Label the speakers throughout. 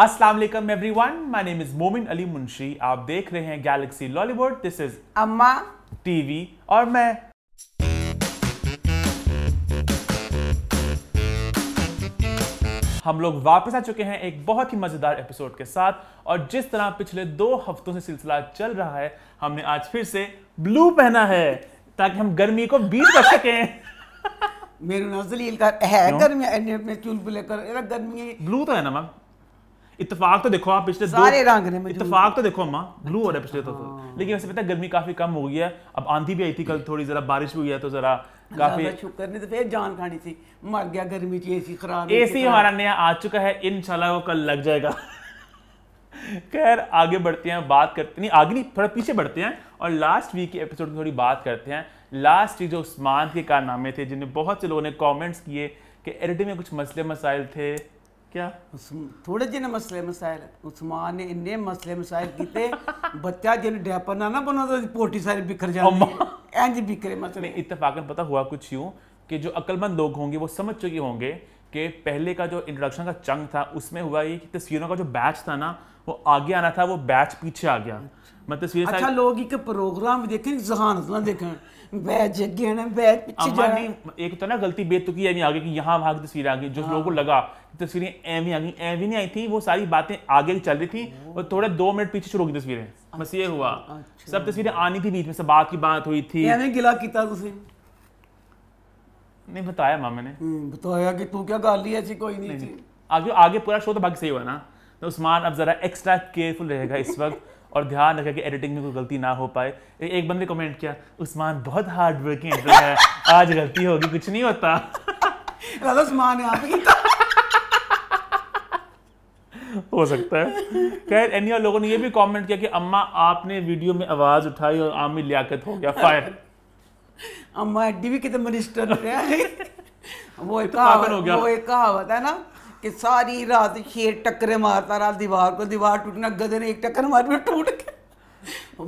Speaker 1: Aslam every one my name is Momin Ali Munshi आप देख रहे हैं galaxy Lollywood this is Amma TV और मैं हम लोग वापस आ चुके हैं एक बहुत ही मज़ेदार एपिसोड के साथ और जिस तरह पिछले दो हफ्तों से सिलसिला चल रहा है हमने आज फिर से ब्लू पहना है ताकि हम गर्मी को बीत कर सकें मेरे नजलील का है गर्मी चुलबुले कर गर्मी ब्लू तो है ना मैम इतफाक तो देखो आप पिछले सारे रंग ने इतफाक तो देखो अम्मा ब्लू हो रहा है पिछले तो, तो लेकिन वैसे पता है गर्मी काफी कम हो गई है अब आंधी भी आई थी कल थोड़ी जरा बारिश भी हुई है तो जरा काफी
Speaker 2: शुक्र नहीं तो फिर जान खानी थी मर गया गर्मी की एसी खराब एसी हमारा
Speaker 1: नया आ चुका है इनशाला वो कल लग जाएगा खैर आगे बढ़ते हैं बात करते नहीं आगे नहीं थोड़ा पीछे बढ़ते हैं और लास्ट वीक के एपिसोड की थोड़ी बात करते हैं लास्ट वीक जो उस्मान के कारनामे थे जिन्हें बहुत से लोगों ने कमेंट्स किए कि एडिटिंग में कुछ मसले मसाइल थे थोड़े
Speaker 2: जिन्हें मसले उस्मान ने इन्ने मसले किए बच्चा जिन डैपर ना ना बना तो पोटी सारी बिखर इंज बिखरे पता हुआ कुछ यूँ कि जो अक्लमंद
Speaker 1: लोग होंगे वो समझ चुके होंगे कि पहले का जो इंट्रोडक्शन का चंग था उसमें हुआ ये कि तस्वीरों का जो बैच था ना वो आगे आना था वो बैच पीछे आ गया मैं अच्छा, मतलब अच्छा
Speaker 2: लोग एक प्रोग्राम देखें जहान ना देखें एक
Speaker 1: तो ना गलती बेतुकी एम आ गई कि यहाँ भाग तस्वीर तो आ गई जो हाँ। लोगों को लगा तस्वीरें एम आ गई एम नहीं आई थी वो सारी बातें आगे चल रही थी और थोड़े दो मिनट पीछे शुरू हो तस्वीरें बस ये अच्छा, हुआ अच्छा। सब तस्वीरें आनी थी बीच में सब बात की बात हुई थी गिला किया नहीं बताया मामे ने हम्म, बताया कि तू क्या गाली ऐसी कोई नहीं, नहीं आगे आगे पूरा शो तो बाकी सही हुआ ना तो उस्मान अब जरा एक्स्ट्रा केयरफुल रहेगा इस वक्त और ध्यान रखें कि एडिटिंग में कोई गलती ना हो पाए एक बंदे कमेंट किया उस्मान बहुत हार्ड वर्किंग एडिटर है आज गलती होगी कुछ नहीं होता उस्मान हो सकता है खैर एनी और लोगों ने ये भी कमेंट किया कि अम्मा आपने वीडियो में आवाज़ उठाई और आमी लियाकत हो गया फायर
Speaker 2: अम्मा एडी भी कितने मिनिस्टर वो एक कहावत हो गया वो एक कहावत है ना कि सारी रात शेर टक्कर मारता रहा दीवार को दीवार टूटना गदर एक टक्कर मार में टूट गया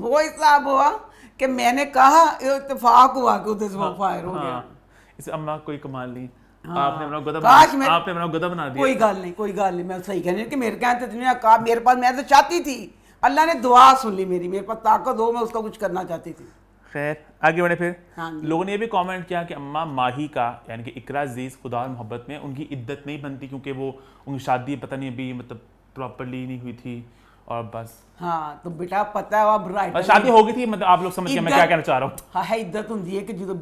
Speaker 2: वो हिसाब हुआ कि मैंने कहा इतफाक हुआ कि उधर हाँ, फायर हो गया हाँ,
Speaker 1: इस अम्मा कोई कमाल नहीं हाँ। आपने अपना गधा बना दिया कोई गाल
Speaker 2: नहीं कोई गाल नहीं मैं सही कह रही कि मेरे कहते तुमने मेरे पास मैं तो चाहती थी अल्लाह ने दुआ सुन ली मेरी मेरे पास ताकत हो मैं उसका कुछ करना चाहती थी
Speaker 1: खैर आगे बढ़े फिर हाँ लोगों ने ये भी कमेंट किया कि अम्मा माही का यानी कि इकरा अजीज खुदा और मोहब्बत में उनकी इद्दत नहीं बनती क्योंकि वो उनकी शादी पता नहीं अभी मतलब प्रॉपरली नहीं हुई थी और बस
Speaker 2: हाँ तो बेटा पता है अब राइट शादी हो गई
Speaker 1: थी मतलब आप लोग समझ गए मैं क्या कहना चाह रहा हूँ
Speaker 2: हाँ है इज्जत तो होती है कि जो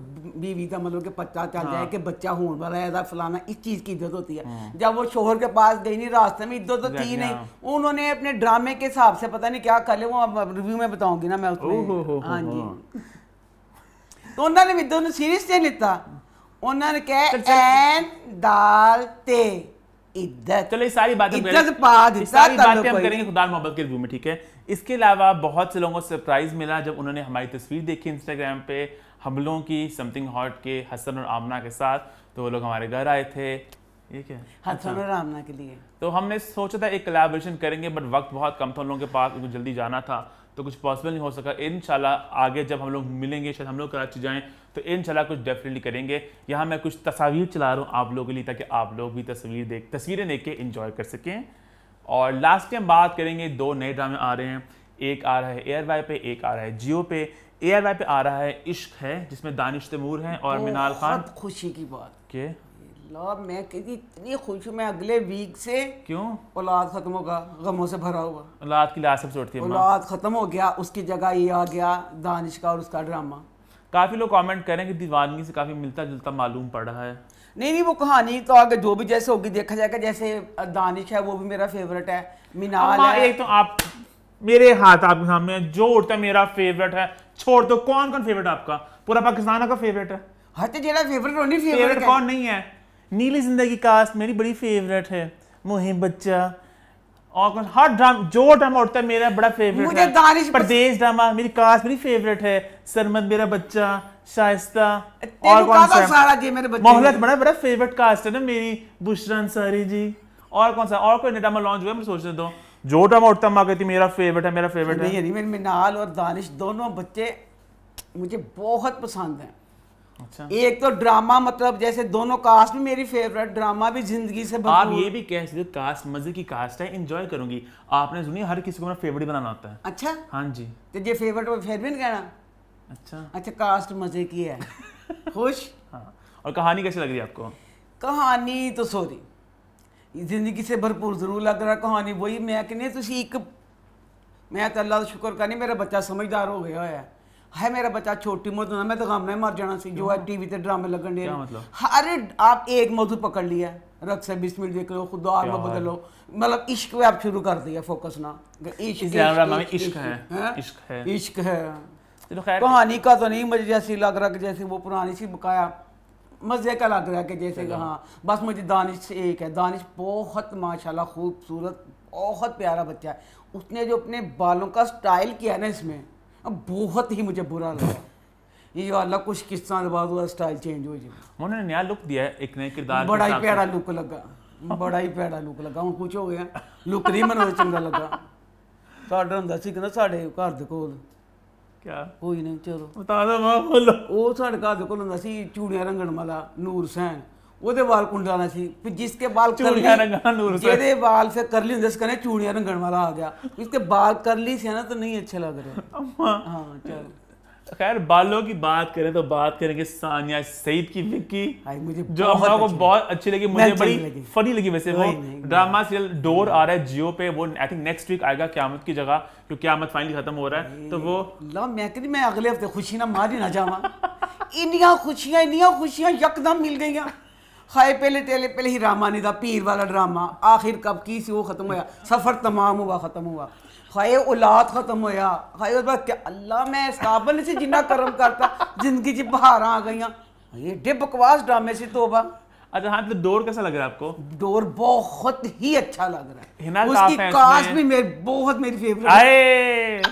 Speaker 2: बीवी का मतलब कि पता चल जाए हाँ। कि बच्चा होने वाला है फलाना इस चीज की इज्जत तो होती है हाँ। जब वो शोहर के पास गई नहीं रास्ते में इज्जत तो थी नहीं हाँ। उन्होंने अपने ड्रामे के हिसाब से पता नहीं क्या कर ले वो रिव्यू में बताऊंगी ना मैं उसमें हाँ जी तो उन्होंने इज्जत सीरियस नहीं लेता उन्होंने कहा एन दाल ते इद्दत चलो ये सारी बातें इद्दत बाद सारी बातें हम करेंगे
Speaker 1: खुदा मोहब्बत के रिव्यू में ठीक है इसके अलावा बहुत से लोगों को सरप्राइज मिला जब उन्होंने हमारी तस्वीर देखी इंस्टाग्राम पे हमलों की समथिंग हॉट के हसन और आमना के साथ तो वो लोग हमारे घर आए थे ये क्या हसन
Speaker 2: अच्छा। और आमना के लिए
Speaker 1: तो हमने सोचा था एक कलेबोरेशन करेंगे बट वक्त बहुत कम था उन लोगों के पास उनको जल्दी जाना था तो कुछ पॉसिबल नहीं हो सका इन आगे जब हम लोग मिलेंगे शायद हम लोग कराची जाएँ तो इन कुछ डेफिनेटली करेंगे यहाँ मैं कुछ तस्वीर चला रहा हूँ आप लोगों के लिए ताकि आप लोग भी तस्वीर देख तस्वीरें देख के इन्जॉय कर सकें और लास्ट टाइम हम बात करेंगे दो नए ड्रामे आ रहे हैं एक आ रहा है एयर वाई पे एक आ रहा है जियो पे एयर वाई पे आ रहा है इश्क है जिसमें दानिश तमूर हैं और मिनाल खान
Speaker 2: खुशी की बात के मैं कहती इतनी खुश हूँ मैं अगले वीक से क्यों औलाद खत्म होगा गमों से भरा हुआ
Speaker 1: औलाद की लाश सबसे उठती है औलाद
Speaker 2: खत्म हो गया उसकी जगह ये आ गया दानिश का और उसका ड्रामा
Speaker 1: काफ़ी लोग कमेंट कर रहे हैं कि दीवानगी से काफ़ी मिलता जुलता मालूम पड़ रहा है
Speaker 2: नहीं नहीं वो कहानी तो आगे जो भी जैसे होगी देखा जाएगा जैसे दानिश है वो भी मेरा फेवरेट है मीनाल है एक
Speaker 1: तो आप मेरे हाथ आपके सामने जो उठता मेरा फेवरेट है छोड़ दो कौन कौन फेवरेट आपका पूरा पाकिस्तान का फेवरेट है हाँ तो जेड़ा फेवरेट होनी फेवरेट कौन नहीं है नीली जिंदगी कास्ट मेरी बड़ी फेवरेट है मुहिम बच्चा और कौन हर ड्रामा जो ड्रामा उठता है मेरा बड़ा फेवरेट मुझे है परदेश ड्रामा मेरी कास्ट मेरी फेवरेट है सरमद मेरा बच्चा शाइस्ता और कौन सा सारा जी मेरे बच्चे मोहलत तो बड़ा बड़ा फेवरेट कास्ट है ना मेरी बुशरा अंसारी जी और कौन सा और कोई ड्रामा लॉन्च हुआ मैं सोचने दो जो ड्रामा उठता मैं कहती मेरा फेवरेट है मेरा फेवरेट है
Speaker 2: मेरे मिनाल और दानिश दोनों बच्चे मुझे बहुत पसंद हैं अच्छा एक तो ड्रामा मतलब जैसे दोनों कास्ट भी मेरी फेवरेट ड्रामा भी जिंदगी से आप ये भी
Speaker 1: कह सकते कास्ट मजे की कास्ट है एंजॉय करूंगी आपने सुनी हर किसी को फेवरेट बनाना होता है अच्छा हाँ जी
Speaker 2: तो ये फेवरेट फिर भी नहीं कहना अच्छा अच्छा कास्ट मजे की है खुश
Speaker 1: हाँ और कहानी कैसी लग रही है आपको
Speaker 2: कहानी तो सॉरी जिंदगी से भरपूर जरूर लग रहा कहानी वही मैं ਕਹਿੰਦੇ ਤੁਸੀਂ ਇੱਕ ਮੈਂ ਤਾਂ ਅੱਲਾ ਦਾ ਸ਼ੁਕਰ ਕਰਨੀ ਮੇਰਾ ਬੱਚਾ ਸਮਝਦਾਰ ਹੋ ਗਿਆ ਹੋਇਆ है मेरा बच्चा छोटी ਮੋਤ ਨਾ मैं तो ਗਮ ਨਾਲ ਮਰ ਜਾਣਾ ਸੀ ਜੋ ਹੈ ਟੀਵੀ ਤੇ ਡਰਾਮੇ ਲੱਗਣ ਦੇ ਹਰ ਆਪ ਇੱਕ ਮੌਜੂ ਪਕੜ रख से बीस मिनट देख लो खुदा आलमा बदलो मतलब इश्क पे आप शुरू कर दिया फोकस ना हाँ? इश्क है इश्क है कहानी का तो नहीं मुझे जैसी लग रहा जैसे वो पुरानी सी बकाया मज़े का लग रहा है कि जैसे हाँ बस मुझे दानिश से एक है दानिश बहुत माशाल्लाह खूबसूरत बहुत प्यारा बच्चा है उसने जो अपने बालों का स्टाइल किया है ना इसमें अब बहुत ही मुझे बुरा लगा ये अल्लाह कुछ किस तरह बाद हुआ स्टाइल चेंज हो जाए उन्होंने नया
Speaker 1: लुक दिया एक नए किरदार बड़ा ही प्यारा
Speaker 2: लुक लगा बड़ा ही प्यारा लुक लगा हूँ कुछ हो गया लुक नहीं मैंने चंगा लगा साढ़े ਹੁੰਦਾ ਸੀ ਕਹਿੰਦਾ ਸਾਡੇ ਘਰ ਦੇ ਕੋਲ ਕਿਆ ਕੋਈ ਨਹੀਂ ਚਲੋ ਬਤਾ ਦੋ ਮਾਂ ਬੋਲੋ ਉਹ ਸਾਡੇ ਘਰ ਦੇ ਕੋਲ ਹੁੰਦਾ ਸੀ ਚੂੜੀਆਂ ਰੰਗਣ तो नहीं लग हाँ चल
Speaker 1: खैर बालों की बात करें तो बात करेंगे सानिया सईद की मुझे जो को बहुत अच्छी लगी मुझे बड़ी लगी। फनी लगी वैसे वो ड्रामा सीरियल डोर आ रहा है जियो पे वो आई थिंक नेक्स्ट वीक आएगा क्यामत की जगह क्योंकि क्यामत फाइनली खत्म हो रहा है तो वो
Speaker 2: ला मैं मैं अगले हफ्ते खुशी ना मारी ना जावा इनिया खुशियां इनिया खुशियां यकदम मिल गई हाय पहले तेले पहले ही रामा नहीं था पीर वाला ड्रामा आखिर कब की सी वो ख़त्म होया सफ़र तमाम हुआ ख़त्म हुआ हाय औलाद ख़त्म होया हाय उस बात क्या अल्लाह मैं साबन से जिन्ना कर्म करता जिंदगी जी बहार आ गई ये डे बकवास ड्रामे से तोबा अच्छा हाँ तो दौर कैसा लग रहा है आपको दौर बहुत ही अच्छा लग रहा है हिना उसकी काश भी मेरे बहुत मेरी फेवरेट
Speaker 1: आए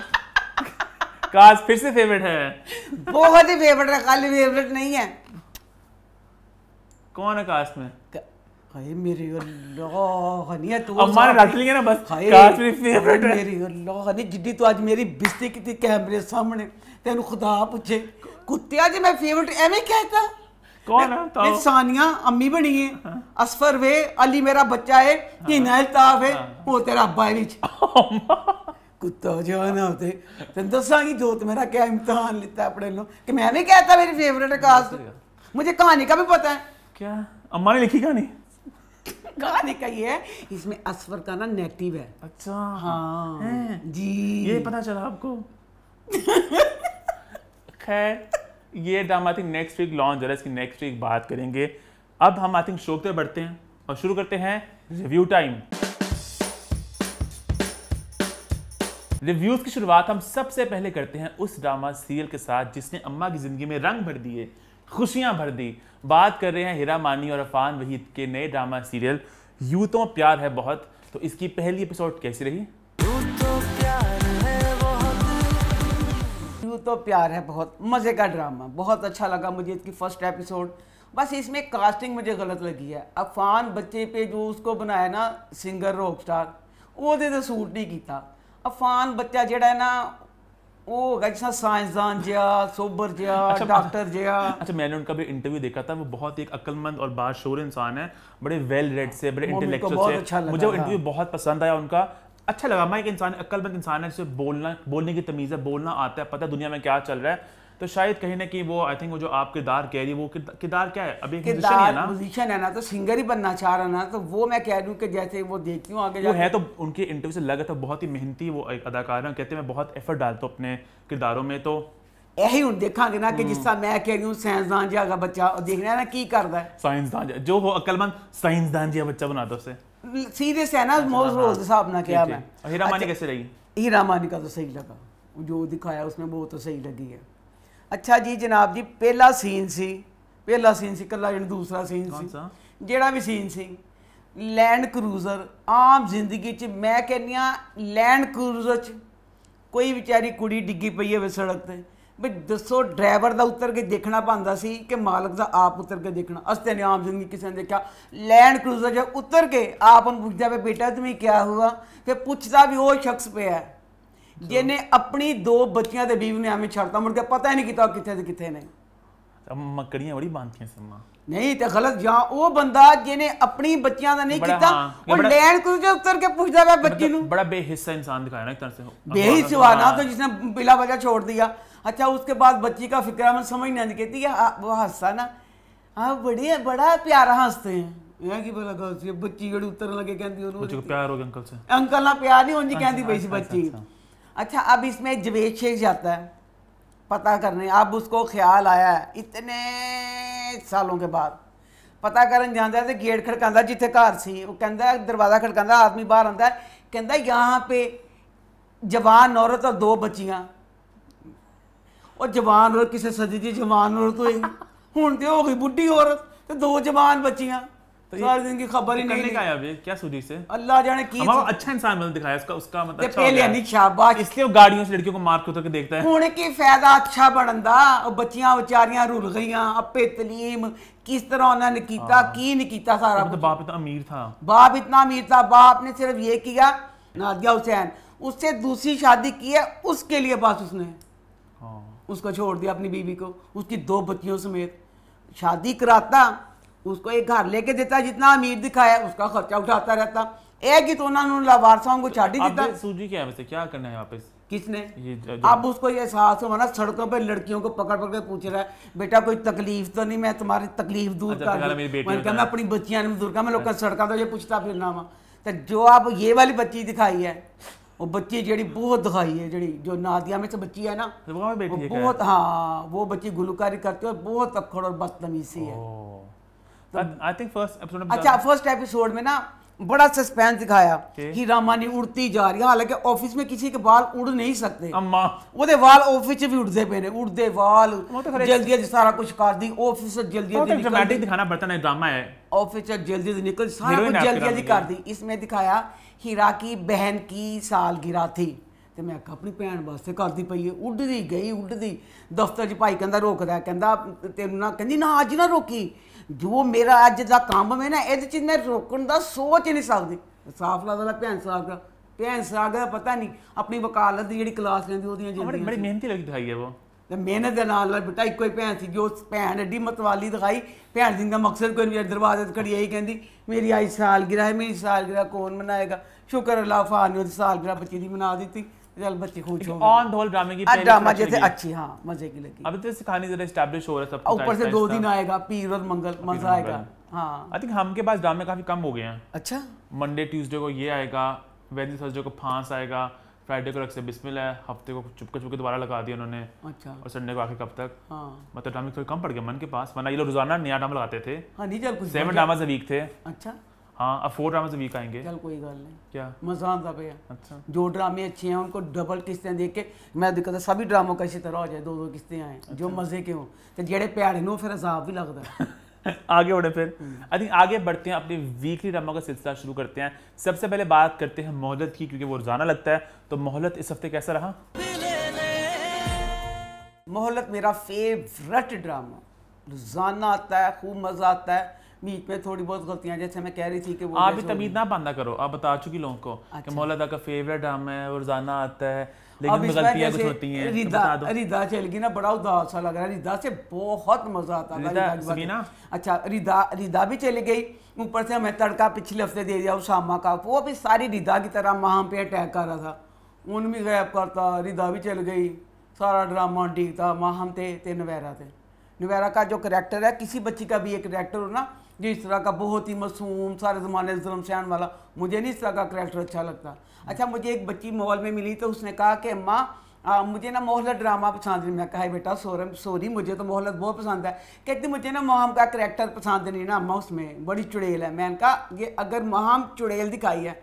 Speaker 1: काश फिर से फेवरेट है
Speaker 2: बहुत ही फेवरेट है खाली फेवरेट नहीं है कौन है कास्ट में मेरी अल्लाह तू अम्मा ना बस कास्ट में फेवरेट मेरी अल्लाह हनी आज मेरी बिस्ती की थी कैमरे सामने तेन खुदा पूछे मैं फेवरेट कहता कौन है तो सानिया अम्मी बनी है हाँ। असफर वे अली मेरा बच्चा है हिनायल हाँ। ताफ है हाँ। वो तेरा कुत्ता जवाना होते तेन दसा कि जोत मेरा क्या इम्तहान लिता है अपने कि मैं भी कहता मेरी फेवरेट है कास्ट मुझे कहानी का भी पता है क्या अम्मा ने लिखी कहानी कहानी कही है इसमें असवर का ना नेगेटिव है अच्छा
Speaker 1: हाँ जी ये पता चला आपको खैर ये drama I think next week launch हो रहा है नेक्स्ट वीक बात करेंगे अब हम आई थिंक शो पे बढ़ते हैं और शुरू करते हैं रिव्यू टाइम रिव्यूज की शुरुआत हम सबसे पहले करते हैं उस ड्रामा सीरियल के साथ जिसने अम्मा की जिंदगी में रंग भर दिए खुशियां भर दी बात कर रहे हैं हिरा मानी और अफान वहीद के नए ड्रामा सीरियल यू तो प्यार है बहुत तो इसकी पहली एपिसोड कैसी रही
Speaker 2: यूं तो प्यार है बहुत मज़े का ड्रामा बहुत अच्छा लगा मुझे इसकी फर्स्ट एपिसोड बस इसमें कास्टिंग मुझे गलत लगी है अफान बच्चे पे जो उसको बनाया ना सिंगर रॉक स्टार वो दे सूट नहीं किया अफान बच्चा ਜਿਹੜਾ है ना वो ऐसा अच्छा, साइंसदान जिया सोबर जिया अच्छा, अच्छा,
Speaker 1: डॉक्टर जिया अच्छा मैंने उनका भी इंटरव्यू देखा था वो बहुत एक अक्लमंद और बाशोर इंसान है बड़े वेल रेड से बड़े इंटेलेक्चुअल से अच्छा मुझे वो इंटरव्यू बहुत पसंद आया उनका अच्छा लगा मैं एक इंसान अक्लमंद इंसान है जिसे बोलना बोलने की तमीज़ है बोलना आता है पता है दुनिया में क्या चल रहा है तो शायद कहीं ना कहीं वो आई थिंक वो जो आप किरदार कह रही है वो किरदार क्या है अभी किरदार
Speaker 2: पोजीशन है ना तो सिंगर ही बनना चाह रहा ना तो वो मैं कह रही हूँ कि जैसे वो देखती हूँ आगे वो है तो
Speaker 1: उनके इंटरव्यू से लगा था तो बहुत ही मेहनती वो अदाकार हैं कहते मैं बहुत एफर्ट डालता हूँ अपने किरदारों में तो यही हूँ देखा ਇਹੀ ਹੁਣ
Speaker 2: ਦੇਖਾਂਗੇ ਨਾ ਕਿ ਜਿਸ ਤਰ੍ਹਾਂ ਮੈਂ ਕਹਿ ਰਹੀ ਹਾਂ ਸਾਇੰਸਦਾਨ ਜਿਹਾ ਦਾ ना की ਨਾ ਕੀ ਕਰਦਾ ਹੈ
Speaker 1: ਸਾਇੰਸਦਾਨ ਜੋ ਹੋ ਅਕਲਮੰਦ ਸਾਇੰਸਦਾਨ ਜਿਹਾ ਬੱਚਾ ਬਣਾ ਦੋ ਉਸੇ
Speaker 2: सीरियस है ना मोज अच्छा, रोज हाँ, साहब ना क्या मैं
Speaker 1: हीरा मानी अच्छा। कैसे रही
Speaker 2: हीरा मानी का तो सही लगा जो दिखाया उसमें वो तो सही लगी है ਅੱਛਾ ਜੀ ਜਨਾਬ ਜੀ ਪਹਿਲਾ ਸੀਨ ਸੀ ਪਹਿਲਾ ਸੀਨ ਸੀ ਕੱਲਾ ਜਿਹੜਾ ਦੂਸਰਾ ਸੀਨ ਸੀ ਜਿਹੜਾ ਵੀ ਸੀਨ ਸੀ ਲੈਂਡ ਕਰੂਜ਼ਰ ਆਮ ਜ਼ਿੰਦਗੀ 'ਚ ਮੈਂ ਕਹਿੰਨੀ ਆ ਲੈਂਡ ਕਰੂਜ਼ਰ 'ਚ ਕੋਈ ਵਿਚਾਰੀ ਕੁੜੀ ਡਿੱਗੀ ਪਈ ਹੋਵੇ ਸੜਕ ਤੇ ਵੀ ਦੱਸੋ ਡਰਾਈਵਰ ਦਾ ਉਤਰ ਕੇ ਦੇਖਣਾ ਪੈਂਦਾ ਸੀ ਕਿ ਮਾਲਕ ਦਾ ਆਪ ਉਤਰ ਕੇ ਦੇਖਣਾ ਅਸਤੇ ਨੇ ਆਮ ਜ਼ਿੰਦਗੀ ਕਿਸੇ ਨੇ ਦੇਖਿਆ ਲੈਂਡ ਕਰੂਜ਼ਰ ਜੇ ਉਤਰ ਕੇ ਆਪ ਨੂੰ ਪੁੱਛਦਾ ਵੀ ਬੇਟਾ ਤੁਮੀ ਕੀ ਹੁਆ ਫਿਰ ਪੁੱਛਦਾ ਵੀ ਉਹ ਸ਼ਖਸ ਪਿਆ जिन्हें अपनी दो बच्चिया के ਬੀਵ ने ਐਵੇਂ छड़ता मुड़ ਕੇ पता ही नहीं किया ਕਿੱਥੇ ਤੇ ਕਿੱਥੇ ਨੇ ਮੱਕੜੀਆਂ ਬੜੀ ਬਾਂਧੀਆਂ ਸਮਾਂ ਨਹੀਂ ਤੇ ਗਲਤ ਜਾਂ ਉਹ ਬੰਦਾ ਜਿਹਨੇ ਆਪਣੀ ਬੱਚਿਆਂ ਦਾ ਨਹੀਂ ਕੀਤਾ ਉਹ ਲੈਣ ਕੋਈ बच्ची ਉੱਤਰ
Speaker 1: बड़ा बेहिस्सा इंसान दिखाया ना एक तरह से बेहिस्सा हुआ ना तो
Speaker 2: जिसने बिला वजह छोड़ दिया अच्छा उसके बाद बच्ची का फिक्र हमें समझ नहीं आती कहती है वो हादसा ना हाँ बड़े बड़ा प्यारा हंसते हैं बच्ची जड़ी लगे कहती
Speaker 1: प्यार हो गया अंकल से
Speaker 2: अंकल ना प्यार नहीं होती कहती बच्ची अच्छा अब इसमें जवेद शेख जाता है पता करने अब उसको ख्याल आया है इतने सालों के बाद पता करन जाता है तो गेट खड़का जिते घर से वह कहें दरवाज़ा खड़का आदमी बहर है कहें यहाँ पे जवान औरत और दो बच्चिया और जवान औरत किसी सदी की जवान औरत हुई हूँ तो हो गई बुढ़ी औरत दो जवान बच्चिया तो सारे दिन की खबर ही नहीं
Speaker 1: आया क्या से
Speaker 2: अल्लाह जाने की हमारा अच्छा इंसान
Speaker 1: मतलब दिखाया उसका उसका मतलब पहले अच्छा शाबाश इसलिए वो गाड़ियों से लड़कियों को मार के उतर देखता
Speaker 2: है फायदा अच्छा दा बच्चियां बेचारियां रुल गईयां अपे तलीम किस तरह उन्होंने कीता हाँ। की नहीं कीता सारा तो बाप इतना अमीर था बाप इतना अमीर था बाप ने सिर्फ ये किया नादिया हुसैन उससे दूसरी शादी की है उसके लिए बस उसने हाँ। उसको छोड़ दिया अपनी बीवी को उसकी दो बच्चियों समेत शादी कराता उसको एक घर लेके देता जितना अमीर दिखाया उसका खर्चा उठाता रहता एक ही तो उन्होंने लावारसा को छाटी देता
Speaker 1: सूजी क्या है क्या करना है वापस किसने अब
Speaker 2: उसको ये एहसास हो ना सड़कों पे लड़कियों को पकड़ पकड़ के पूछ रहा है बेटा कोई तकलीफ तो नहीं मैं तुम्हारी तकलीफ दूर अच्छा, कर तो मैं कहना अपनी बच्चियां ने दूर कर मैं लोग अच्छा। सड़कों तो ये पूछता फिरना वा तो जो आप ये वाली बच्ची दिखाई है वो बच्ची जी बहुत दिखाई है जी जो नादिया में से बच्ची है ना तो बहुत हाँ वो बच्ची गुलकारी करती है बहुत अक्खड़ और बदतमीजी है अच्छा फर्स्ट एपिसोड में ना बड़ा सस्पेंस दिखाया कि रामानी उड़ती जा रही है हालांकि ऑफिस में किसी के बाल उड़ नहीं सकते अम्मा ओदे वाल ऑफिस च भी उड़ते पे ने उड़ते वाल तो जल्दी जल्दी सारा कुछ कर दी ऑफिस जल्दी जल्दी ड्रामेटिक
Speaker 1: दिखाना पड़ता है ड्रामा है
Speaker 2: ऑफिस जल्दी जल्दी निकल सारा कुछ जल्दी जल्दी कर दी इसमें दिखाया हीरा की बहन की सालगिरह थी ਤੇ ਮੈਂ ਆਖਾ ਆਪਣੀ ਭੈਣ ਵਾਸਤੇ ਕਰਦੀ ਪਈ ਏ ਉੱਡਦੀ ਗਈ ਉੱਡਦੀ ਦਫ਼ਤਰ 'ਚ ਭਾਈ ਕਹਿੰਦਾ ਰੋਕਦਾ ਕਹਿੰਦਾ ਤੈਨੂੰ ਨਾ ਕਹਿੰਦੀ ਨਾ ਅੱਜ ਨਾ ਰੋਕੀ ਜੋ ਮੇਰਾ ਅੱਜ ਦਾ ਕੰਮ ਵੇ ਨਾ ਇਹਦੇ 'ਚ ਮੈਂ ਰੋਕਣ ਦਾ ਸੋਚ ਹੀ ਨਹੀਂ ਸਕਦੀ ਸਾਫ ਲੱਗਦਾ ਭੈਣ ਸਾਹਿਬ ਦਾ ਭੈਣ ਸਾਹਿਬ ਦਾ ਪਤਾ ਨਹੀਂ ਆਪਣੀ ਵਕਾਲਤ ਦੀ ਜਿਹੜੀ ਕਲਾਸ ਲੈਂਦੀ ਉਹਦੀਆਂ ਜਿਹੜੀ ਬੜੀ ਮਿਹਨਤੀ ਲੱਗੀ ਦਿਖਾਈ ਹੈ ਉਹ ਤੇ ਮਿਹਨਤ ਦੇ ਨਾਲ ਨਾਲ ਬਟਾ ਇੱਕੋ ਹੀ ਭੈਣ ਸੀ ਜੋ ਭੈਣ ਐਡੀ ਮਤਵਾਲੀ ਦਿਖਾਈ ਭੈਣ ਜੀ ਦਾ ਮਕਸਦ ਕੋਈ ਨਹੀਂ ਦਰਵਾਜ਼ੇ ਤੇ ਖੜੀ ਆਈ ਕਹਿੰਦੀ ਮੇਰੀ ਆਈ ਸਾਲਗਿਰਾ ਹੈ ਮੇਰੀ ਸਾਲਗਿਰਾ ਕੌਣ ਮਨਾਏਗਾ ਸ਼ੁਕਰ ਅੱਲਾਹ ਫਾਨ ਨੇ ਉਹਦੀ ਸਾਲਗਿਰਾ ਬੱਚੀ ਦੀ ਮਨਾ ਦਿੱਤੀ हाँ, तो मंडे हाँ। ट्यूजडे
Speaker 1: अच्छा। को ये आएगा वेडनेसडे थर्सडे को फांस आएगा फ्राइडे को रख बिस्मिल है हफ्ते को चुपके चुपके दोबारा लगा दिया उन्होंने अच्छा और संडे को आखिर कब तक हाँ। मतलब ड्रामे कम पड़ गया मन के पास वरना ये लोग रोजाना नया ड्रामा लगाते थे सेवन ड्रामा वीक थे अच्छा हाँ अब फोर ड्रामे तो वीक आएंगे चल कोई गल नहीं क्या
Speaker 2: मजा आता पे अच्छा जो ड्रामे अच्छे हैं उनको डबल किस्तें देख के मैं दिक्कत सभी ड्रामों का इसी तरह हो जाए दो दो किस्तें आए अच्छा। जो मजे के हों तो जेड़े प्यारे नो फिर अजाब भी लगता है
Speaker 1: आगे बढ़े फिर आई हम्म। थिंक आगे बढ़ते हैं अपने वीकली ड्रामा का सिलसिला शुरू करते हैं सबसे पहले बात करते हैं मोहलत की क्योंकि वो रोजाना लगता है तो मोहलत इस हफ्ते कैसा रहा
Speaker 2: मोहलत मेरा फेवरेट ड्रामा रोजाना आता है खूब मज़ा आता है बीच में थोड़ी बहुत गलतियां जैसे मैं कह रही थी कि वो आप भी तबीयत
Speaker 1: ना बांधा करो आप बता चुकी लोगों को अच्छा। कि मौलादा का फेवरेट ड्रामा है और रोजाना
Speaker 2: आता है लेकिन गलतियां कुछ होती हैं रिदा तो रिदा चल गई ना बड़ा उदास सा लग रहा है रिदा से बहुत मजा आता है अच्छा रिदा रिदा भी चली गई ऊपर से हमें तड़का पिछले हफ्ते दे दिया उसामा का वो भी सारी रिदा की तरह वहां पे अटैक कर रहा था उन भी गायब करता रिदा भी चल गई सारा ड्रामा ठीक वहां माहम थे ते नवेरा थे नवेरा का जो करैक्टर है किसी बच्ची का भी एक करैक्टर हो ना जो इस तरह का बहुत ही मसूम सारे ज़माने सहन वाला मुझे नहीं इस तरह का करैक्टर अच्छा लगता अच्छा मुझे एक बच्ची मॉल में मिली तो उसने कहा कि अम्मा आ, मुझे ना मोहल्ला ड्रामा पसंद नहीं मैं कहा बेटा सोरम सॉरी मुझे तो मोहल्ला बहुत पसंद है कहती मुझे ना मोहम का करेक्टर पसंद नहीं ना अम्मा उसमें बड़ी चुड़ैल है मैंने कहा ये अगर मोहम चुड़ैल दिखाई है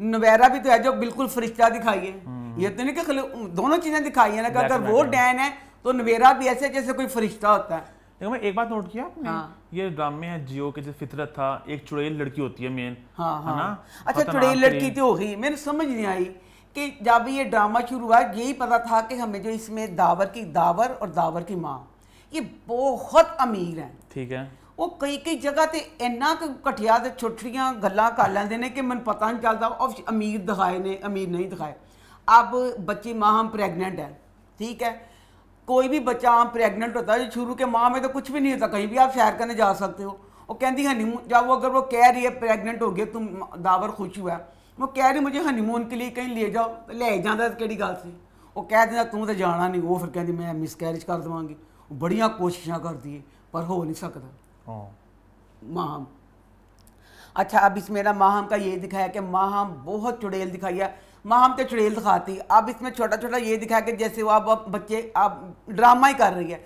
Speaker 2: नवेरा भी तो है जो बिल्कुल फरिश्ता दिखाई है हम्म। ये तो नहीं कि दोनों चीज़ें दिखाई है ना अगर वो डैन है तो नवेरा भी ऐसे जैसे कोई फरिश्ता होता है देखो मैं एक बात नोट किया आपने हाँ।
Speaker 1: ये ड्रामे है जियो के जो फितरत था एक चुड़ैल लड़की होती है मेन हाँ, हाँ। ना अच्छा चुड़ैल लड़की तो
Speaker 2: हो मैंने समझ नहीं आई कि जब ये ड्रामा शुरू हुआ यही पता था कि हमें जो इसमें दावर की दावर और दावर की माँ ये बहुत अमीर है ठीक है वो कई कई जगह ਤੇ इन्ना कठिया ਘਟਿਆ ਤੇ ਛੋਟੀਆਂ ਗੱਲਾਂ ਕਰ ਲੈਂਦੇ ਨੇ ਕਿ ਮੈਨੂੰ ਪਤਾ ਨਹੀਂ ਚੱਲਦਾ ਉਹ ਅਮੀਰ ਦਿਖਾਏ ਨੇ ਅਮੀਰ ਨਹੀਂ ਦਿਖਾਏ ਅਬ ਬੱਚੀ ਮਾਂ ਹਮ ਪ੍ਰੈਗਨੈਂਟ ਹੈ ਠੀਕ कोई भी बच्चा आम प्रेगनेंट होता है शुरू के माह में तो कुछ भी नहीं होता कहीं भी आप सैर करने जा सकते हो और कहती हनीमून जब वो अगर वो कह रही है प्रेगनेंट हो गया तुम दावर खुश हुआ वो कह रही मुझे हनीमून के लिए कहीं ले जाओ तो ले जाता तो कि गल से वो कह देना तू तो जाना नहीं वो फिर कहती मैं मिसकैरिज कर देवगी बड़िया कोशिशा करती है पर हो नहीं सकता हाँ। माहम अच्छा अब इस मेरा माहम का ये दिखाया कि माहम बहुत चुड़ैल दिखाई है माँ हम तो चुड़ैल दिखाती अब इसमें छोटा छोटा ये दिखा के जैसे वो अब बच्चे अब ड्रामा ही कर रही है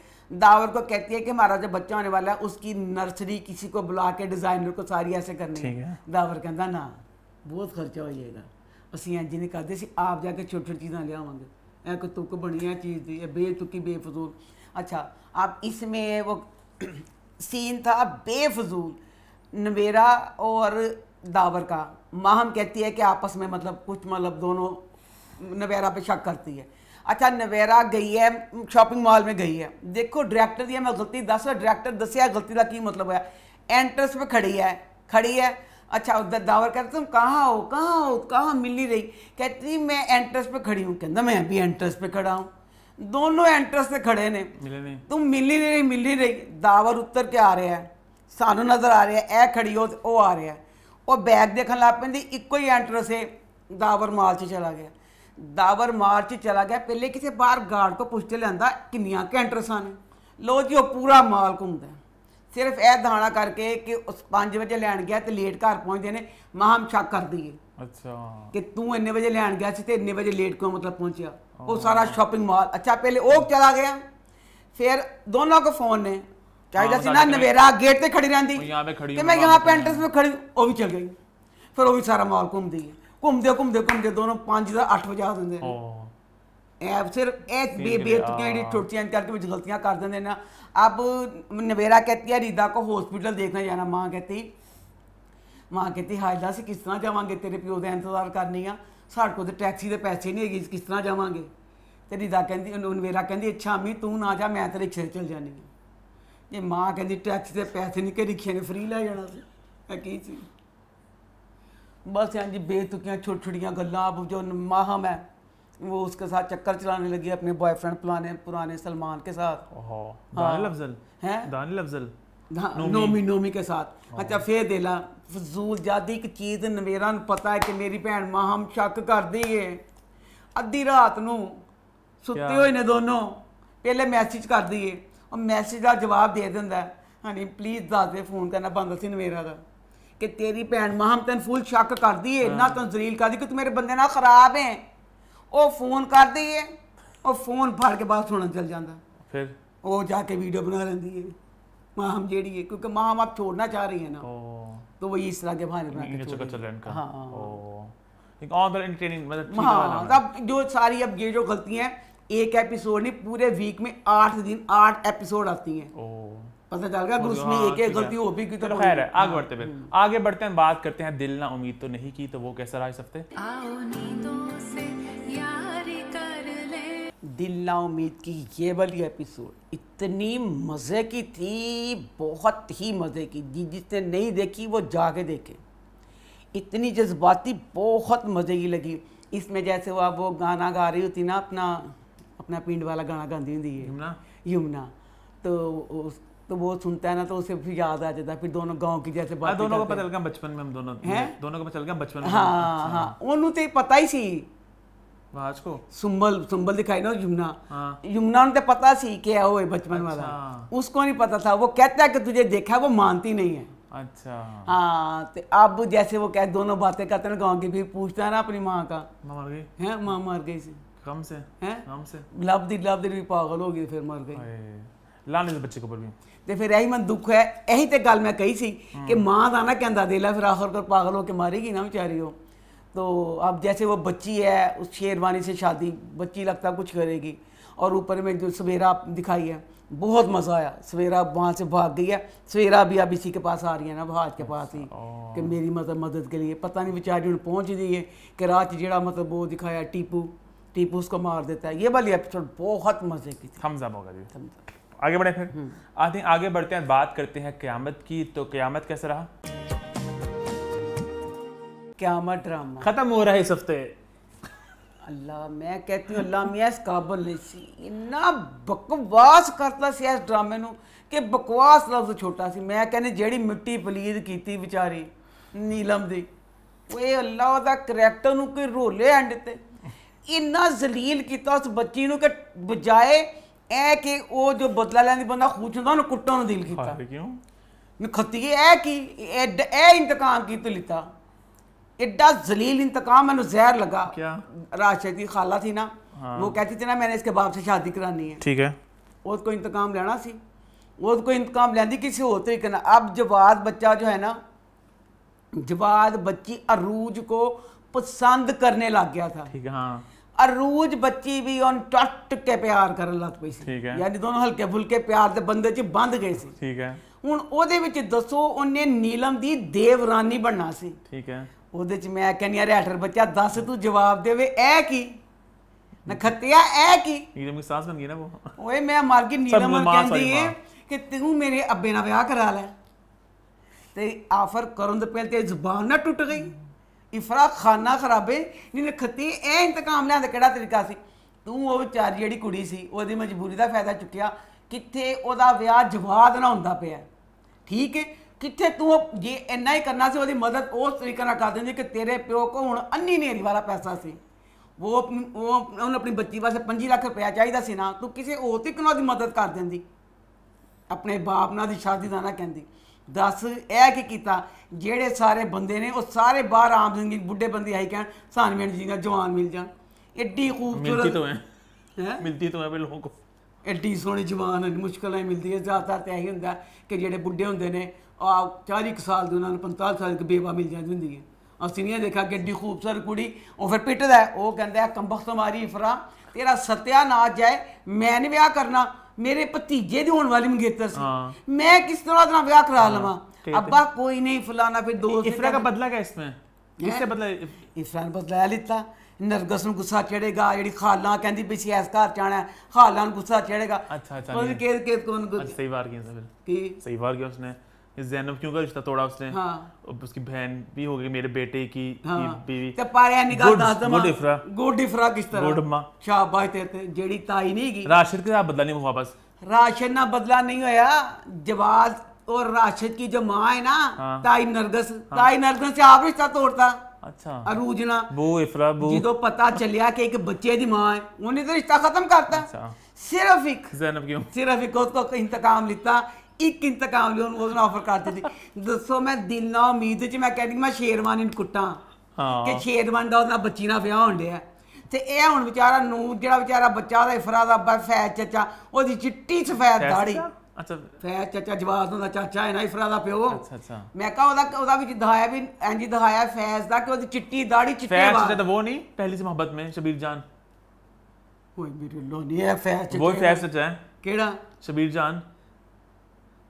Speaker 2: दावर को कहती है कि हमारा जो बच्चा होने वाला है उसकी नर्सरी किसी को बुला के डिज़ाइनर को सारी ऐसे करनी है दावर कहता ना बहुत खर्चा हो जाएगा अस ਇੰਜ नहीं करते आप जाके छोटी छोटी चीज़ा ले आवेंगे एक तुक बनी है चीज़ दी बेतुकी बेफजूल अच्छा आप इसमें वो सीन था बेफजूल नवेरा और दावर का माहम कहती है कि आपस में मतलब कुछ मतलब दोनों नवेरा पे शक करती है अच्छा नवेरा गई है शॉपिंग मॉल में गई है देखो डायरेक्टर दिया मैं गलती दस डायरेक्टर दसिया गलती का की मतलब है एंट्रेंस पे खड़ी है खड़ी है अच्छा उधर दावर कहते तुम कहाँ हो कहाँ हो कहाँ मिल नहीं रही कहती मैं एंट्रेंस पे खड़ी हूँ कहता मैं अभी एंट्रेंस पे खड़ा हूँ दोनों एंट्रेंस से खड़े ने तुम मिल ही नहीं रही मिल ही रही दावर उत्तर के आ रहे हैं सानू नजर आ रहे हैं ए खड़ी हो वो आ रहे हैं ਉਹ ਬੈਗ ਦੇਖਣ ਲੱਗ ਪੈਂਦੀ ਇੱਕੋ ਹੀ ਐਂਟਰ ਸੇ ਦਾਵਰ ਮਾਲ 'ਚ ਚਲਾ ਗਿਆ ਦਾਵਰ ਮਾਲ 'ਚ ਚਲਾ ਗਿਆ ਪਹਿਲੇ ਕਿਸੇ ਬਾਹਰ ਗਾਰਡ ਕੋ ਪੁੱਛ ਕੇ ਲੈਂਦਾ ਕਿੰਨੀਆਂ ਕੈਂਟਰਸਾਂ ਨੇ ਲੋ ਜੀ ਉਹ ਪੂਰਾ ਮਾਲ ਘੁੰਮਦਾ ਸਿਰਫ ਇਹ ਧਾਣਾ ਕਰਕੇ ਕਿ ਉਸ 5 ਵਜੇ ਲੈਣ ਗਿਆ ਤੇ ਲੇਟ ਘਰ ਪਹੁੰਚਦੇ ਨੇ ਮਾਹਮ ਸ਼ੱਕ ਕਰਦੀ ਦਈਏ ਅੱਛਾ ਕਿ ਤੂੰ ਇੰਨੇ ਵਜੇ ਲੈਣ ਗਿਆ ਸੀ ਤੇ ਇੰਨੇ ਵਜੇ ਲੇਟ ਕਿਉਂ ਮਤਲਬ ਪਹੁੰਚਿਆ ਉਹ ਸਾਰਾ ਸ਼ਾਪਿੰਗ ਮਾਲ ਅੱਛਾ ਪਹਿਲੇ ਉਹ ਚਲਾ ਗਿਆ ਫਿਰ ਦੋਨੋਂ ਕੋ ਫੋਨ ਨੇ ਚਾਹੀਦਾ ਸੀ ਨਾ ਨਵੇਰਾ ਗੇਟ ਤੇ ਖੜੀ ਰਹਿੰਦੀ
Speaker 1: ਤੇ ਮੈਂ ਯਹਾਂ पे एंट्रेंस
Speaker 2: ਖੜੀ ਉਹ ਵੀ ਚਲ ਗਈ ਫਿਰ ਉਹ ਵੀ ਸਾਰਾ ਮਾਲ ਘੁੰਮਦੀ ਹੈ ਘੁੰਮਦੇ ਘੁੰਮਦੇ ਘੁੰਮਦੇ ਦੋਨੋਂ 5 ਦਾ 8 ਵਜਾ ਦਿੰਦੇ ਨੇ ਇਹ ਫਿਰ ਇੱਕ बेतुकियां ਜਿਹੜੀ छोटी ਕਰਕੇ ਵਿੱਚ ਗਲਤੀਆਂ ਕਰ ਦਿੰਦੇ ਨੇ ਅਬ ਨਵੇਰਾ ਕਹਤੀ ਹੈ ਰੀਦਾ ਕੋ ਹਸਪੀਟਲ ਦੇਖਣਾ ਜਾਣਾ ਮਾਂ ਕਹਤੀ ਮਾਂ ਕਹਤੀ ਹਾਇਦਾ ਸੀ ਕਿਸ ਤਰ੍ਹਾਂ ਜਾਵਾਂਗੇ ਤੇਰੇ ਪਿਓ ਦਾ ਇੰਤਜ਼ਾਰ ਕਰਨੀ ਆ ਸਾਡੇ ਕੋਲ ਤੇ ਟੈਕਸੀ ਦੇ ਪੈਸੇ ਨਹੀਂ ਹੈਗੇ ਕਿਸ ਤਰ੍ਹਾਂ ਜਾਵਾਂਗੇ ਤੇ ਰੀਦਾ ਕਹਿੰਦੀ ਨਵੇਰਾ ਕਹਿੰਦੀ ਅੱਛਾ ਮੀ ਤੂੰ ਨਾ ਜਾ ਮੈਂ ਤੇਰੇ ਛੇ ਚਲ ਜਾਣੀ ਜੇ ਮਾਂ ਕਹਿੰਦੀ टैक्स के पैसे ਨਹੀਂ ਘਰੀ ਖੇਨ फ्री ਲੈ ਜਾਣਾ ਸੀ ਇਹ बस यहाँ जी बेतुकियाँ छोटी छोटियाँ गल्ला जो माह है वो उसके साथ चक्कर चलाने लगी अपने बॉयफ्रेंड पुराने पुराने सलमान के साथ दानिल नोमी नोमी के साथ अच्छा फिर देला फजूल जादी एक चीज़ नवेरा पता है कि मेरी भैन माहम हम शक कर दी है अद्धी रात न सुते हुए ने दोनों पहले मैसेज कर दिए ਉਹ ਮੈਸੇਜ ਦਾ ਜਵਾਬ ਦੇ ਦਿੰਦਾ ਹਣੀ ਪਲੀਜ਼ ਦੱਸ ਦੇ ਫੋਨ ਕਰਨਾ ਬੰਦ ਸੀ ਨਵੇਰਾ ਦਾ ਕਿ ਤੇਰੀ ਭੈਣ ਮਹਮ ਤਨ ਫੁੱਲ ਸ਼ੱਕ ਕਰਦੀ ਏ ਇੰਨਾ ਤਨ ਜ਼ਰੀਲ ਕਰਦੀ ਕਿ ਤੂੰ ਮੇਰੇ ਬੰਦੇ ਨਾਲ ਖਰਾਬ ਏ ਉਹ ਫੋਨ ਕਰਦੀ ਏ ਉਹ ਫੋਨ ਫੜ ਕੇ ਬਾਅਦ ਸੁਣਨ ਚਲ ਜਾਂਦਾ ਫਿਰ ਉਹ ਜਾ ਕੇ ਵੀਡੀਓ ਬਣਾ ਲੈਂਦੀ ਏ ਮਾਹਮ ਜਿਹੜੀ ਏ ਕਿਉਂਕਿ ਮਾਂ ਆਪ ਛੋੜਨਾ ਚਾਹ ਰਹੀ ਹੈ ਨਾ ਉਹ वही इस ਇਸ ਤਰ੍ਹਾਂ ਦੇ बना ਬਣਾ चक्कर चल रहा हाँ ਹਾਂ
Speaker 1: ਉਹ ਇੱਕ एंटरटेनिंग मतलब ठीक वाला हाँ
Speaker 2: अब जो सारी अब ये जो गलतियां एक एपिसोड नहीं पूरे वीक में आठ दिन आठ एपिसोड आती पता चल गया एक एक हाँ, गलती हो भी की तो तो खैर है आगे बढ़ते हाँ।
Speaker 1: आगे बढ़ते हैं बात करते हैं दिल ना उम्मीद तो नहीं की तो वो कैसा रहा इस हफ्ते
Speaker 2: दिल ना उम्मीद की ये वाली एपिसोड इतनी मज़े की थी बहुत ही मज़े की जिसने नहीं देखी वो जाके देखे इतनी जज्बाती बहुत मज़े की लगी इसमें जैसे वो वो गाना गा रही होती ना अपना अपना पिंड वाला गाना गाती होंगी यमुना यमुना तो उस तो वो सुनता है ना तो उसे फिर याद आ जाता है फिर दोनों गांव की जैसे हाँ, बात दोनों को पता लगा
Speaker 1: बचपन में हम दोनों हैं दोनों को पता लगा बचपन में हाँ अच्छा। हाँ
Speaker 2: उन्होंने तो पता ही सी वाज को सुंबल सुंबल दिखाई ना यमुना हाँ। यमुना ने तो पता सी क्या वो बचपन वाला अच्छा। उसको नहीं पता था वो कहता है कि तुझे देखा वो मानती नहीं है अच्छा हाँ तो अब जैसे वो कह दोनों बातें करते हैं गाँव की फिर पूछता है ना अपनी माँ का माँ मर गई है माँ मर गई कम से हैं कम से लव दी लव दी भी पागल हो गई फिर मर गई लाने दे बच्चे ਬੱਚੇ ਕੋਲ ਵੀ ਤੇ ਫਿਰ ਇਹੀ ਮਨ ਦੁੱਖ ਹੈ ਇਹੀ ਤੇ ਗੱਲ ਮੈਂ ਕਹੀ ਸੀ ਕਿ ਮਾਂ ਦਾ ਨਾ ਕਹਿੰਦਾ ਦੇਲਾ फिर हम्म। आखर कर पागल हो के मारेगी ना ਵਿਚਾਰੀ हो तो अब जैसे वो बच्ची है उस शेरवानी से शादी बच्ची लगता कुछ करेगी और ऊपर में जो सवेरा दिखाई है बहुत मज़ा आया सवेरा वहाँ से भाग गई है सवेरा भी अब इसी के पास आ रही है ना भाज के पास ही अच्छा, कि मेरी मतलब मदद के लिए पता नहीं बेचारी उन्हें पहुँच गई है कि रात जेड़ा मतलब वो दिखाया टीपू टीपू उसको मार देता है ये वाली एपिसोड बहुत मजे की थी हमजा होगा जी
Speaker 1: आगे बढ़े फिर हम्म। आई थिंक आगे बढ़ते हैं बात करते हैं क्यामत की तो क्यामत कैसे रहा
Speaker 2: क्यामत ड्रामा खत्म हो रहा है इस हफ्ते अल्लाह मैं कहती हूँ अल्लाह मैं इस काबल नहीं सी इन्ना बकवास करता सी इस ड्रामे को कि बकवास लफ्ज छोटा सी मैं कहने जेड़ी मिट्टी पलीद की थी बेचारी नीलम दी ओए अल्लाह का करैक्टर कोई रोले एंड इन्ना जलील किया उस बच्ची ਨੂੰ ਕਿ ਬਜਾਏ ਇਹ ਕਿ ਉਹ ਜੋ ਬਦਲਾ ਲੈਣ ਦੀ ਬੰਦਾ ਖੂਚ ਹੁੰਦਾ ਉਹਨੂੰ ਕੁੱਟਣ ਨੂੰ ਦਿਲ ਕੀਤਾ ਕਿਉਂ ਨਖਤੀਏ ਇਹ ਕੀ ਇਹ ਇੰਤਕਾਮ ਕੀ ਤੂੰ ਲਿੱਤਾ जलील इंतकाम मैं जहर लगा राशे की खाला थी ना हाँ। वो कहती थी ना मैंने इसके बाप से शादी करानी है ठीक है उसको इंतकाम लेना सी उसको इंतकाम लेंदी किसी और तरीके ना अब जवाद बच्चा जो है ना जवाद बच्ची अरूज को पसंद करने लग गया था ठीक है हाँ ਅਰੂਜ ਬੱਚੀ ਵੀ ਉਹਨ ਟੱਟ ਕੇ ਪਿਆਰ ਕਰਨ ਲੱਗ ਪਈ ਸੀ ਯਾਨੀ ਦੋਨੋਂ ਹਲਕੇ ਫੁਲਕੇ ਪਿਆਰ ਦੇ ਬੰਦੇ 'ਚ ਬੰਦ ਗਏ ਸੀ ਠੀਕ ਹੈ ਹੁਣ ਉਹਦੇ ਵਿੱਚ ਦੱਸੋ ਉਹਨੇ ਨੀਲਮ ਦੀ ਦੇਵਰਾਨੀ ਬਣਨਾ ਸੀ ਠੀਕ ਹੈ ਉਹਦੇ 'ਚ ਮੈਂ ਕਹਿੰਨੀ ਆ ਰੈਟਰ ਬੱਚਾ ਦੱਸ ਤੂੰ ਜਵਾਬ ਦੇਵੇ ਇਹ ਕੀ ਨਖਤਿਆ ਇਹ ਕੀ
Speaker 1: ਨੀਲਮ ਦੀ ਸਾਸ ਬਣ ਗਈ ਨਾ ਉਹ
Speaker 2: ਓਏ ਮੈਂ ਮਰ ਗਈ ਨੀਲਮ ਕਹਿੰਦੀ ਹੈ ਕਿ ਤੂੰ ਮੇਰੇ ਅੱਬੇ ਨਾਲ ਵਿਆਹ ਕਰਾ ਲੈ ਤੇ ਆਫਰ ਕਰਨ ਦੇ ਪਹਿਲ ਤੇ ਜ਼ੁਬਾਨ ਨਾ ਟੁੱਟ ਗਈ ਇਫਰਾਕ ਖਾਨਾ ਖਰਾਬੇ ਨੇ ਨਖਤੀ ਇਹ ਇੰਤਕਾਮ ਲੈਣ ਦਾ ਕਿਹੜਾ ਤਰੀਕਾ ਸੀ ਤੂੰ ਉਹ ਵਿਚਾਰੀ ਜਿਹੜੀ ਕੁੜੀ ਸੀ ਉਹਦੀ ਮਜਬੂਰੀ ਦਾ ਫਾਇਦਾ ਚੁੱਕਿਆ ਕਿੱਥੇ ਉਹਦਾ ਵਿਆਹ ਜਵਾਦ ਨਾ ਹੁੰਦਾ ਪਿਆ ਠੀਕ ਹੈ ਕਿੱਥੇ ਤੂੰ ਜੇ ਇੰਨਾ ਹੀ ਕਰਨਾ ਸੀ ਉਹਦੀ ਮਦਦ ਉਸ ਤਰੀਕੇ ਨਾਲ ਕਰ ਦਿੰਦੀ ਕਿ ਤੇਰੇ ਪਿਓ ਕੋ ਹੁਣ ਅੰਨੀ ਨੇਰੀ ਵਾਲਾ ਪੈਸਾ ਸੀ ਉਹ ਉਹ ਉਹਨੇ ਆਪਣੀ ਬੱਚੀ ਵਾਸਤੇ 5 ਲੱਖ ਰੁਪਇਆ ਚਾਹੀਦਾ ਸੀ ਨਾ ਤੂੰ ਕਿਸੇ ਹੋਰ ਤੇ ਕਿਉਂ ਉਹਦੀ ਮਦਦ ਕਰ ਦਿੰਦੀ ਆਪਣੇ ਬਾਪ ਨਾਲ ਦੀ ਸ਼ਾਦੀ ਦਾ ਨਾ ਕਹਿੰਦੀ ਦੱਸ ਇਹ ਕੀ ਕੀਤਾ ਜਿਹੜੇ ਸਾਰੇ ਬੰਦੇ ਨੇ ਉਹ ਸਾਰੇ ਬਾਹਰ ਆਮ ਜ਼ਿੰਦਗੀ ਬੁੱਢੇ ਬੰਦੇ ਆਈ ਕਹਿਣ ਸਾਨੂੰ ਮਿਲ ਜੀਗਾ ਜਵਾਨ ਮਿਲ ਜਾ ਐਡੀ ਖੂਬਸੂਰਤ ਮਿਲਦੀ ਤਾਂ ਹੈ ਮਿਲਦੀ ਤਾਂ ਹੈ ਬੇ ਲੋਕਾਂ ਐਡੀ ਸੋਹਣੀ ਜਵਾਨ ਹੈ ਮੁਸ਼ਕਲ ਹੈ ਮਿਲਦੀ ਹੈ ਜ਼ਿਆਦਾਤਰ ਤੇ ਇਹੀ ਹੁੰਦਾ ਕਿ ਜਿਹੜੇ ਬੁੱਢੇ ਹੁੰਦੇ ਨੇ ਆ 40 ਸਾਲ ਦੇ ਉਹਨਾਂ ਨੂੰ 45 ਸਾਲ ਦੀ ਬੇਵਾ ਮਿਲ ਜਾਂਦੀ ਹੁੰਦੀ ਹੈ ਅਸੀਂ ਨਹੀਂ ਦੇਖਿਆ ਕਿ ਐਡੀ ਖੂਬਸੂਰਤ ਕੁੜੀ ਉਹ ਫਿਰ ਪਿੱਟਦਾ ਉਹ ਕਹਿੰਦਾ ਕੰਬਖਤ ਮਾਰੀ ਇਫਰਾ ਤੇਰਾ ਸਤਿਆ ਨਾ ਜਾਏ ਮੈਂ ਨਹੀਂ ਵਿਆਹ ਕਰਨਾ ਮੇਰੇ ਭਤੀਜੇ ਦੀ ਹੋਣ ਵਾਲੀ ਮੰਗੇਤਰ ਸੀ मैं किस तरह ना ब्याह करा लवा अब्बा कोई नहीं फलाना फिर दोस्त इफ्रा का बदला क्या इसमें किससे बदला इफ्रा ने बदला लिता नरगस ਨੂੰ ਗੁੱਸਾ ਚੜੇਗਾ ਜਿਹੜੀ ਖਾਲਾਂ ਕਹਿੰਦੀ ਵੀ ਸੀ ਇਸ ਘਰ ਜਾਣਾ ਖਾਲਾਂ ਨੂੰ ਗੁੱਸਾ ਚੜੇਗਾ ਅੱਛਾ ਅੱਛਾ ਪਰ ਕੇਸ
Speaker 1: ਕੇਸ ਕੋਨ ਸਹੀ ਵਾਰ ਗਿਆ ਸਰ ਕੀ ਸਹੀ ਵਾਰ ਗਿਆ ਉਸਨੇ जैनब क्यों का रिश्ता तोड़ा उसने हाँ। उसकी बहन भी हो गई मेरे बेटे की, हाँ। बीवी गुड इफरा किस तरह गुड अम्मा
Speaker 2: शाबाश तेरे जेडी ताई नहीं की राशिद के साथ
Speaker 1: बदला नहीं हुआ बस
Speaker 2: राशिद ना बदला नहीं होया जवाब और राशिद की जो माँ है ना हाँ। ताई नरगस हाँ। ताई नरगस से आप रिश्ता तोड़ता अच्छा अरूजना इफरा पता चलिया कि एक बच्चे की माँ है उन्हें तो रिश्ता खत्म करता अच्छा। सिर्फ एक जैनब क्यों सिर्फ एक उसको इंतकाम लिता ਇੱਕ ਇੰਤਕਾਮ ਲਈ ਉਹਨੂੰ ਉਹਦਾ ਆਫਰ ਕਰਤੀ ਸੀ ਦੱਸੋ ਮੈਂ ਦਿਲ ਨਾਲ ਉਮੀਦ ਚ ਮੈਂ ਕਹਿੰਦੀ ਮੈਂ ਸ਼ੇਰਵਾਨੀ ਨੂੰ ਕੁੱਟਾਂ ਕਿ ਸ਼ੇਰਵਾਨ ਦਾ ਉਹਦਾ ਬੱਚੀ ਨਾਲ ਵਿਆਹ ਹੋਣ ਡਿਆ ਤੇ ਇਹ ਹੁਣ ਵਿਚਾਰਾ ਨੂੰ ਜਿਹੜਾ ਵਿਚਾਰਾ ਬੱਚਾ ਉਹਦਾ ਇਫਰਾ ਦਾ ਅੱਬਾ ਫੈਜ਼ ਚਾਚਾ ਉਹਦੀ ਚਿੱਟੀ ਸਫੈਦ ਦਾੜੀ ਅੱਛਾ ਫੈਜ਼ ਚਾਚਾ ਜਵਾਬ ਹੁੰਦਾ ਚਾਚਾ ਹੈ ਨਾ ਇਫਰਾ ਦਾ ਪਿਓ ਅੱਛਾ ਅੱਛਾ ਮੈਂ ਕਹਾ ਉਹਦਾ ਉਹਦਾ ਵੀ ਦਿਖਾਇਆ ਵੀ ਇੰਜ ਦਿਖਾਇਆ ਫੈਜ਼ ਦਾ ਕਿ ਉਹਦੀ ਚਿੱਟੀ ਦਾੜੀ ਚਿੱਟੇ ਵਾਲ ਫੈਜ਼ ਚਾਚਾ ਉਹ ਨਹੀਂ ਪਹਿਲੀ ਸੇ ਮੁਹੱਬਤ
Speaker 1: ਮੇਂ ਸ਼ਬੀਰ ਜਾਨ
Speaker 2: ਕੋਈ ਮੇਰੇ ਲੋ
Speaker 1: ਨਹੀਂ ਹੈ ਫੈਜ਼ ਚਾਚਾ ਉਹ ਫੈਜ਼ ਚਾਚਾ ਹੈ ਕਿਹੜਾ ਸ਼ਬੀਰ ਜਾਨ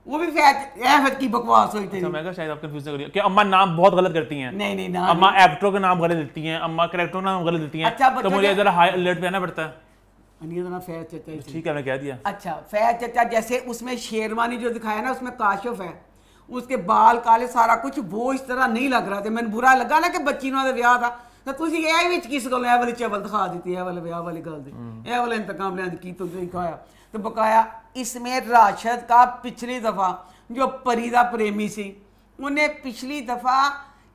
Speaker 1: वो भी अहमद की बकवास हुई थी अच्छा, मैं शायद आप कंफ्यूज करिए कि अम्मा नाम बहुत गलत करती हैं नहीं नहीं नाम अम्मा एक्टरों के नाम गलत देती हैं अम्मा करेक्टरों नाम गलत देती हैं अच्छा तो मुझे जरा हाई अलर्ट पे आना पड़ता है ठीक है मैं कह दिया
Speaker 2: अच्छा फैज चचा जैसे उसमें शेरवानी जो दिखाया ना उसमें काशफ है उसके बाल काले सारा कुछ वो इस तरह नहीं लग रहा था मैंने बुरा लगा ना कि बच्ची का ਵਿਆਹ था तो ਤੁਸੀਂ ਇਹ भी किस ਗੱਲ ਇਹ ਵਾਲੀ ਚਵਲ ਦਿਖਾ ਦਿੱਤੀ ਇਹ ਵਾਲੇ ਵਿਆਹ ਵਾਲੀ ਗੱਲ ਦੀ ਇਹ ਵਾਲਾ ਇੰਤਕਾਮ ਲੈਣ ਦੀ ਕੀ ਤੁਸੀਂ ਦਿਖਾਇਆ ਤੇ इसमें ਰਾਸ਼ਦ का ਪਿਛਲੀ ਦਫਾ ਜੋ ਪਰੀ ਦਾ ਪ੍ਰੇਮੀ ਸੀ ਉਹਨੇ ਪਿਛਲੀ ਦਫਾ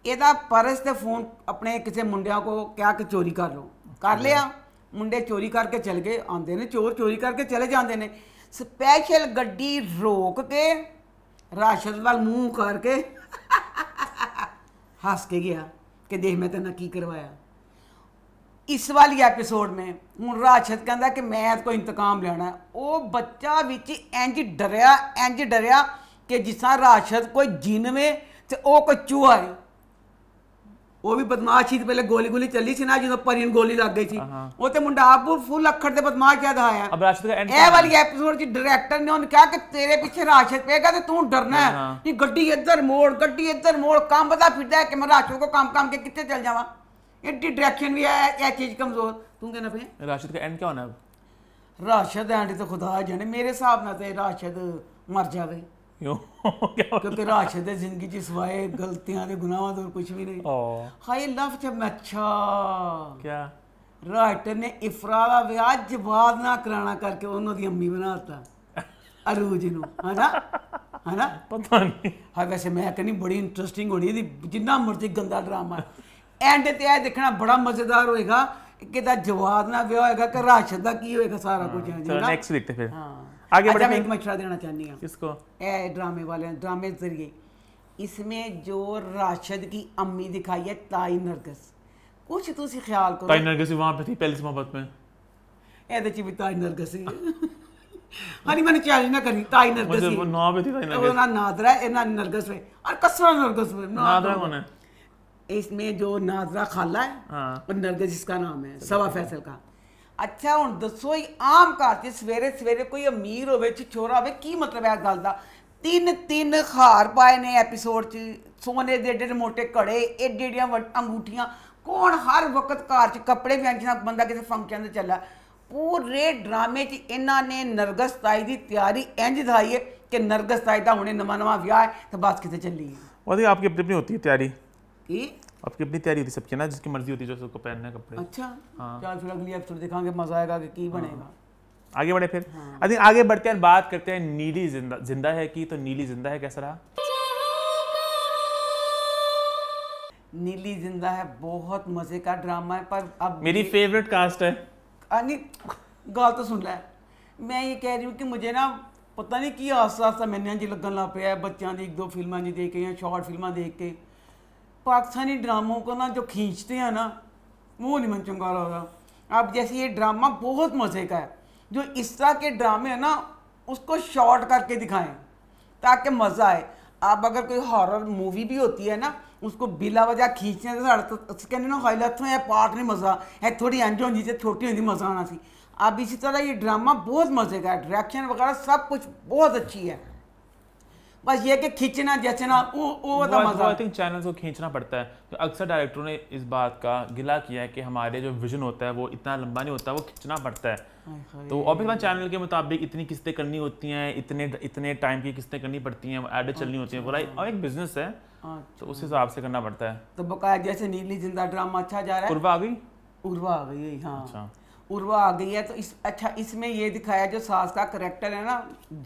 Speaker 2: ਇਹਦਾ ਪਰਸ ਤੇ ਫੋਨ ਆਪਣੇ ਕਿਸੇ ਮੁੰਡਿਆਂ ਕੋ ਕਿਹਾ ਕਿ ਚੋਰੀ ਕਰ ਲੋ ਕਰ ਲਿਆ ਮੁੰਡੇ ਚੋਰੀ ਕਰਕੇ ਚਲ ਗਏ ਆਉਂਦੇ ਨੇ ਚੋਰ ਚੋਰੀ ਕਰਕੇ ਚਲੇ ਜਾਂਦੇ ਨੇ ਸਪੈਸ਼ਲ ਗੱਡੀ ਰੋਕ ਕੇ ਰਾਸ਼ਦ ਵੱਲ ਮੂੰਹ ਕਰਕੇ ਹੱਸ ਕੇ ਗਿਆ ਕਿ ਦੇਖ ਮੈਂ ਤੈਨੂੰ ਕੀ ਕਰਵਾਇਆ ਇਸ ਵਾਲੀ ਐਪੀਸੋਡ ਮੇ ਹੁਣ ਰਾਸ਼ਦ ਕਹਿੰਦਾ ਕਿ ਮੈਂ ਇਸ ਕੋ ਇੰਤਕਾਮ ਲੈਣਾ ਉਹ ਬੱਚਾ ਵਿੱਚ ਇੰਜ ਡਰਿਆ ਇੰਜ ਡਰਿਆ ਕਿ ਜਿਸ ਤਰ੍ਹਾਂ ਰਾਸ਼ਦ ਕੋਈ ਜਿੰਨ ਵੇ ਤੇ ਉਹ ਕੋਈ ਚੂਹਾ ਹੈ ਉਹ ਵੀ ਬਦਮਾਸ਼ ਸੀ ਪਹਿਲੇ ਗੋਲੀ ਗੋਲੀ ਚੱਲੀ ਸੀ ਨਾ ਜਦੋਂ ਪਰੀਨ ਗੋਲੀ ਲੱਗ ਗਈ ਸੀ ਉਹ ਤੇ ਮੁੰਡਾ ਆਪ ਫੁੱਲ ਅੱਖਰ ਤੇ ਬਦਮਾਸ਼ ਕਿਹਾ ਦਹਾਇਆ ਅਬ ਰਾਸ਼ਦ ਦਾ ਐਂਡ ਇਹ ਵਾਲੀ ਐਪੀਸੋਡ ਚ ਡਾਇਰੈਕਟਰ ਨੇ ਉਹਨੂੰ ਕਿਹਾ ਕਿ ਤੇਰੇ ਪਿੱਛੇ ਰਾਸ਼ਦ ਪਏਗਾ ਤੇ ਤੂੰ ਡਰਨਾ ਹੈ ਕਿ ਗੱਡੀ ਇੱਧਰ ਮੋੜ ਗੱਡੀ ਇੱਧਰ ਮੋੜ ਕੰਬਦਾ ਫਿਰਦਾ ਕਿ ਮੈਂ ਰਾਸ਼ਦ ਕੋ ਕੰਮ ਕੰਮ ਕੇ ਕਿੱਥੇ ਚੱਲ ਜਾਵਾਂ ये ਡਾਇਰੈਕਸ਼ਨ ਵੀ है ਇਹ ਚੀਜ਼ ਕਮਜ਼ੋਰ ਤੂੰ ਕਹਿੰਦਾ पे
Speaker 1: ਰਾਸ਼ਦ ਦਾ ਐਂਡ क्या होना है
Speaker 2: राशिद एंड तो ਖੁਦਾ ਜਾਣੇ ਮੇਰੇ ਹਿਸਾਬ ਨਾਲ ਤੇ ਰਾਸ਼ਦ ਮਰ ਜਾਵੇ ਕਿਉਂ ਕਿਉਂਕਿ ਰਾਸ਼ਦ ਦੀ ਜ਼ਿੰਦਗੀ ਚ ਸਿਵਾਏ ਗਲਤੀਆਂ ਦੇ ਗੁਨਾਹਾਂ ਤੋਂ ਕੁਝ ਵੀ ਨਹੀਂ ਹਾਏ ਲਫ਼ਜ਼ ਮੈਂ ਅੱਛਾ ਕੀ ਰਾਈਟਰ ਨੇ ਇਫਰਾ ਦਾ ਵਿਆਹ ਜਵਾਦ ਨਾ ਕਰਾਣਾ ਕਰਕੇ ਉਹਨਾਂ ਦੀ ਅੰਮੀ ਬਣਾਤਾ ਅਰੂਜ ਨੂੰ ਹਨਾ ਹਨਾ ਪਤਾ ਨਹੀਂ ਹਾਂ ਵੈਸੇ ਮੈਂ ਕਹਿੰਦੀ ਬੜੀ ਇੰਟਰਸਟਿੰਗ ਹੋਣੀ ਇਹਦੀ ਜਿੰਨਾ ਮਰਜ਼ੀ ਗੰਦਾ ਡਰਾਮਾ ਐਂਡ ਤੇ ਇਹ ਦੇਖਣਾ ਬੜਾ ਮਜ਼ੇਦਾਰ ਹੋਏਗਾ ਕਿਦਾ ਜਵਾਦ ना ਵਿਆਹ ਹੋਏਗਾ कि ਰਾਸ਼ਦ ਦਾ की ਹੋਏਗਾ सारा कुछ ਹੈ ਜੀ ਨੈਕਸਟ ਦੇਖਤੇ ਫਿਰ ਹਾਂ आगे अच्छा, बढ़ते मैं एक मशवरा देना चाहनी हूँ किसको ए ड्रामे वाले ड्रामे जरिए इसमें जो राशद की अम्मी दिखाई है ताई नरगस कुछ तो उसी ख्याल करो ताई नरगस
Speaker 1: वहाँ पे थी पहली मोहब्बत में
Speaker 2: ए दची भी ताई नरगस ही हां मैंने चैलेंज ना करी ताई नरगस ही वो नाम पे थी ताई नरगस वो ना नादरा है ना नरगस में और कसरा नरगस में नादरा कौन है इसमें जो नाजरा खाला है हाँ। नरगज इसका नाम है सवा फैसल का अच्छा हूँ दसो आम घर से सवेरे सवेरे कोई अमीर हो छोरा हो मतलब है गल का तीन तीन हार पाए ने एपीसोड सोने के एडे मोटे घड़े एडे एडिया अंगूठिया कौन हर वक्त घर च कपड़े व्यंजना बंदा किसी फंक्शन से चला पूरे ड्रामे च इन्होंने ने नरगस ताई की तैयारी इंज दाई है कि नरगस ताई का हमने नवा नवा ब्याह है तो बस कितने चली है
Speaker 1: वो आपकी अपनी अपनी होती है तैयारी कि आपकी अपनी तैयारी होती सबकी ना जिसकी मर्जी होती है जो उसको पहनने कपड़े अच्छा हाँ
Speaker 2: चल फिर अगली एपिसोड दिखाएंगे मजा आएगा कि की हाँ। बनेगा
Speaker 1: आगे बढ़े फिर आई हाँ। थिंक आगे बढ़ते हैं बात करते हैं नीली जिंदा जिंदा है कि तो नीली जिंदा है कैसा रहा
Speaker 2: नीली जिंदा है बहुत मजे का ड्रामा है पर अब मेरी
Speaker 1: फेवरेट कास्ट है
Speaker 2: अरे गाल तो सुन ले मैं ये कह रही हूँ कि मुझे ना ਪਤਾ ਨਹੀਂ ਕੀ ਆਸਾ ਆਸਾ ਮੈਨੂੰ ਜੀ ਲੱਗਣ ਲੱਗ ਪਿਆ बच्चों की एक दो ਫਿਲਮਾਂ जी देख के या शॉर्ट ਫਿਲਮਾਂ देख के पाकिस्तानी ड्रामों को ना जो खींचते हैं ना वो नहीं मन चुंगारा होगा अब जैसे ये ड्रामा बहुत मज़े का है जो इस तरह के ड्रामे हैं ना उसको शॉर्ट करके दिखाएं ताकि मज़ा आए आप अगर कोई हॉरर मूवी भी होती है ना उसको बिला वजह खींचने से तो कहने ना हाई लथ में पार्ट नहीं मज़ा है थोड़ी अंज होनी चाहिए छोटी होती मज़ा आना सी अब इसी तरह ये ड्रामा बहुत मज़े का है डायरेक्शन वगैरह सब कुछ बहुत अच्छी है बस ये कि खींचना जचना वो वो तो मजा आई
Speaker 1: थिंक चैनल्स को खींचना पड़ता है तो अक्सर डायरेक्टरों ने इस बात का गिला किया है कि हमारे जो विजन होता है वो इतना लंबा नहीं होता वो खींचना पड़ता है तो ऑब्वियस बात चैनल के मुताबिक इतनी किस्तें करनी होती हैं इतने इतने टाइम की किस्तें करनी पड़ती हैं एड चलनी होती है बुराई और एक बिजनेस है तो उस अच्छा। हिसाब से करना पड़ता है
Speaker 2: तो बकाया जैसे नीली जिंदा ड्रामा अच्छा जा रहा है उर्वा आ गई उर्वा आ गई हाँ अच्छा। उर्वा आ गई है तो इस अच्छा इसमें ये दिखाया जो सास का करेक्टर है ना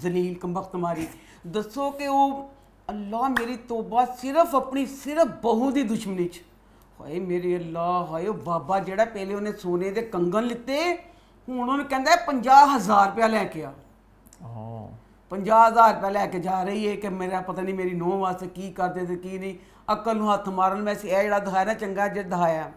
Speaker 2: जलील कम्बख्तमारी ਦੱਸੋ ਕਿ ਉਹ ਅੱਲਾ ਮੇਰੀ ਤੋਬਾ ਸਿਰਫ ਆਪਣੀ ਸਿਰਫ ਬਹੂ ਦੀ ਦੁਸ਼ਮਣੀ 'ਚ ਹਾਏ ਮੇਰੇ ਅੱਲਾ ਹਾਏ ਬਾਬਾ ਜਿਹੜਾ ਪਹਿਲੇ ਉਹਨੇ ਸੋਨੇ ਦੇ ਕੰਗਣ ਲਿੱਤੇ ਹੁਣ ਉਹਨੇ ਕਹਿੰਦਾ 50000 ਰੁਪਏ ਲੈ ਕੇ ਆ ਹਾਂ 50000 ਰੁਪਏ ਲੈ ਕੇ ਜਾ ਰਹੀ ਏ ਕਿ ਮੇਰਾ ਪਤਾ ਨਹੀਂ ਮੇਰੀ ਨੋਹ ਵਾਸਤੇ ਕੀ ਕਰਦੇ ਤੇ ਕੀ ਨਹੀਂ ਅਕਲ ਨੂੰ ਹੱਥ ਮਾਰਨ ਵੈਸੇ ਇਹ ਜਿਹੜਾ ਦਿਖਾਇਆ ਨਾ ਚੰਗਾ ਜਿਹੜਾ ਦਿਖਾਇਆ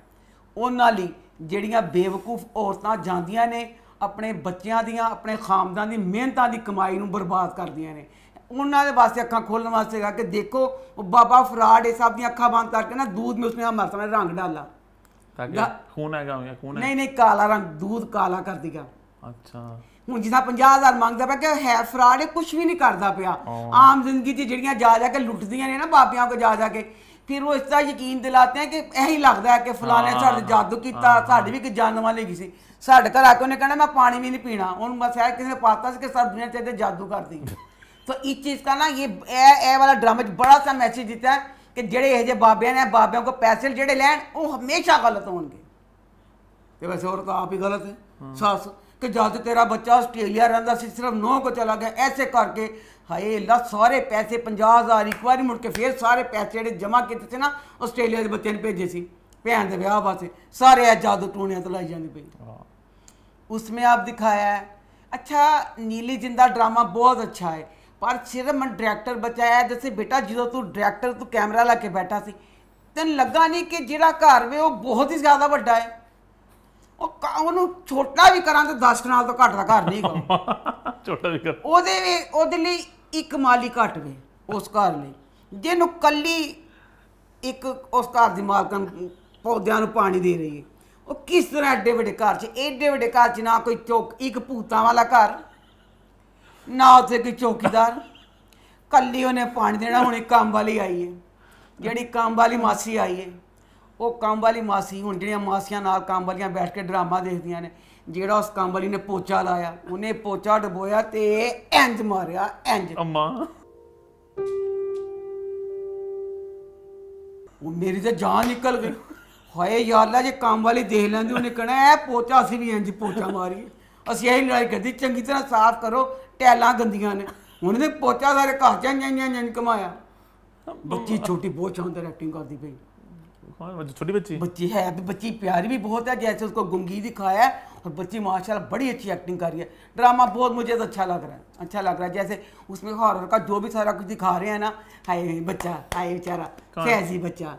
Speaker 2: ਉਹਨਾਂ ਲਈ ਜਿਹੜੀਆਂ ਬੇਵਕੂਫ ਔਰਤਾਂ ਜਾਂਦੀਆਂ ਨੇ ਆਪਣੇ ਬੱਚਿਆਂ ਦੀਆਂ ਆਪਣੇ ਖਾਮਦਾਨ ਦੀ ਮਿਹਨਤਾਂ ਦੀ ਕਮਾਈ ਨੂੰ ਬਰਬਾਦ ਕਰਦੀਆਂ ਨੇ ਉਹਨਾਂ ਦੇ ਵਾਸਤੇ ਅੱਖਾਂ ਖੋਲਣ ਵਾਸਤੇ ਕਿ ਦੇਖੋ ਉਹ ਬਾਬਾ ਫਰਾਡ ਇਹ ਸਭ ਦੀਆਂ ਅੱਖਾਂ ਬੰਦ ਕਰਕੇ ਨਾ ਦੂਧ ਵਿੱਚ ਉਸਨੇ ਮਰ ਸਮੇਂ ਰੰਗ ਡਾਲਾ
Speaker 1: ਖੂਨ ਹੈਗਾ ਹੋਇਆ ਖੂਨ ਨਹੀਂ
Speaker 2: ਨਹੀਂ ਕਾਲਾ ਰੰਗ ਦੂਧ ਕਾਲਾ ਕਰ देगा ਅੱਛਾ ਹੁਣ ਜਿਹਦਾ 50000 ਮੰਗਦਾ ਪਿਆ ਕਿ ਹੈ ਫਰਾਡ ਇਹ ਕੁਝ ਵੀ ਨਹੀਂ ਕਰਦਾ ਪਿਆ ਆਮ ਜ਼ਿੰਦਗੀ 'ਚ ਜਿਹੜੀਆਂ ਜਾ ਜਾ ਕੇ ਲੁੱਟਦੀਆਂ ਨੇ ਨਾ ਬਾਬਿਆਂ ਕੋ ਜਾ ਜਾ ਕੇ ਫਿਰ ਉਹ ਇਸ ਤਰ੍ਹਾਂ ਯਕੀਨ ਦਿਲਾਤੇ ਆ ਕਿ ਇਹੀ ਲੱਗਦਾ ਹੈ ਕਿ ਫਲਾਣੇ ਸਾਡੇ ਜਾਦੂ ਕੀਤਾ ਸਾਡੇ ਵੀ ਕਿ ਜਾਨ ਵਾਲੀ ਗਈ ਸੀ ਸਾਡੇ ਘਰ ਆ ਕੇ ਉਹਨੇ ਕਹਿਣਾ ਮੈਂ ਪਾਣੀ ਵੀ ਨਹੀਂ ਪੀਣਾ ਉਹਨੂੰ ਬਸ ਇਹ ਕਿਸੇ ਪਾਤਾ ਸੀ ਕਿ ਸਭ ਦੁਨੀਆ ਤੇ ਜਾਦੂ ਕਰਦੀ सो इस चीज़ का ना ये ए, ए वाला ड्रामा बड़ा सा मैसेज दिता है कि जेड़े ये जे बाबे ने बाबे को पैसे जेड़े लैन वो हमेशा गलत हो वैसे और तो आप ही गलत है हाँ। सास कि जद तेरा बच्चा आस्ट्रेलिया रहा सिर्फ नौ को चला गया ऐसे करके हाए ला सारे पैसे पंजा हज़ार एक बार मुड़ के फिर सारे पैसे जो जमा किए थे ना आस्ट्रेलिया के बच्चे ने भेजे से भैन के ब्याह वास्ते सारे जादू टूने तो लाई जाने पे हाँ। उसमें आप दिखाया है अच्छा नीली जिंदा ड्रामा बहुत अच्छा है ਪਰ ਸਿਰਮ ਡਾਇਰੈਕਟਰ ਬਚਾਇਆ ਜਿਵੇਂ ਬੇਟਾ ਜਦੋਂ ਤੂੰ ਡਾਇਰੈਕਟਰ ਤੂੰ ਕੈਮਰਾ ਲਾ ਕੇ ਬੈਠਾ ਸੀ ਤੈਨ ਲੱਗਾ ਨਹੀਂ ਕਿ ਜਿਹੜਾ ਘਰ ਵੇ ਉਹ ਬਹੁਤ ਹੀ ਜ਼ਿਆਦਾ ਵੱਡਾ ਹੈ ਉਹ ਉਹਨੂੰ ਛੋਟਾ ਵੀ ਕਰਾਂ ਤੇ 10 ਕਨਾਲ ਤੋਂ ਘੱਟ ਦਾ ਘਰ ਨਹੀਂ ਕੋ ਛੋਟਾ ਵੀ ਕਰ ਉਹਦੇ ਵੀ ਉਹਦੇ ਲਈ ਇੱਕ ਮਾਲੀ ਘੱਟ ਗਏ ਉਸ ਘਰ ਲਈ ਜਿਹਨੂੰ ਕੱਲੀ ਇੱਕ ਉਸ ਘਰ ਦੀ ਮਾਲਕਨ ਪੌਦਿਆਂ ਨੂੰ ਪਾਣੀ ਦੇ ਰਹੀ ਹੈ ਉਹ ਕਿਸ ਤਰ੍ਹਾਂ ਐਡੇ ਵੱਡੇ ਘਰ 'ਚ ਐਡੇ ਵੱਡੇ ਘਰ 'ਚ ਨਾ ਕੋਈ ਚੌਕ ਇੱਕ ਭੂਤਾਂ ਵਾਲਾ ਘਰ ਨਾ ਉੱਥੇ ਕੋਈ ਚੌਕੀਦਾਰ ਕੱਲੀ ਉਹਨੇ ਪਾਣੀ ਦੇਣਾ ਹੁਣ ਇੱਕ ਕੰਮ ਵਾਲੀ ਆਈ ਹੈ ਜਿਹੜੀ ਕੰਮ ਵਾਲੀ ਮਾਸੀ ਆਈ ਹੈ ਉਹ ਕੰਮ ਵਾਲੀ ਮਾਸੀ ਹੁਣ ਜਿਹੜੀਆਂ ਮਾਸੀਆਂ ਨਾਲ ਕੰਮ ਵਾਲੀਆਂ ਬੈਠ ਕੇ ਡਰਾਮਾ ਦੇਖਦੀਆਂ ਨੇ ਜਿਹੜਾ ਉਸ ਕੰਮ ਵਾਲੀ ਨੇ ਪੋਚਾ ਲਾਇਆ ਉਹਨੇ ਪੋਚਾ ਡਬੋਇਆ ਤੇ ਇੰਜ ਮਾਰਿਆ ਇੰਜ ਅਮਾ ਉਹ ਮੇਰੀ ਤੇ ਜਾਨ ਨਿਕਲ ਗਈ ਹਾਏ ਯਾਰ ਲਾ ਜੇ ਕੰਮ ਵਾਲੀ ਦੇਖ ਲੈਂਦੀ ਉਹਨੇ ਕਹਣਾ ਇਹ ਪੋਚਾ ਅਸੀਂ ਵੀ ਇੰਜ ਪੋਚਾ ਮਾਰੀ ਅਸੀਂ ਇਹ ਲੜਾਈ ਕਰਦੀ ਚੰਗੀ ਤਰ੍ਹਾਂ ਸਾਫ਼ ਕਰੋ टैल गंदिया ने हूँ ਇਹਨੇ पोचा सारे घर ਜਾਂ कमाया बच्ची छोटी बहुत ਛੋਟੀ एक्टिंग करती पी छोटी बच्ची बच्ची है अभी बच्ची प्यारी भी बहुत है जैसे उसको गुंगी दिखाया है और बच्ची माशाल्लाह बड़ी अच्छी एक्टिंग कर रही है ड्रामा बहुत मुझे तो अच्छा लग रहा है अच्छा लग रहा है जैसे उसमें हॉरर का जो भी सारा कुछ दिखा रहे हैं ना हाय बच्चा हाय बेचारा कैसी बच्चा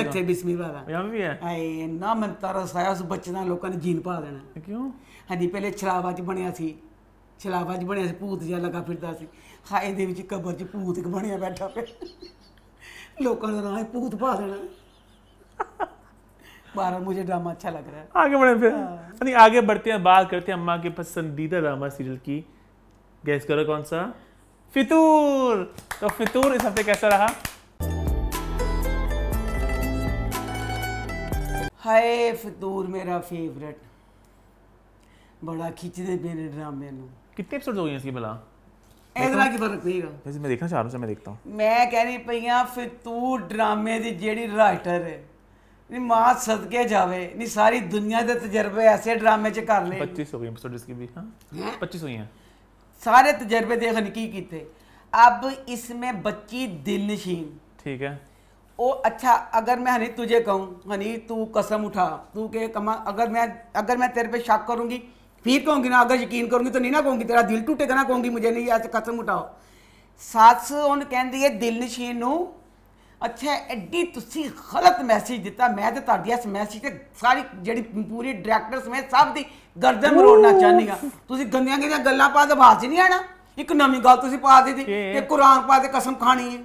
Speaker 2: बच्चे बिस्मी वाला भी है हाय ना मन तरस आया उस बच्चे का लोगों ने जीन पा देना क्यों हाँ जी पहले शराबा च बनिया छलावा च ਬਣਿਆ भूत जहा लगा फिर हाए ਸੀ कबर च भूत ਕਬਰ बैठा ਭੂਤ लोगों का ना भूत पा देना बारह मुझे ड्रामा अच्छा लग रहा है आगे बढ़े फिर
Speaker 1: नहीं आगे बढ़ते हैं बात करते हैं अम्मा के पसंदीदा ड्रामा सीरियल की गैस करो कौन सा
Speaker 2: फितूर तो फितूर इस हफ्ते कैसा रहा हाय फितूर मेरा फेवरेट बड़ा खिंचते मेरे ड्रामे नू
Speaker 1: कितने एपिसोड हो गए इसकी भला ਇਤਨਾ ਕੀ ਫਰਕ ਪਈਗਾ ਵੈਸੇ ਮੈਂ ਦੇਖਣਾ ਚਾਹ ਰਿਹਾ ਮੈਂ ਦੇਖਤਾ ਹਾਂ
Speaker 2: ਮੈਂ ਕਹਿ ਰਹੀ ਪਈਆਂ ਫਿਰ ਤੂੰ ਡਰਾਮੇ ਦੀ ਜਿਹੜੀ ਰਾਈਟਰ ਹੈ ਨੀ ਮਾਂ ਸਦਕੇ ਜਾਵੇ ਨੀ ਸਾਰੀ ਦੁਨੀਆ ਦੇ ਤਜਰਬੇ ਐਸੇ ਡਰਾਮੇ ਚ ਕਰ ਲੈ 25 ਹੋ ਗਏ ਐਪੀਸੋਡ ਇਸकी भी हां 25 हुई हैं सारे तजर्बे देख की किते अब इसमें बच्ची दिल ठीक है ओ अच्छा अगर मैं हनी तुझे कहूँ हनी तू कसम उठा तू के कमा अगर मैं अगर मैं तेरे पे शक करूँगी फिर कहूँगी ਨਾ ਅਗਰ ਯਕੀਨ करूँगी ਤਾਂ ਨਹੀਂ ਨਾ कहूँगी ਤੇਰਾ ਦਿਲ ਟੁੱਟੇਗਾ ਨਾ ਕਹੂੰਗੀ ਮੁਝੇ ਨਹੀਂ ਅੱਜ ਕਸਮ ਉਠਾਓ ਸੱਸ ਉਹਨ ਕਹਿੰਦੀ ਹੈ ਦਿਲ ਨਸ਼ੀਨ ਨੂੰ ਅੱਛਾ ਐਡੀ ਤੁਸੀਂ ਗਲਤ ਮੈਸੇਜ ਦਿੱਤਾ ਮੈਂ ਤੇ ਤੁਹਾਡੀ ਇਸ ਮੈਸੇਜ ਤੇ ਸਾਰੀ ਜਿਹੜੀ ਪੂਰੀ ਡਾਇਰੈਕਟਰ ਸਮੇਤ ਸਭ ਦੀ ਗਰਦਨ ਮਰੋੜਨਾ ਚਾਹਨੀ ਤੁਸੀਂ ਗੰਦੀਆਂ ਗੰਦੀਆਂ ਗੱਲਾਂ ਪਾ ਕੇ ਬਾਤ ਨਹੀਂ ਆਣਾ ਇੱਕ ਨਵੀਂ ਗੱਲ ਤੁਸੀਂ ਪਾ ਦਿੱਤੀ ਕਿ ਕੁਰਾਨ ਪਾ ਕੇ ਕਸਮ ਖਾਣੀ ਹੈ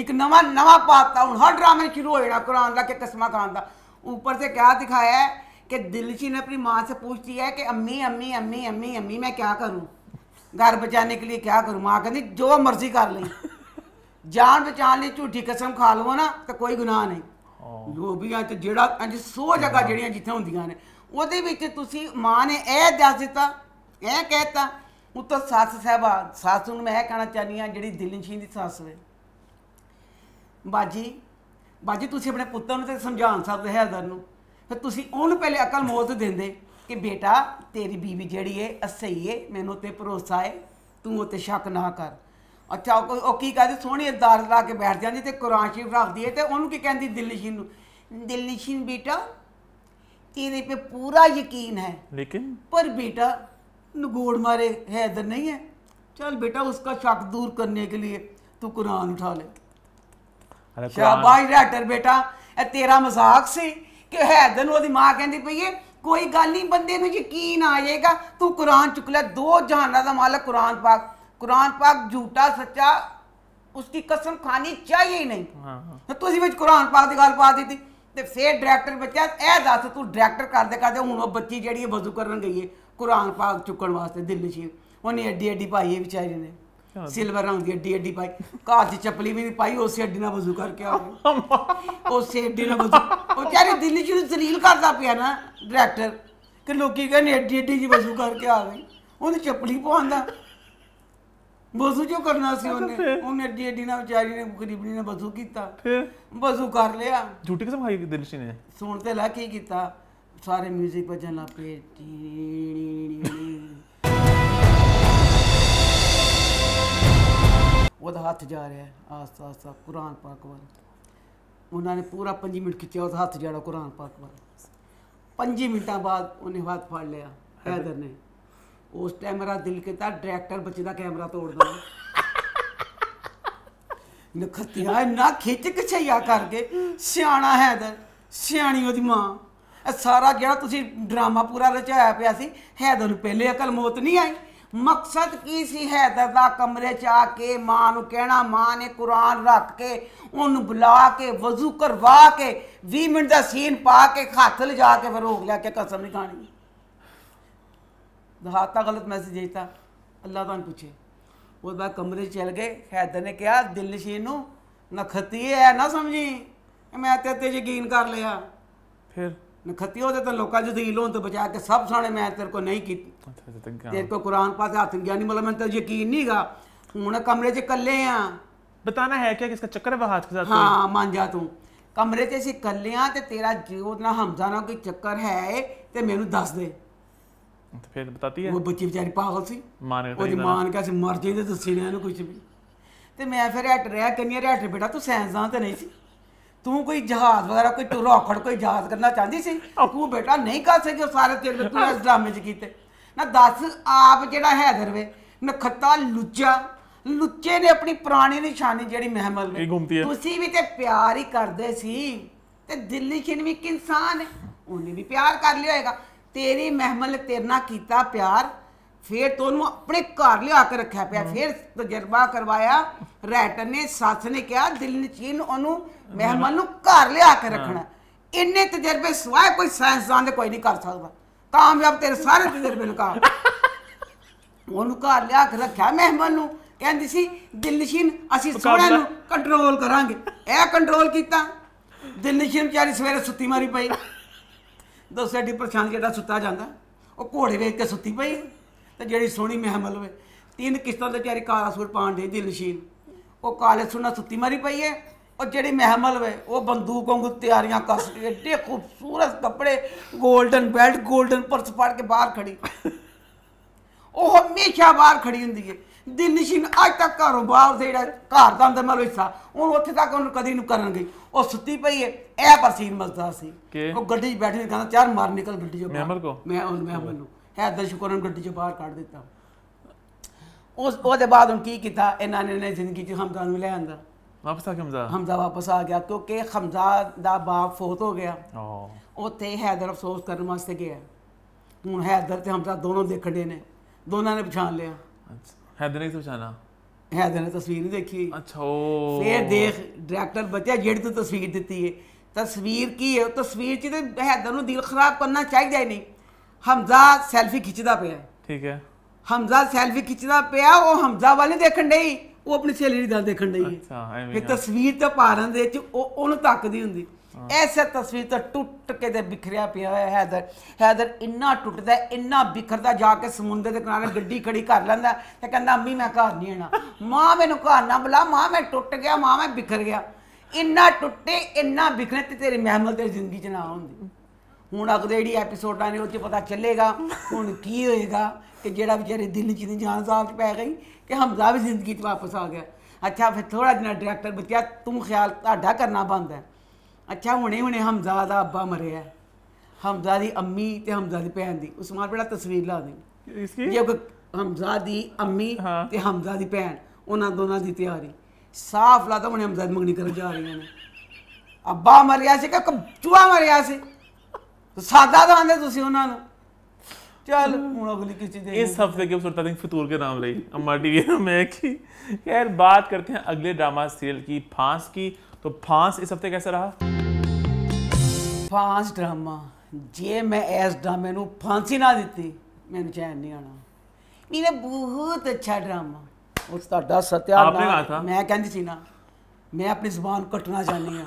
Speaker 2: ਇੱਕ ਨਵਾਂ ਨਵਾਂ ਪਾਤਾ ਹੁਣ ਹਰ ਡਰਾਮੇ ਸ਼ੁਰੂ ਹੋ ਕੁਰਾਨ ਲਾ ਕੇ ਕਸਮਾਂ ਖਾਣ ਦਾ ਉੱਪਰ ਤੇ ਕਿਆ ਦਿਖਾਇਆ ਹੈ ਕਿ दिलशीन ਆਪਣੀ ਮਾਂ ਸੇ ਪੁੱਛਦੀ ਹੈ ਕਿ ਅੰਮੀ ਅੰਮੀ ਅੰਮੀ ਅੰਮੀ ਅੰਮੀ ਮੈਂ ਕੀ ਕਰੂੰ ਘਰ ਬਚਾਣੇ ਲਈ ਕੀ ਕਰੂੰ ਮਾਂ ਕਹਿੰਦੀ ਜੋ ਮਰਜ਼ੀ ਕਰ ਲਈ ਜਾਨ ਬਚਾਣ ਲਈ ਝੂਠੀ ਕਸਮ ਖਾ ਲਵੋ ਨਾ ਤਾਂ ਕੋਈ ਗੁਨਾਹ ਨਹੀਂ ਲੋਬੀਆਂ ਤੇ ਜਿਹੜਾ ਅੰਜ ਸੋ ਜਗ੍ਹਾ ਜਿਹੜੀਆਂ ਜਿੱਥੇ ਹੁੰਦੀਆਂ ਨੇ ਉਹਦੇ ਵਿੱਚ ਤੁਸੀਂ ਮਾਂ ਨੇ ਇਹ ਦੱਸ ਦਿੱਤਾ ਇਹ ਕਹਿਤਾ ਉਤੋਂ ਸੱਸ ਸਹਿਬਾ ਸੱਸ ਨੂੰ ਮੈਂ ਇਹ ਕਹਿਣਾ ਚਾਹਨੀ ਆ ਜਿਹੜੀ ਦਿਲਨਸ਼ੀਨ ਦੀ ਸੱਸ ਵੇ ਬਾਜੀ ਬਾਜੀ ਤੁਸੀਂ ਆਪਣੇ ਪੁੱਤਰ ਨੂੰ ਤੇ ਸਮਝਾਉਣ ਸਕਦੇ ਹੈਦਰ ਨੂੰ ਫਿਰ ਤੁਸੀਂ ਉਹਨੂੰ ਪਹਿਲੇ ਅਕਲ ਮੌਤ ਦਿੰਦੇ ਕਿ ਬੇਟਾ ਤੇਰੀ ਬੀਵੀ ਜਿਹੜੀ ਏ ਅਸਹੀ ਏ ਮੈਨੂੰ ਤੇ ਭਰੋਸਾ ਏ ਤੂੰ ਉਤੇ ਸ਼ੱਕ ਨਾ ਕਰ ਅੱਛਾ ਉਹ ਕੀ ਕਹਦੇ ਸੋਹਣੀ ਅਰਦਾਸ ਲਾ ਕੇ ਬੈਠ ਜਾਂਦੀ ਤੇ ਕੁਰਾਨ ਸ਼ਰੀਫ ਰੱਖਦੀ ਏ ਤੇ ਉਹਨੂੰ ਕੀ ਕਹਿੰਦੀ ਦਿੱਲੀਸ਼ੀਨ ਨੂੰ ਦਿੱਲੀਸ਼ੀਨ ਬੇਟਾ तेरे पे पूरा यकीन है लेकिन पर बेटा नगोड़ मारे हैदर नहीं है चल बेटा उसका शक दूर करने के लिए तू कुरान उठा ले शाबाश रैटर बेटा तेरा मजाक से ਕਿ ਹੈਦਰ ਨੂੰ ਉਹਦੀ ਮਾਂ ਕਹਿੰਦੀ ਪਈ ਏ ਕੋਈ ਗੱਲ ਨਹੀਂ ਬੰਦੇ ਨੂੰ ਯਕੀਨ ਆ ਜਾਏਗਾ ਤੂੰ ਕੁਰਾਨ ਚੁੱਕ ਲੈ ਦੋ ਜਹਾਨਾਂ ਦਾ ਮਾਲਕ ਕੁਰਾਨ ਪਾਕ ਕੁਰਾਨ ਪਾਕ ਝੂਟਾ ਸੱਚਾ ਉਸकी ਕਸਮ ਖਾਣੀ ਚਾਹੀਏ ਨਹੀਂ ਹਾਂ ਹਾਂ ਤੁਸੀਂ ਵਿੱਚ ਕੁਰਾਨ ਪਾਕ ਦੀ ਗੱਲ ਪਾ ਦਿੱਤੀ ਤੇ ਫੇਰ ਡਾਇਰੈਕਟਰ ਬੱਚਾ ਇਹ ਦੱਸ ਤੂੰ ਡਾਇਰੈਕਟਰ ਕਰਦੇ ਕਰਦੇ ਹੁਣ ਉਹ ਬੱਚੀ ਜਿਹੜੀ ਵਜ਼ੂ ਕਰਨ ਗਈ ਏ ਕੁਰਾਨ ਪਾਕ ਚੁੱਕਣ ਵਾਸਤੇ ਦਿੱਲੀ 'ਚ ਉਹਨੇ ਐਡੀ ਐਡੀ ਭਾਈ ਇਹ ਵਿਚਾਰੀ ਨੇ सिल्वर रंग दी हड्डी हड्डी पाई घर च चपली भी पाई उस हड्डी ने वजू करके आ गए उस हड्डी ने वजू ਉਹ ਯਾਰ ਦਿਲ ਚ ਜ਼ਲੀਲ ਕਰਦਾ ਪਿਆ ਨਾ ਡਾਇਰੈਕਟਰ ਕਿ ਲੋਕੀ ਕਹਿੰਦੇ ਐਡੀ ਐਡੀ ਜੀ ਵਜੂ ਕਰਕੇ ਆ ਗਈ ਉਹਨੇ ਚਪਲੀ ਪਵਾਉਂਦਾ ਵਜ਼ੂ ਜੋ ਕਰਨਾ ਸੀ ਉਹਨੇ ਉਹਨੇ ਐਡੀ ਐਡੀ ਨਾਲ ਵਿਚਾਰੀ ਨੇ ਗਰੀਬਣੀ ਨੇ ਵਜ਼ੂ ਕੀਤਾ ਫਿਰ ਵਜ਼ੂ ਕਰ ਲਿਆ ਝੂਠੀ ਕਿਸਮ ਖਾਈ ਦਿਲ ਸੀ ਨੇ ਸੁਣ ਤੇ ਲੈ ਕੀ ਕੀਤਾ ਸਾਰੇ 뮤직 ਵੱਜਣ ਲੱਗ ਪਏ ਉਹਦਾ ਹੱਥ ਜਾ ਰਿਹਾ ਆਸਤਾ ਆਸਤਾ ਕੁਰਾਨ ਪਾਕ ਵੱਲ ਉਹਨਾਂ ਨੇ ਪੂਰਾ 5 ਮਿੰਟ ਖਿੱਚਿਆ ਉਹਦਾ ਹੱਥ ਜਾਣਾ ਕੁਰਾਨ ਪਾਕ ਵੱਲ 5 ਮਿੰਟਾਂ ਬਾਅਦ ਉਹਨੇ ਹੱਥ ਫੜ ਲਿਆ ਹੈਦਰ ਨੇ ਉਸ ਟਾਈਮ ਮੇਰਾ ਦਿਲ ਕੀਤਾ ਡਾਇਰੈਕਟਰ ਬੱਚੇ ਦਾ ਕੈਮਰਾ ਤੋੜ ਦਵਾਂ ਨਖਤਿਆ ਨਾ ਖਿੱਚ ਕਛਈਆ ਕਰਕੇ ਸਿਆਣਾ ਹੈਦਰ ਸਿਆਣੀ ਉਹਦੀ ਮਾਂ ਇਹ ਸਾਰਾ ਜਿਹੜਾ ਤੁਸੀਂ ਡਰਾਮਾ ਪੂਰਾ ਰਚਾਇਆ ਪਿਆ ਸੀ ਹੈਦਰ ਨੂੰ ਪਹਿਲੇ ਅਕਲ ਮੌਤ ਨਹੀਂ ਆਈ ਮਕਸਦ ਕੀ ਸੀ ਹੈਦਰ ਦਾ ਕਮਰੇ 'ਚ ਆ ਕੇ ਮਾਂ ਨੂੰ ਕਹਿਣਾ ਮਾਂ ਨੇ ਕੁਰਾਨ ਰੱਖ ਕੇ ਉਹਨੂੰ ਬੁਲਾ ਕੇ ਵਜ਼ੂ ਕਰਵਾ ਕੇ 20 ਮਿੰਟ ਦਾ ਸੀਨ ਪਾ ਕੇ ਹੱਥ ਲਿਜਾ ਕੇ ਫਿਰ ਰੋਕ ਲਿਆ ਕਿ ਕਸਮ ਨਹੀਂ ਖਾਣੀ ਦਹਾਤਾ ਗਲਤ ਮੈਸੇਜ ਦਿੱਤਾ ਅੱਲਾਹ ਤੁਹਾਨੂੰ ਪੁੱਛੇ ਉਹ ਬਾਅਦ ਕਮਰੇ 'ਚ ਚਲ ਗਏ ਹੈਦਰ ਨੇ ਕਿਹਾ ਦਿਲ ਨਸ਼ੀਨ ਨੂੰ ਨਖਤੀ ਹੈ ਨਾ ਸਮਝੀ ਮੈਂ ਤੇ ਤੇ ਯਕੀਨ ਕਰ ਲਿਆ ਫਿਰ ਨਖਤੀ ਉਹਦੇ ਤਾਂ ਲੋਕਾਂ ਜਿਹੇ ਦੀਲੋਂ ਤੋਂ ਬਚਾ ਕੇ ਸਭ ਸਾਣੇ ਮੈਂ ਤੇਰੇ ਕੋ ਨਹੀਂ ਕੀਤੀ ਤੇਰੇ ਕੋ ਕੁਰਾਨ ਪਾਸ ਹੱਥ ਗਿਆਨੀ ਮਤਲਬ ਮੈਂ ਤਾਂ ਯਕੀਨ ਨਹੀਂਗਾ ਹੁਣ ਕਮਰੇ 'ਚ ਇਕੱਲੇ ਆ ਬਤਾਣਾ ਹੈ ਕਿ ਦਾ ਚੱਕਰ ਵਹਾਤ ਬਹਾਦਰ ਖਜ਼ਾ ਤੂੰ ਹਾਂ ਮੰਨ ਜਾ ਤੂੰ ਕਮਰੇ 'ਚ ਅਸੀਂ ਇਕੱਲੇ ਆ ਤੇ ਤੇਰਾ ਜਿਉਂ ਨਾ ਹਮਜ਼ਾ ਨਾ ਕੋਈ ਚੱਕਰ ਹੈ ਤੇ ਮੈਨੂੰ ਦੱਸ ਦੇ
Speaker 1: ਤੇ ਫਿਰ ਬਤਾਤੀ ਹੈ ਉਹ ਬੱਚੀ ਵਿਚਾਰੀ ਪਾਗਲ ਸੀ ਮਾਨ ਕੇ ਉਹ ਮਾਨ
Speaker 2: ਕੇ ਅਸੀਂ ਮਰ ਜਾਈਏ ਤੇ ਦੱਸੀ ਨਾ ਇਹਨੂੰ ਕੁਝ ਵੀ ਤੇ ਮੈਂ ਫਿਰ ਹਟ ਰਿਹਾ ਕਿੰਨੀ ਹਟ ਬੇਟਾ ਤੂੰ ਸੈਂਸਾਂ ਤੇ ਨਹੀਂ ਸੀ ਤੂੰ ਕੋਈ ਜਹਾਜ਼ ਵਗੈਰਾ ਕੋਈ ਟੁਰ ਔਖੜ ਕੋਈ ਜਹਾਜ਼ ਕਰਨਾ ਚਾਹੁੰਦੀ ਸੀ ਤੂੰ ਬੇਟਾ ਨਹੀਂ ਕਰ ਉਹ ਸਾਰੇ ਤੇਰੇ ਤੂੰ ਇਸ ਡਰਾਮੇ 'ਚ ਕੀਤੇ ਨਾ ਦੱਸ ਆਪ ਜਿਹੜਾ ਹੈਦਰ ਵੇ ਨਖੱਤਾ ਲੁੱਜਾ ਲੁੱਚੇ ਨੇ ਆਪਣੀ ਪੁਰਾਣੀ ਨਿਸ਼ਾਨੀ ਜਿਹੜੀ ਮਹਿਮਲ ਨੇ ਤੁਸੀਂ ਵੀ ਤੇ ਪਿਆਰ ਹੀ ਕਰਦੇ ਸੀ ਤੇ ਦਿੱਲੀ ਕਿਨ ਵੀ ਇੱਕ ਇਨਸਾਨ ਹੈ ਉਹਨੇ ਵੀ ਪਿਆਰ ਕਰ ਲਿਆ ਹੋਏਗਾ ਤੇਰੀ ਮਹਿਮਲ ਤੇਰਨਾ ਕੀਤਾ ਪਿਆਰ ਫੇਰ ਤੋਂ ਉਹਨੂੰ ਆਪਣੇ ਘਰ ਲਿਆ ਕੇ ਰੱਖਿਆ ਪਿਆ ਫੇਰ ਤਜਰਬਾ ਕਰਵਾਇਆ ਰੈਟਨ ਨੇ ਸੱਸ ਨੇ ਕਿਹਾ ਦਿਲ ਨੇ ਚੀਨ ਉਹਨੂੰ ਮਹਿਮਾਨ ਨੂੰ ਘਰ ਲਿਆ ਕੇ ਰੱਖਣਾ ਇੰਨੇ ਤਜਰਬੇ ਸਿਵਾਏ ਕੋਈ ਸਾਇੰਸਦਾਨ ਦੇ ਕੋਈ ਨਹੀਂ ਕਰ ਸਕਦਾ ਕਾਮਯਾਬ ਤੇਰੇ ਸਾਰੇ ਤਜਰਬੇ ਲਗਾ ਉਹਨੂੰ ਘਰ ਲਿਆ ਕੇ ਰੱਖਿਆ ਮਹਿਮਾਨ ਨੂੰ ਕਹਿੰਦੀ ਸੀ ਦਿਲਨਸ਼ੀਨ ਅਸੀਂ ਸੋਹਣਿਆਂ ਨੂੰ ਕੰਟਰੋਲ ਕਰਾਂਗੇ ਇਹ ਕੰਟਰੋਲ ਕੀਤਾ ਦਿਲਨਸ਼ੀਨ ਵਿਚਾਰੀ ਸਵੇਰੇ ਸੁੱਤੀ ਮਾਰੀ ਪਈ ਦੋਸਤ ਐਡੀ ਪਰਛਾਂ ਜਿਹੜਾ ਸੁੱਤਾ ਜਾਂਦਾ ਉਹ ਘੋੜੇ ਵੇਖ ਕੇ ਸੁੱਤੀ ਪਈ ਤੇ ਜਿਹੜੀ ਸੋਹਣੀ ਮਹਿਮਲ ਵੇ ਤਿੰਨ ਕਿਸ਼ਤਾਂ ਤੇ ਚਾਰੇ ਕਾਲਾ ਸੂਰ ਪਾਣ ਦੇ ਦੀ ਨਸ਼ੀਨ ਉਹ ਕਾਲੇ ਸੁਣਾ ਸੁੱਤੀ ਮਾਰੀ ਪਈ ਏ ਉਹ ਜਿਹੜੀ ਮਹਿਮਲ ਵੇ ਉਹ ਬੰਦੂਕ ਵਾਂਗੂ ਤਿਆਰੀਆਂ ਕਸ ਕੇ ਏਡੇ ਖੂਬਸੂਰਤ ਕੱਪੜੇ 골ਡਨ ਬੈਲਟ 골ਡਨ ਪਰਸ ਪਾੜ ਕੇ ਬਾਹਰ ਖੜੀ ਉਹ ਹਮੇਸ਼ਾ ਬਾਹਰ ਖੜੀ ਹੁੰਦੀ ਏ ਦਿਨ ਨਸ਼ੀਨ ਅੱਜ ਤੱਕ ਘਰੋਂ ਬਾਹਰ ਦੇ ਜਿਹੜਾ ਘਰ ਦਾ ਅੰਦਰ ਮਤਲਬ ਹਿੱਸਾ ਉਹਨੂੰ ਉੱਥੇ ਤੱਕ ਉਹਨੂੰ ਕਦੀ ਨੂੰ ਕਰਨ ਗਈ ਉਹ ਸੁੱਤੀ ਪਈ ਏ ਇਹ ਪਰਸੀਨ ਮਜ਼ਦਾ ਸੀ ਉਹ ਗੱਡੀ 'ਚ ਬੈਠੀ ਕਹਿੰਦਾ ਚਾਰ ਮਾਰ ਨਿਕਲ ਗੱਡੀ 'ਚੋਂ ਮਹਿਮਲ ਕੋ ਮੈਂ ਉਹ ਮਹਿਮਲ ਨੂੰ ਹੈਦਰ ਸ਼ੁਕਰਨ ਗੱਡੀ ਚੋਂ ਬਾਹਰ ਕੱਢ ਦਿੱਤਾ ਉਸ ਉਹਦੇ ਬਾਅਦ ਉਹ ਕੀ ਕੀਤਾ ਇਹਨਾਂ ਨੇ ਜ਼ਿੰਦਗੀ 'ਚ ਹਮਜ਼ਾ ਨੂੰ ਲੈ ਆਂਦਾ
Speaker 1: ਵਾਪਸ ਆ ਕੇ ਹਮਜ਼ਾ ਹਮਜ਼ਾ
Speaker 2: ਵਾਪਸ ਆ ਗਿਆ ਕਿਉਂਕਿ ਹਮਜ਼ਾ ਦਾ ਬਾਪ ਫੋਤ ਹੋ ਗਿਆ
Speaker 1: ਉਹ
Speaker 2: ਉੱਥੇ ਹੈਦਰ ਅਫਸੋਸ ਕਰਨ ਵਾਸਤੇ ਗਿਆ ਹੁਣ ਹੈਦਰ ਤੇ ਹਮਜ਼ਾ ਦੋਨੋਂ ਦੇਖਣੇ ਨੇ ਦੋਨਾਂ ਨੇ ਪਛਾਣ ਲਿਆ ਹੈਦਰ ਨੇ ਪਛਾਣਾ ਹੈਦਰ ਨੇ ਤਸਵੀਰ ਨਹੀਂ ਦੇਖੀ ਅੱਛਾ ਉਹ ਫੇਰ ਦੇਖ ਡਾਇਰੈਕਟਰ ਬਚਿਆ ਜਿਹੜੀ ਤੂੰ ਤਸਵੀਰ ਦਿੱਤੀ ਹੈ ਤਸਵੀਰ ਕੀ ਹੈ ਉਹ ਤਸਵੀਰ ਚ ਤੇ ਹੈਦਰ ਨੂੰ ਦਿਲ ਖਰਾਬ ਕਰਨਾ ਚਾਹੀਦਾ ਹੀ ਨਹੀਂ ਹਮਜ਼ਾ ਸੈਲਫੀ ਖਿੱਚਦਾ ਪਿਆ ਠੀਕ ਹੈ ਹਮਜ਼ਾ ਸੈਲਫੀ ਖਿੱਚਦਾ ਪਿਆ ਉਹ ਹਮਜ਼ਾ ਵਾਲੇ ਦੇਖਣ ਡਈ ਉਹ ਆਪਣੀ ਸਹੇਲੀ ਦੀ ਗੱਲ ਦੇਖਣ ਡਈ ਅੱਛਾ ਐਵੇਂ ਤਸਵੀਰ ਤਾਂ ਭਾਰਨ ਦੇ ਚ ਉਹ ਉਹਨੂੰ ਤੱਕਦੀ ਹੁੰਦੀ ਐਸੇ ਤਸਵੀਰ ਤਾਂ ਟੁੱਟ ਕੇ ਤੇ ਬਿਖਰਿਆ ਪਿਆ ਹੋਇਆ ਹੈਦਰ ਹੈਦਰ ਇੰਨਾ ਟੁੱਟਦਾ ਇੰਨਾ ਬਿਖਰਦਾ ਜਾ ਕੇ ਸਮੁੰਦਰ ਦੇ ਕਿਨਾਰੇ ਗੱਡੀ ਖੜੀ ਕਰ ਲੈਂਦਾ ਤੇ ਕਹਿੰਦਾ ਅੰਮੀ ਮੈਂ ਘਰ ਨਹੀਂ ਆਣਾ ਮਾਂ ਮੈਨੂੰ ਘਰ ਨਾ ਬੁਲਾ ਮਾਂ ਮੈਂ ਟੁੱਟ ਗਿਆ ਮਾਂ ਮੈਂ ਬਿਖਰ ਗਿਆ ਇੰਨਾ ਟੁੱਟੇ ਇੰਨਾ ਬਿਖਰੇ ਤੇ ਤੇਰੀ ਮਹਿਮਲ ਤੇ ਜ਼ਿੰਦਗੀ ਚ ਨਾ ਹੁੰਦੀ ਹੁਣ ਅਗਲੇ ਜਿਹੜੀ ਐਪੀਸੋਡਾਂ ਨੇ ਉਹ 'ਚ ਪਤਾ ਚੱਲੇਗਾ ਹੁਣ ਕੀ ਹੋਏਗਾ ਕਿ ਜਿਹੜਾ ਵਿਚਾਰੇ ਦਿਲ 'ਚ ਨਹੀਂ ਜਾਨ ਸਾਹਿਬ 'ਚ ਪੈ ਗਈ ਕਿ ਹਮਜ਼ਾ ਵੀ ਜ਼ਿੰਦਗੀ 'ਚ ਵਾਪਸ ਆ ਗਿਆ ਅੱਛਾ ਫਿਰ ਥੋੜਾ ਜਿਹਾ ਡਾਇਰੈਕਟਰ ਬਚਿਆ ਤੂੰ ਖਿਆਲ ਤੁਹਾਡਾ ਕਰਨਾ ਬੰਦ ਹੈ ਅੱਛਾ ਹੁਣੇ ਹੁਣੇ ਹਮਜ਼ਾ ਦਾ ਅੱਬਾ ਮਰਿਆ ਹਮਜ਼ਾ ਦੀ ਅੰਮੀ ਤੇ ਹਮਜ਼ਾ ਦੀ ਭੈਣ ਦੀ ਉਸਮਾਨ ਬੜਾ ਤਸਵੀਰ ਲਾ ਦੇ ਇਸ ਕੀ ਜੇ ਹਮਜ਼ਾ ਦੀ ਅੰਮੀ ਤੇ ਹਮਜ਼ਾ ਦੀ ਭੈਣ ਉਹਨਾਂ ਦੋਨਾਂ ਦੀ ਤਿਆਰੀ ਸਾਫ ਲਾਤਾ ਹੁਣੇ ਹਮਜ਼ਾ ਦੀ ਮੰਗਣੀ ਕਰਨ ਜਾ ਰਹੀਆਂ ਨੇ ਅੱਬਾ ਮਰਿਆ ਸੀ ਕਿ ਚੂਹਾ ਮਰਿਆ ਸੀ ਸਾਦਾ ਖਾਂਦੇ ਤੁਸੀਂ ਉਹਨਾਂ ਨੂੰ ਚੱਲ ਹੁਣ ਅਗਲੀ किसी ਦੇ इस
Speaker 1: हफ्ते की खूबसूरत दिन फितूर के नाम रही अम्मा टीवी में की खैर बात करते हैं अगले ड्रामा सीरियल की फांस की तो फांस इस हफ्ते कैसा रहा
Speaker 2: फांस ड्रामा ਜੇ ਮੈਂ ਇਸ ਡਰਾਮੇ ਨੂੰ ਫਾਂਸੀ ਨਾ ਦਿੱਤੀ ਮੈਨੂੰ ਚੈਨ ਨਹੀਂ ਆਣਾ ਮੇਰਾ ਬਹੁਤ ਅੱਛਾ ਡਰਾਮਾ ਉਸ ਤੁਹਾਡਾ ਸਤਿਆ ਮੈਂ ਕਹਿੰਦੀ ਸੀ ਨਾ ਮੈਂ ਆਪਣੀ ਜ਼ੁਬਾਨ ਕੱਟਣਾ ਚਾਹੁੰਦੀ ਆ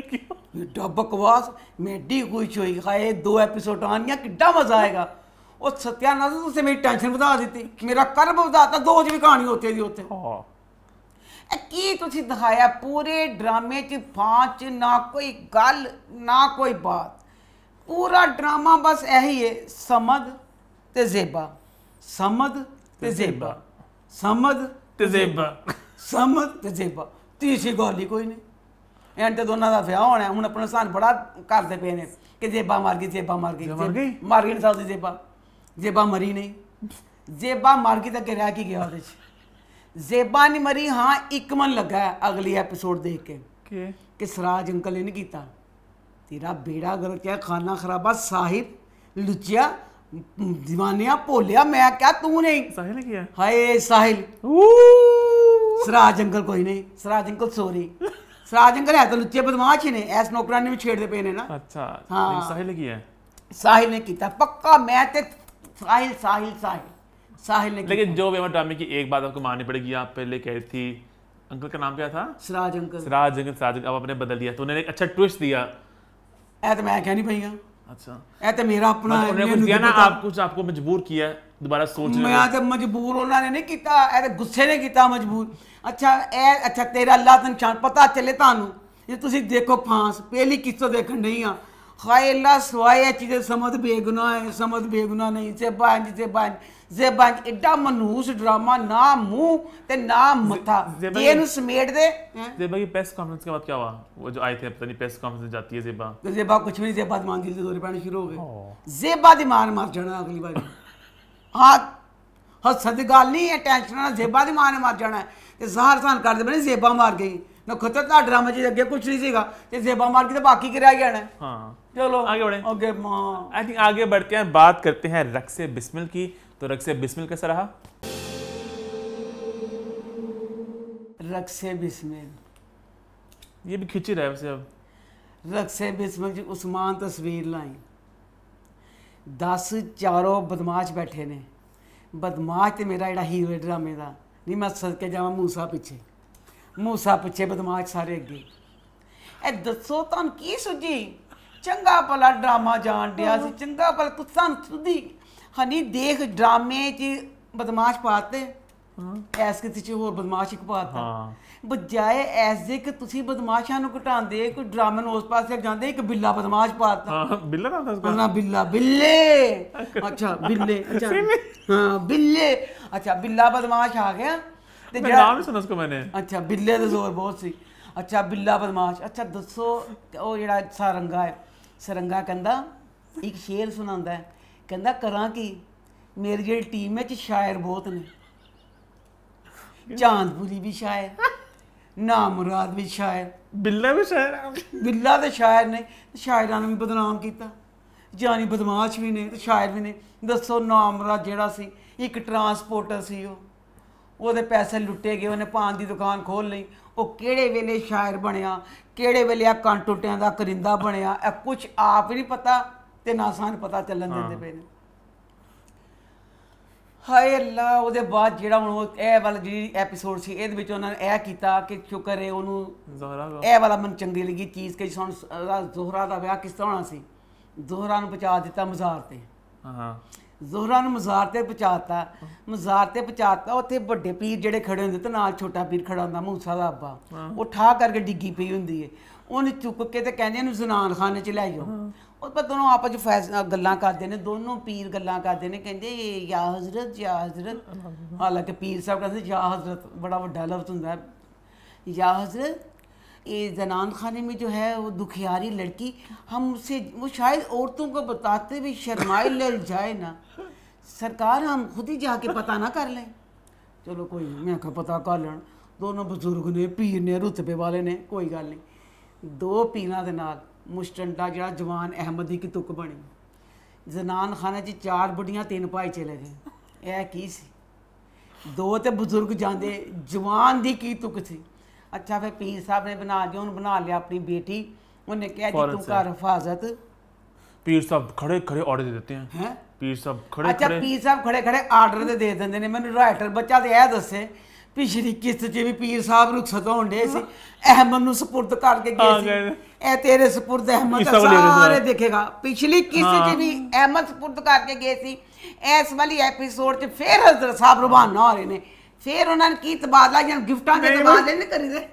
Speaker 2: ਕਿੱਡਾ ਬਕਵਾਸ ਮੇਡੀ ਕੋਈ ਚੋਈ ਖਾਏ ਦੋ ਐਪੀਸੋਡ ਆਣੀਆਂ ਕਿੱਡਾ ਮਜ਼ਾ ਆਏਗਾ ਉਹ ਸਤਿਆਨਾਸ਼ ਤੁਸੀਂ ਮੇਰੀ ਟੈਨਸ਼ਨ ਵਧਾ ਦਿੱਤੀ ਮੇਰਾ ਕਰਬ ਵਧਾਤਾ ਦੋ ਜੀ ਕਹਾਣੀ ਉੱਥੇ ਦੀ ਉੱਥੇ ਹਾਂ ਕੀ ਤੁਸੀਂ ਦਿਖਾਇਆ ਪੂਰੇ ਡਰਾਮੇ 'ਚ ਫਾਂਚ ਨਾ ਕੋਈ ਗੱਲ ਨਾ ਕੋਈ ਬਾਤ ਪੂਰਾ ਡਰਾਮਾ ਬਸ ਇਹੀ ਹੈ ਸਮਦ ਤੇ ਜ਼ੇਬਾ ਸਮਦ ਤੇ ਜ਼ੇਬਾ ਸਮਦ ਤੇ ਜ਼ੇਬਾ ਸਮਦ ਤੇ ਜ਼ੇਬਾ ਤੀਸਰੀ ਗੱਲ ਹੀ ਕੋਈ ਨਹੀਂ एंटे दोनों का विह होना है हूँ अपने सन बड़ा करते पे ने कि जेबा मर गई जेबा मर गई मर गई नहीं सकती जेबा जेबा मरी नहीं जेबा मर गई तो गिरया की गया जेबा नहीं मरी हाँ एक मन लगा अगली एपीसोड देख के कि सराज अंकल इन्हें किया तेरा बेड़ा गर क्या खाना खराबा साहिब लुचिया दीवानिया भोलिया मैं क्या तू नहीं हाय साहिल सराज अंकल कोई नहीं सराज अंकल सोरी ਸਰਾਜ ਹੈ ਤਾਂ ਲੁੱਚੇ ਬਦਮਾਸ਼ ਹੀ ਨੇ ਐਸ ਨੌਕਰਾਂ ਨੇ ਵੀ ਛੇੜਦੇ ਪਏ ਨੇ ਨਾ ਅੱਛਾ ਹਾਂ ਸਾਹਿਲ ਨੇ ਹੈ ਸਾਹਿਲ ਨੇ ਕੀਤਾ ਪੱਕਾ ਮੈਂ ਤੇ ਸਾਹਿਲ ਸਾਹਿਲ ਸਾਹਿਲ ਸਾਹਿਲ ने लेकिन
Speaker 1: जो वेमा ड्रामे ਕੀ एक बात आपको माननी पड़ेगी आप पहले कह ਰਹੀ थी अंकल का नाम क्या था सिराज अंकल सिराज अंकल सिराज अब आपने बदल दिया तो उन्होंने एक अच्छा ट्विस्ट दिया
Speaker 2: ऐ तो मैं कह नहीं पाई अच्छा ऐ तो मेरा अपना उन्होंने कुछ दिया ना आप
Speaker 1: कुछ आपको मजबूर किया ਦੁਬਾਰਾ ਸੋਚ ਮੈਂ ਮੈਂ ਤਾਂ
Speaker 2: ਮਜਬੂਰ ਉਹਨਾਂ ਨੇ ਨਹੀਂ ਕੀਤਾ ਇਹ ਤਾਂ ਗੁੱਸੇ ਨੇ ਕੀਤਾ ਮਜਬੂਰ ਅੱਛਾ ਇਹ ਅੱਛਾ ਤੇਰਾ ਅੱਲਾ ਤਨ ਸ਼ਾਨ ਪਤਾ ਚੱਲੇ ਤੁਹਾਨੂੰ ਜੇ ਤੁਸੀਂ ਦੇਖੋ ਫਾਂਸ ਪਹਿਲੀ ਕਿਸੋ ਦੇਖਣ ਨਹੀਂ ਆ ਹਾਏ ਅੱਲਾ ਸਵਾਏ ਚੀਜ਼ ਸਮਝ ਬੇਗੁਨਾਹ ਹੈ ਸਮਝ ਬੇਗੁਨਾਹ ਨਹੀਂ ਤੇ ਬਾਂਜ ਤੇ ਬਾਂਜ ਜੇ ਬਾਂਜ ਇੱਡਾ ਮਨੂਸ ਡਰਾਮਾ ਨਾ ਮੂੰਹ ਤੇ ਨਾ ਮੱਥਾ ਇਹ ਨੂੰ ਸਮੇਟ ਦੇ
Speaker 1: ਜੇ ਬਾਕੀ ਪ੍ਰੈਸ ਕਾਨਫਰੰਸ ਕੇ ਬਾਅਦ ਕੀ ਹੋਆ ਉਹ ਜੋ ਆਏ ਥੇ ਪਤਾ ਨਹੀਂ ਪ੍ਰੈਸ ਕਾਨਫਰੰਸ ਜਾਤੀ ਹੈ ਜ਼ੇਬਾ
Speaker 2: ਜ਼ੇਬਾ ਕੁਝ ਵੀ ਨਹੀਂ ਜ਼ੇਬਾ ਮਾਨ ਦੀ ਦੇ ਦੌਰੇ ਪੈਣੇ ਸ਼ੁਰੂ ਹੋ ਗਏ ਜ਼ੇਬਾ ਦੀ ਮਾਰ ਮਰ ਜਾਣਾ ਅਗਲੀ ਵਾਰ ਹੱਥ ਹੱਸਣ ਦੀ ਗੱਲ मार तो बाकी गया है हाँ। चलो आगे बढ़े ओके माँ आई थिंक आगे बढ़ते
Speaker 1: हैं बात करते हैं रक्स बिस्मिल की तो बिस्मिल कैसा रहा
Speaker 2: रक्स बिस्मिल ये भी खिंची रहा है वैसे अब बिस्मिल जी उस्मान तस्वीर लाई 10 ਚਾਰੋ ਬਦਮਾਸ਼ ਬੈਠੇ ਨੇ ਬਦਮਾਸ਼ ਤੇ ਮੇਰਾ ਜਿਹੜਾ ਹੀਰੋ ਡਰਾਮੇ ਦਾ ਨਹੀਂ ਮੈਂ ਸਦਕੇ ਜਾਵਾਂ ਮੂਸਾ ਪਿੱਛੇ ਮੂਸਾ ਪਿੱਛੇ ਬਦਮਾਸ਼ ਸਾਰੇ ਅੱਗੇ ਇਹ ਦੱਸੋ ਤਾਂ ਕੀ ਸੁਝੀ ਚੰਗਾ ਭਲਾ ਡਰਾਮਾ ਜਾਣ ਡਿਆ ਸੀ ਚੰਗਾ ਭਲਾ ਤੁਸਾਂ ਸੁਧੀ ਹਨੀ ਦੇਖ ਡਰਾਮੇ 'ਚ ਬਦਮਾਸ਼ ਪਾਤੇ ਐਸ ਕਿਸੇ ਚ ਹੋਰ ਬਦਮਾਸ਼ ਇੱਕ ਪਾਤਾ ਹਾਂ ਬਜਾਏ ਐਸ ਦੇ ਕਿ ਤੁਸੀਂ ਬਦਮਾਸ਼ਾਂ ਨੂੰ ਘਟਾਉਂਦੇ ਕੋਈ ਡਰਾਮਨ ਉਸ ਪਾਸੇ ਜਾਂਦੇ ਇੱਕ ਬਿੱਲਾ ਬਦਮਾਸ਼ ਪਾਤਾ ਹਾਂ ਬਿੱਲਾ ਨਾ ਦੱਸ ਨਾ ਬਿੱਲਾ ਬਿੱਲੇ ਅੱਛਾ ਬਿੱਲੇ ਅੱਛਾ ਹਾਂ ਬਿੱਲੇ ਅੱਛਾ ਬਿੱਲਾ ਬਦਮਾਸ਼ ਆ ਗਿਆ
Speaker 1: ਤੇ ਜਿਹੜਾ ਨਾਮ ਨਹੀਂ ਸੁਣਿਆ ਮੈਨੇ
Speaker 2: ਅੱਛਾ ਬਿੱਲੇ ਦਾ ਜ਼ੋਰ ਬਹੁਤ ਸੀ ਅੱਛਾ ਬਿੱਲਾ ਬਦਮਾਸ਼ ਅੱਛਾ ਦੱਸੋ ਉਹ ਜਿਹੜਾ ਸਰੰਗਾ ਹੈ ਸਰੰਗਾ ਕਹਿੰਦਾ ਇੱਕ ਸ਼ੇਰ ਸੁਣਾਉਂਦਾ ਹੈ ਕਹਿੰਦਾ ਕਰਾਂ ਕੀ ਮੇਰੀ ਜਿਹੜੀ ਟੀਮ ਵਿੱਚ ਸ਼ਾਇਰ ਬਹੁਤ ਨੇ ਚਾਂਦਪੁਰੀ ਵੀ ਸ਼ਾਇਰ ਨਾ ਮੁਰਾਦ ਵੀ ਸ਼ਾਇਰ ਬਿੱਲਾ ਵੀ ਸ਼ਾਇਰ ਬਿੱਲਾ ਤੇ ਸ਼ਾਇਰ ਨੇ ਸ਼ਾਇਰਾਂ ਨੂੰ ਬਦਨਾਮ ਕੀਤਾ ਜਾਨੀ ਬਦਮਾਸ਼ ਵੀ ਨੇ ਤੇ ਸ਼ਾਇਰ ਵੀ ਨੇ ਦੱਸੋ ਨਾਮਰਾ ਜਿਹੜਾ ਸੀ ਇੱਕ ਟਰਾਂਸਪੋਰਟਰ ਸੀ ਉਹ ਉਹਦੇ ਪੈਸੇ ਲੁੱਟੇ ਗਏ ਉਹਨੇ ਪਾਨ ਦੀ ਦੁਕਾਨ ਖੋਲ ਲਈ ਉਹ ਕਿਹੜੇ ਵੇਲੇ ਸ਼ਾਇਰ ਬਣਿਆ ਕਿਹੜੇ ਵੇਲੇ ਆ ਕੰਟੋਟਿਆਂ ਦਾ ਕਰਿੰਦਾ ਬਣਿਆ ਇਹ ਕੁਝ ਆਪ ਨਹੀਂ ਪਤਾ ਤੇ ਨਾ ਸਾਨੂੰ ਪਤਾ ਚੱਲਣ ਦਿੰਦੇ ਪਏ ਨੇ ਹਾਏ ਅੱਲਾ ਉਹਦੇ ਬਾਅਦ ਜਿਹੜਾ ਹੁਣ ਇਹ ਵਾਲਾ ਜਿਹੜੀ ਐਪੀਸੋਡ ਸੀ ਇਹਦੇ ਵਿੱਚ ਉਹਨਾਂ ਨੇ ਇਹ ਕੀਤਾ ਕਿ ਸ਼ੁਕਰ ਹੈ ਉਹਨੂੰ ਦਾ ਇਹ ਵਾਲਾ ਮਨ ਚੰਗੀ ਲੱਗੀ ਚੀਜ਼ ਕਿ ਸੁਣ ਜ਼ਹਰਾ ਦਾ ਵਿਆਹ ਕਿਸ ਤਰ੍ਹਾਂ ਹੋਣਾ ਸੀ ਜ਼ਹਰਾ ਨੂੰ ਪਹਚਾ ਦਿੱਤਾ ਮਜ਼ਾਰ ਤੇ ਹਾਂ ਜ਼ਹਰਾ ਨੂੰ ਮਜ਼ਾਰ ਤੇ ਪਹਚਾਤਾ ਮਜ਼ਾਰ ਤੇ ਪਹਚਾਤਾ ਉੱਥੇ ਵੱਡੇ ਪੀਰ ਜਿਹੜੇ ਖੜੇ ਹੁੰਦੇ ਤੇ ਨਾਲ ਛੋਟਾ ਪੀਰ ਖੜਾ ਹੁੰਦਾ ਮੂਸਾ ਦਾ ਅੱਬਾ ਉਹ ਠਾ ਕਰਕੇ ਡਿੱਗੀ ਪਈ ਹੁੰਦੀ ਹੈ ਉਹਨੇ ਚੁੱਕ ਕੇ ਤੇ ਕਹਿੰਦੇ ਇਹਨੂੰ ਜ਼ਨਾਨ ਖਾਨੇ ਚ ਲੈ ਜਾਓ ਉਹ पर दोनों ਆਪਸ ਵਿੱਚ ਫੈਸਲਾ ਗੱਲਾਂ ਕਰਦੇ ਨੇ ਦੋਨੋਂ ਪੀਰ ਗੱਲਾਂ ਕਰਦੇ ਨੇ ਕਹਿੰਦੇ या हजरत ਯਾ ਹਜ਼ਰਤ ਹਾਲਾਂਕਿ ਪੀਰ ਸਾਹਿਬ ਕਹਿੰਦੇ ਯਾ ਹਜ਼ਰਤ ਬੜਾ ਵੱਡਾ ਲਫ਼ਜ਼ ਹੁੰਦਾ या हजरत ये जनान खाने में जो है वो दुखियारी लड़की हम उसे वो शायद औरतों को बताते भी शर्माए ले जाए ना सरकार हम खुद ही जाके पता ना कर लें चलो कोई मैं क्या पता कर लें दोनों बजुर्ग ने पीर ने रुतबे वाले ने कोई गल नहीं दो पीर के नाल ਮੁਸ਼ਟੰਡਾ ਜਿਹੜਾ ਜਵਾਨ ਅਹਿਮਦੀ ਕੀ ਤੁਕ ਬਣੀ ਜ਼ਨਾਨ ਖਾਨੇ 'ਚ ਚਾਰ ਬੁੱਢੀਆਂ ਤਿੰਨ ਭਾਈ ਚਲੇ ਗਏ ਇਹ ਕੀ ਸੀ ਦੋ ਤੇ ਬਜ਼ੁਰਗ ਜਾਂਦੇ ਜਵਾਨ ਦੀ ਕੀ ਤੁਕ ਸੀ ਅੱਛਾ ਫਿਰ ਪੀਰ ਸਾਹਿਬ ਨੇ ਬਣਾ ਦਿਓ ਉਹਨੂੰ ਬਣਾ ਲਿਆ ਆਪਣੀ ਬੇਟੀ ਉਹਨੇ ਕਿਹਾ ਜੀ ਤੂੰ ਕਰ ਹਫਾਜ਼ਤ
Speaker 1: ਪੀਰ ਸਾਹਿਬ ਖੜੇ ਖੜੇ ਆਰਡਰ ਦੇ ਦਿੱਤੇ ਹੈ ਪੀਰ ਸਾਹਿਬ ਖੜੇ ਖੜੇ ਅੱਛਾ ਪੀਰ ਸਾਹਿਬ
Speaker 2: ਖੜੇ ਖੜੇ ਆਰਡਰ ਦੇ ਦੇ ਦਿੰਦੇ ਨੇ ਮੈਨੂੰ ਰਾਈਟਰ ਬੱਚਾ ਤੇ ਇਹ ਦੱਸੇ ਪਿਛਲੀ ਕਿਸ਼ਤ 'ਚ ਵੀ ਪੀਰ ਸਾਹਿਬ ਨੂੰ ਸਤਾਉਣ ਦੇ ਸੀ ਅਹਿਮਦ ਨੂੰ ਸਪੁਰਦ ਕਰਕੇ ਗਏ ਸੀ ਇਹ ਤੇਰੇ ਸਪੁਰਦ ਅਹਿਮਦ ਸਾਰੇ ਦੇਖੇਗਾ ਪਿਛਲੀ ਕਿਸ਼ਤ 'ਚ ਵੀ ਅਹਿਮਦ ਸਪੁਰਦ ਕਰਕੇ ਗਏ ਸੀ ਇਸ ਵਾਲੀ ਐਪੀਸੋਡ 'ਚ ਫੇਰ ਹਜ਼ਰਤ ਸਾਹਿਬ ਰਵਾਨਾ ਹੋ ਰਹੇ ਨੇ ਫੇਰ ਉਹਨਾਂ ਨੇ ਕੀ ਤਬਾਦਲਾ ਜਾਂ ਗਿਫਟਾਂ ਦੇ ਤਬਾਦਲੇ ਨਹੀਂ ਕਰੀਦੇ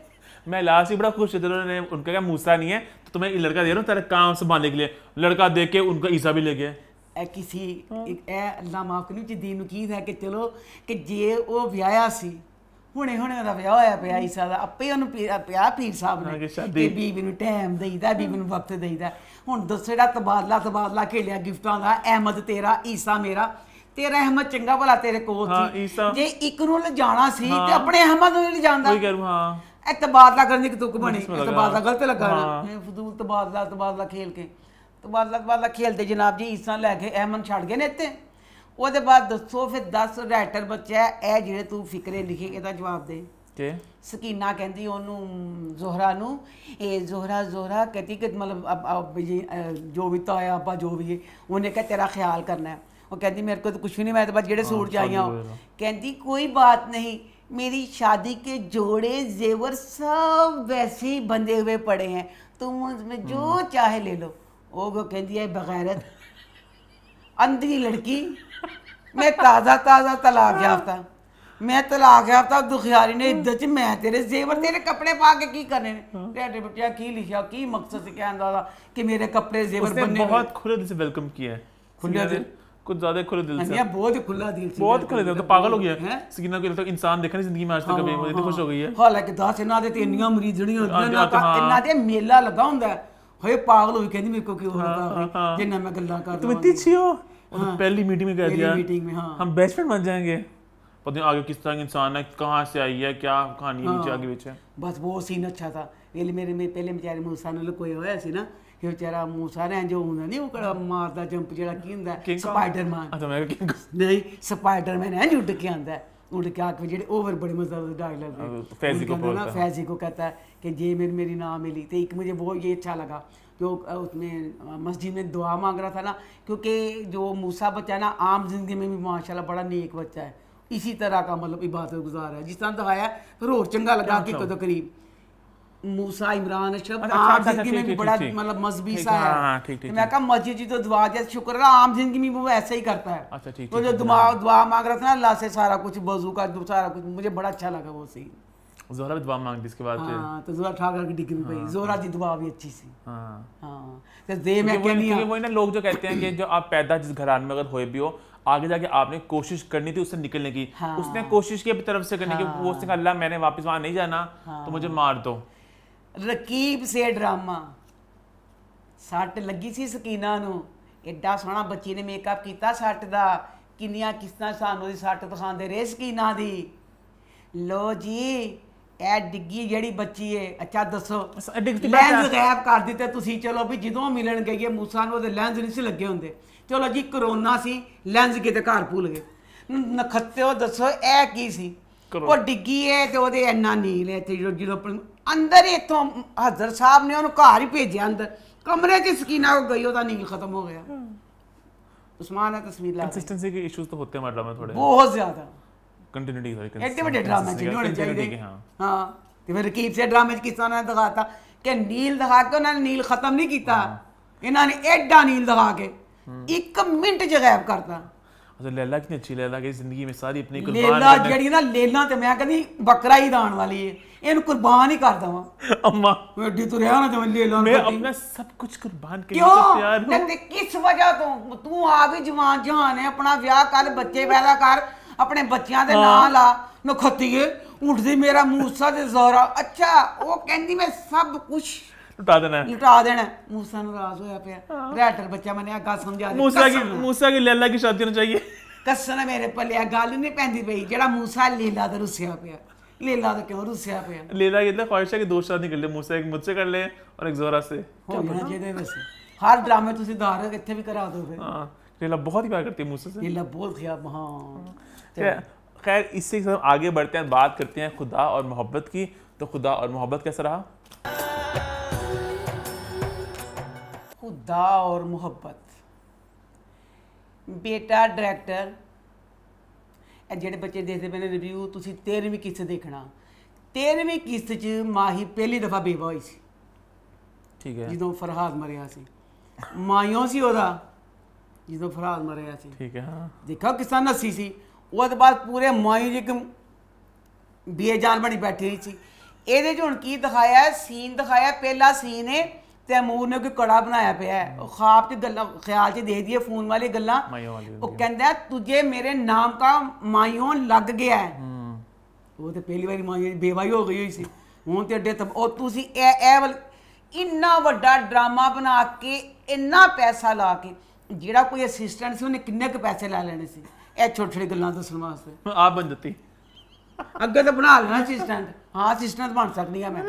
Speaker 1: मैं लास्ट ही बड़ा ਉਹਨਾਂ थे ਮੂਸਾ ਨਹੀਂ ਹੈ मूसा ਤੁਮੇ ਇਹ ਲੜਕਾ ਦੇ लड़का दे रहा हूँ तेरा काम ਲੜਕਾ ਦੇ ਕੇ ਉਹਨਾਂ ਦਾ के ਵੀ ਲੈ भी
Speaker 2: ਐ ਕਿਸੇ ਇੱਕ ਇਹ ਅੱਲਾ ਮਾਫ ਕਰੂ ਜੀ ਦੀਨ ਨੂੰ ਕੀ ਹੈ ਕਿ ਚਲੋ ਕਿ ਜੇ ਉਹ ਵਿਆਹਿਆ ਸੀ ਹੁਣੇ ਹੁਣੇ ਉਹਦਾ ਵਿਆਹ ਹੋਇਆ ਪਿਆ ਈਸਾ ਦਾ ਆਪੇ ਉਹਨੂੰ ਪਿਆ ਪੀਰ ਸਾਹਿਬ ਨੇ ਤੇ ਬੀਬੀ ਨੂੰ ਟਾਈਮ ਦੇਈਦਾ ਬੀਬੀ ਨੂੰ ਵਕਤ ਦੇਈਦਾ ਹੁਣ ਦੂਸਰਾ ਤਬਾਦਲਾ ਤਬਾਦਲਾ ਖੇਲਿਆ ਗਿਫਟਾਂ ਦਾ ਅਹਿਮਦ ਤੇਰਾ ਈਸਾ ਮੇਰਾ ਤੇਰਾ ਅਹਿਮਦ ਚੰਗਾ ਭਲਾ ਤੇਰੇ ਕੋਲ ਸੀ ਜੇ ਇੱਕ ਨੂੰ ਲਿਜਾਣਾ ਸੀ ਤੇ ਆਪਣੇ ਅਹਿਮਦ ਨੂੰ ਲਿਜਾਂਦਾ ਕੋਈ ਕਰੂ ਹਾਂ ਇਹ ਤਬਾਦਲਾ ਕਰਨ ਦੀ ਤੁਕ ਬਣੀ ਇਹ ਤਬਾਦਲਾ ਗਲਤ ਲੱਗਾ ਇਹ ਫਜ਼ੂਲ ਤਬਾਦਲਾ ਤਬਾਦਲਾ ਖੇਲ ਕੇ ਤਬਾਦਲਾ ਤਬਾਦਲਾ ਖੇਲਦੇ ਜਨਾਬ ਜੀ ਈਸਾ ਲੈ ਕੇ ਅਹਿਮਦ ਛੱਡ ਗਏ ਨੇ ਇੱਥੇ ਉਹਦੇ ਬਾਅਦ ਦੱਸੋ ਫਿਰ 10 ਰਾਈਟਰ ਬੱਚਾ ਇਹ ਜਿਹੜੇ ਤੂੰ ਫਿਕਰੇ ਲਿਖੇ ਇਹਦਾ ਜਵਾਬ ਦੇ ਕੇ ਸਕੀਨਾ ਕਹਿੰਦੀ ਉਹਨੂੰ ਜ਼ੋਹਰਾ ਨੂੰ ਇਹ ਜ਼ੋਹਰਾ ਜ਼ੋਹਰਾ ਕਹਤੀ ਕਿ ਮਤਲਬ ਜੋ ਵੀ ਤਾਇਆ ਆਪਾ ਜੋ ਵੀ ਉਹਨੇ ਕਹ ਤੇਰਾ ਖਿਆਲ ਕਰਨਾ ਹੈ ਉਹ ਕਹਿੰਦੀ ਮੇਰੇ ਕੋਲ ਤਾਂ ਕੁਝ ਵੀ ਨਹੀਂ ਮੈਂ ਤਾਂ ਬਸ ਜਿਹੜੇ ਸੂਟ ਚਾਹੀਆਂ ਕਹਿੰਦੀ ਕੋਈ ਬਾਤ ਨਹੀਂ ਸ਼ਾਦੀ ਕੇ ਜੋੜੇ ਜ਼ੇਵਰ ਸਭ सब ਹੀ ਬੰਦੇ ਹੋਏ ਪੜੇ पड़े ਤੂੰ ਉਸ ਵਿੱਚ ਜੋ ਚਾਹੇ ਲੈ लो ਉਹ ਕਹਿੰਦੀ ਹੈ ਬਗੈਰਤ अंधी लड़की मैं ताज़ा ताज़ा तलाक याफ्ता मैं तलाक याफ्ता दुखियारी ने इद्दत मैं तेरे जेवर तेरे कपड़े पा के की करने तेरे हाँ। बटिया की लिखा की मकसद से क्या अंदाजा कि मेरे कपड़े जेवर बनने बहुत
Speaker 1: खुले दिल से वेलकम किया है खुले दिल कुछ ज्यादा खुले दिल से हाँ हाँ, बहुत खुला
Speaker 2: दिल बहुत खुले दिल तो
Speaker 1: पागल हो गया सकीना को तो इंसान देखा नहीं
Speaker 2: जिंदगी में आज तक कभी मुझे खुश हो गई है हालांकि दस इन्हां दे ते इन्नियां मरीजड़ियां होंदियां ना इन्हां मेला लगा हुंदा ਹੋਏ ਪਾਗਲ ਹੋਈ ਕਹਿੰਦੀ ਮੇਰੇ ਕੋ ਕਿਉਂ ਹੁੰਦਾ ਜਿੰਨਾ मैं गल्ला कर तुम इतनी अच्छी हो
Speaker 1: हाँ, पहली मीटिंग में कह दिया मीटिंग में हाँ
Speaker 2: हम बेस्ट फ्रेंड बन जाएंगे
Speaker 1: पता नहीं आगे किस तरह की इंसान है कहाँ से आई है क्या कहानी हाँ, नीचे आगे पीछे
Speaker 2: बस वो सीन अच्छा था पहले मेरे में पहले बेचारे मूसा ने कोई होया सी ना ਕਿ ਵਿਚਾਰਾ ਮੂਸਾ ਨੇ ਜੋ ਹੁੰਦਾ ਨਹੀਂ ਉਹ ਕਿਹੜਾ ਮਾਰਦਾ ਜੰਪ ਜਿਹੜਾ ਕੀ ਹੁੰਦਾ ਸਪਾਈਡਰਮੈਨ ਅੱਛਾ ਮੈਂ ਕਿਹਾ ਨਹੀਂ ਸਪਾਈਡਰਮੈਨ ਐਂ ਜੁੱਟ ਕੇ ਆਂਦਾ उन्हें क्या जेडे ओवर बड़े मजेदार डायलॉग लगते फैजी को बोलता ना फैजी को कहता है कि ये मेरे मेरी ना मिली तो एक मुझे वो ये अच्छा लगा जो उसमें मस्जिद में दुआ मांग रहा था ना क्योंकि जो मूसा बच्चा है ना आम जिंदगी में भी माशाल्लाह बड़ा नेक बच्चा है इसी तरह का मतलब इबादत गुजार है जिस तरह दिखाया फिर और चंगा लगा कि तो करीब मूसा इमरान अशरफ आम जिंदगी में भी बड़ा मतलब मजहबी सा हाँ, है हाँ, हाँ, तो मैं कहा मस्जिद जी तो दुआ जैसे शुक्र है आम जिंदगी में वो ऐसे ही करता है तो जो दुआ दुआ मांग रहा था ना अल्लाह से सारा कुछ बजू का सारा कुछ मुझे बड़ा अच्छा लगा वो सीन
Speaker 1: जोरा भी दुआ मांगती इसके बाद हाँ,
Speaker 2: तो जोरा ठाकर की डिग्री हाँ, पड़ी जोहरा जी दुआ भी अच्छी सी हाँ, हाँ, तो दे मैं कहनी नहीं
Speaker 1: वो ना लोग जो कहते हैं कि जो आप पैदा जिस घरान में अगर हुए भी हो आगे जाके आपने कोशिश करनी थी उससे निकलने की हाँ, उसने कोशिश की अपनी तरफ से करने हाँ, की वो उसने कहा अल्लाह मैंने वापस वहां नहीं जाना तो हाँ, तो मुझे मार दो
Speaker 2: ਰਕੀਬ ਸੇ ਡਰਾਮਾ ਸੱਟ ਲੱਗੀ ਸੀ ਸਕੀਨਾ ਨੂੰ ਐਡਾ ਸੋਹਣਾ ਬੱਚੀ ਨੇ ਮੇਕਅਪ ਕੀਤਾ ਸੱਟ ਦਾ ਕਿੰਨੀਆਂ ਕਿਸਤਾਂ ਸਾਨੂੰ ਦੀ ਸੱਟ ਦਿਖਾਉਂਦੇ ਰੇ ਸਕੀਨਾ ਦੀ ਲੋ ਜੀ ਐ ਡਿੱਗੀ ਜਿਹੜੀ ਬੱਚੀ ਏ ਅੱਛਾ ਦੱਸੋ ਲੈਂਸ ਗਾਇਬ ਕਰ ਦਿੱਤੇ ਤੁਸੀਂ ਚਲੋ ਵੀ ਜਦੋਂ ਮਿਲਣ ਗਏ ਮੂਸਾ ਨੂੰ ਉਹਦੇ ਲੈਂਸ ਨਹੀਂ ਸੀ ਲੱਗੇ ਹੁੰਦੇ ਚਲੋ ਜੀ ਕਰੋਨਾ ਸੀ ਲੈਂਸ ਕਿਤੇ ਘਰ ਭੁੱਲ ਗਏ ਨਖੱਤਿਓ ਦੱਸੋ ਇਹ ਕੀ ਸੀ ਉਹ ਡਿੱਗੀ ਏ ਤੇ ਉਹਦੇ ਇੰਨਾ ਨੀਲੇ ਤੇ ਜਦੋਂ ਅੰਦਰ ਹੀ ਇਥੋਂ ਹਜ਼ਰ ਸਾਹਿਬ ਨੇ ਉਹਨੂੰ ਘਰ ਹੀ ਭੇਜਿਆ ਅੰਦਰ ਕਮਰੇ 'ਚ ਸਕੀਨਾ ਕੋ ਗਈ ਉਹਦਾ ਨੀਲ ਖਤਮ ਹੋ ਗਿਆ ਉਸਮਾਨ
Speaker 1: ਦਾ ਤਸਵੀਰ ਲਾ ਕੰਸਿਸਟੈਂਸੀ ਦੇ ਇਸ਼ੂਸ ਤਾਂ ਹੁੰਦੇ हैं ड्रामा में ਬਹੁਤ ਜ਼ਿਆਦਾ ਹੋਈ सॉरी ਐਡੇ ਵੱਡੇ ਡਰਾਮੇ 'ਚ ਨਹੀਂ ਹੋਣੇ ਚਾਹੀਦੇ ਹਾਂ
Speaker 2: ਹਾਂ ਤੇ ਫਿਰ ਕੀਪ ਸੇ ਡਰਾਮੇ 'ਚ ਕਿਸ ਤਰ੍ਹਾਂ ਦਿਖਾਤਾ ਕਿ ਨੀਲ ਦਿਖਾ ਕੇ ਉਹਨਾਂ ਨੇ ਨੀਲ ਖਤਮ ਨਹੀਂ ਕੀਤਾ ਇਹਨਾਂ ਨੇ ਐਡਾ ਨੀਲ ਦਿਖਾ ਕੇ ਇੱਕ ਮਿੰਟ 'ਚ ਗਾਇਬ ਕਰਤਾ
Speaker 1: ਅਸਲ ਲੈਲਾ ਕਿੰਨੀ ਅੱਛੀ ਲੈਲਾ ਗਈ ਜ਼ਿੰਦਗੀ ਵਿੱਚ ਸਾਰੀ ਆਪਣੀ ਕੁਰਬਾਨ ਲੈਲਾ ਜਿਹੜੀ
Speaker 2: ਨਾ ਲੈਲਾ ਤੇ ਮੈਂ ਕਹਿੰਦੀ ਬੱਕਰਾ ਹੀ ਦਾਣ ਵਾਲੀ ਹੈ ਇਹਨੂੰ ਕੁਰਬਾਨ ਹੀ ਕਰ ਦਵਾਂ
Speaker 1: ਅੰਮਾ ਐਡੀ ਤੁਰਿਆ ਨਾ ਜਵੇਂ ਲੈਲਾ ਮੈਂ ਆਪਣਾ ਸਭ ਕੁਝ ਕੁਰਬਾਨ ਕੇ ਲਈ ਤਿਆਰ ਹਾਂ
Speaker 2: ਤੇ ਕਿਸ ਵਜ੍ਹਾ ਤੋਂ ਤੂੰ ਆ ਵੀ ਜਵਾਨ ਜਹਾਨ ਹੈ ਆਪਣਾ ਵਿਆਹ ਕਰ ਬੱਚੇ ਪੈਦਾ ਕਰ ਆਪਣੇ ਬੱਚਿਆਂ ਦੇ ਨਾਂ ਲਾ ਨਖਤੀਏ ਉੱਠਦੀ ਮੇਰਾ ਮੂਸਾ ਤੇ ਜ਼ਹਰਾ ਅੱਛਾ ਉਹ ਕਹਿੰਦੀ ਮੈਂ ਸਭ ਕੁਝ
Speaker 1: लीला
Speaker 2: क्यों रुसिया पे
Speaker 1: लीला ख्वाहिश है कि दो शादी ले एक मुझसे कर ले और एक जोरा से वैसे
Speaker 2: हर ड्रामे तुसी इथे भी करा दो फिर हां लीला बहुत ही प्यार करती है लीला हां
Speaker 1: खैर इससे हम आगे बढ़ते हैं बात करते हैं खुदा और मोहब्बत की तो खुदा और मोहब्बत कैसा रहा
Speaker 2: ਦਾ ਔਰ ਮੁਹੱਬਤ ਬੇਟਾ ਡਾਇਰੈਕਟਰ ਇਹ ਜਿਹੜੇ ਬੱਚੇ ਦੇਖਦੇ ਪਏ ਨੇ ਰਿਵਿਊ ਤੁਸੀਂ 13ਵੀਂ ਕਿਸ਼ਤ ਦੇਖਣਾ 13ਵੀਂ ਕਿਸ਼ਤ 'ਚ ਮਾਹੀ ਪਹਿਲੀ ਦਫਾ ਬੇਵਾ ਹੋਈ ਸੀ ਠੀਕ ਹੈ ਜਦੋਂ ਫਰਹਾਦ ਮਰਿਆ ਸੀ ਮਾਇਓ ਸੀ ਉਹਦਾ ਜਦੋਂ ਫਰਹਾਦ ਮਰਿਆ ਸੀ ਠੀਕ ਹੈ ਹਾਂ ਦੇਖੋ ਕਿਸਾਨ ਨਸੀ ਸੀ ਉਹਦੇ ਬਾਅਦ ਪੂਰੇ ਮਾਇਓ ਜੀ ਬੀਏ ਜਾਨ ਬਣੀ ਬੈਠੀ ਸੀ ਇਹਦੇ 'ਚ ਹੁਣ ਕੀ ਦਿਖਾਇਆ ਸੀਨ ਦਿਖਾਇਆ ਪਹਿਲਾ ਸੀਨ ਹੈ ਤੈਮੂਰ ਨੇ ਕੋਈ ਕੜਾ ਬਣਾਇਆ ਪਿਆ ਹੈ ਉਹ ਖਾਬ 'ਚ ਗੱਲਾਂ ਖਿਆਲ 'ਚ ਦੇ ਦਈਏ ਫੋਨ ਵਾਲੀ ਗੱਲਾਂ ਉਹ ਕਹਿੰਦਾ ਤੁਝੇ ਮੇਰੇ ਨਾਮ ਦਾ ਮਾਇਓ ਲੱਗ ਗਿਆ ਹੈ ਉਹ ਤੇ ਪਹਿਲੀ ਵਾਰੀ ਮਾਈਓ ਬੇਵਾਈ ਹੋ ਗਈ ਹੋਈ ਸੀ ਹੁਣ ਤੇ ਅੱਡੇ ਉਹ ਤੁਸੀਂ ਇਹ ਇਹ ਇੰਨਾ ਵੱਡਾ ਡਰਾਮਾ ਬਣਾ ਕੇ ਇੰਨਾ ਪੈਸਾ ਲਾ ਕੇ ਜਿਹੜਾ ਕੋਈ ਅਸਿਸਟੈਂਟ ਸੀ ਉਹਨੇ ਕਿੰਨੇ ਕੁ ਪੈਸੇ ਲੈ ਲੈਣੇ ਸੀ ਇਹ ਛੋਟੇ ਛੋਟੇ ਗੱਲਾਂ ਦੱਸਣ ਵਾਸਤੇ ਆਪ ਬਣ ਦਿੱਤੀ ਅੱਗੇ ਤਾਂ ਬਣਾ ਲੈਣਾ ਅਸਿਸਟੈਂਟ ਹਾਂ ਅਸਿਸਟੈਂਟ ਬਣ ਸਕਦੀ ਆ ਮੈਂ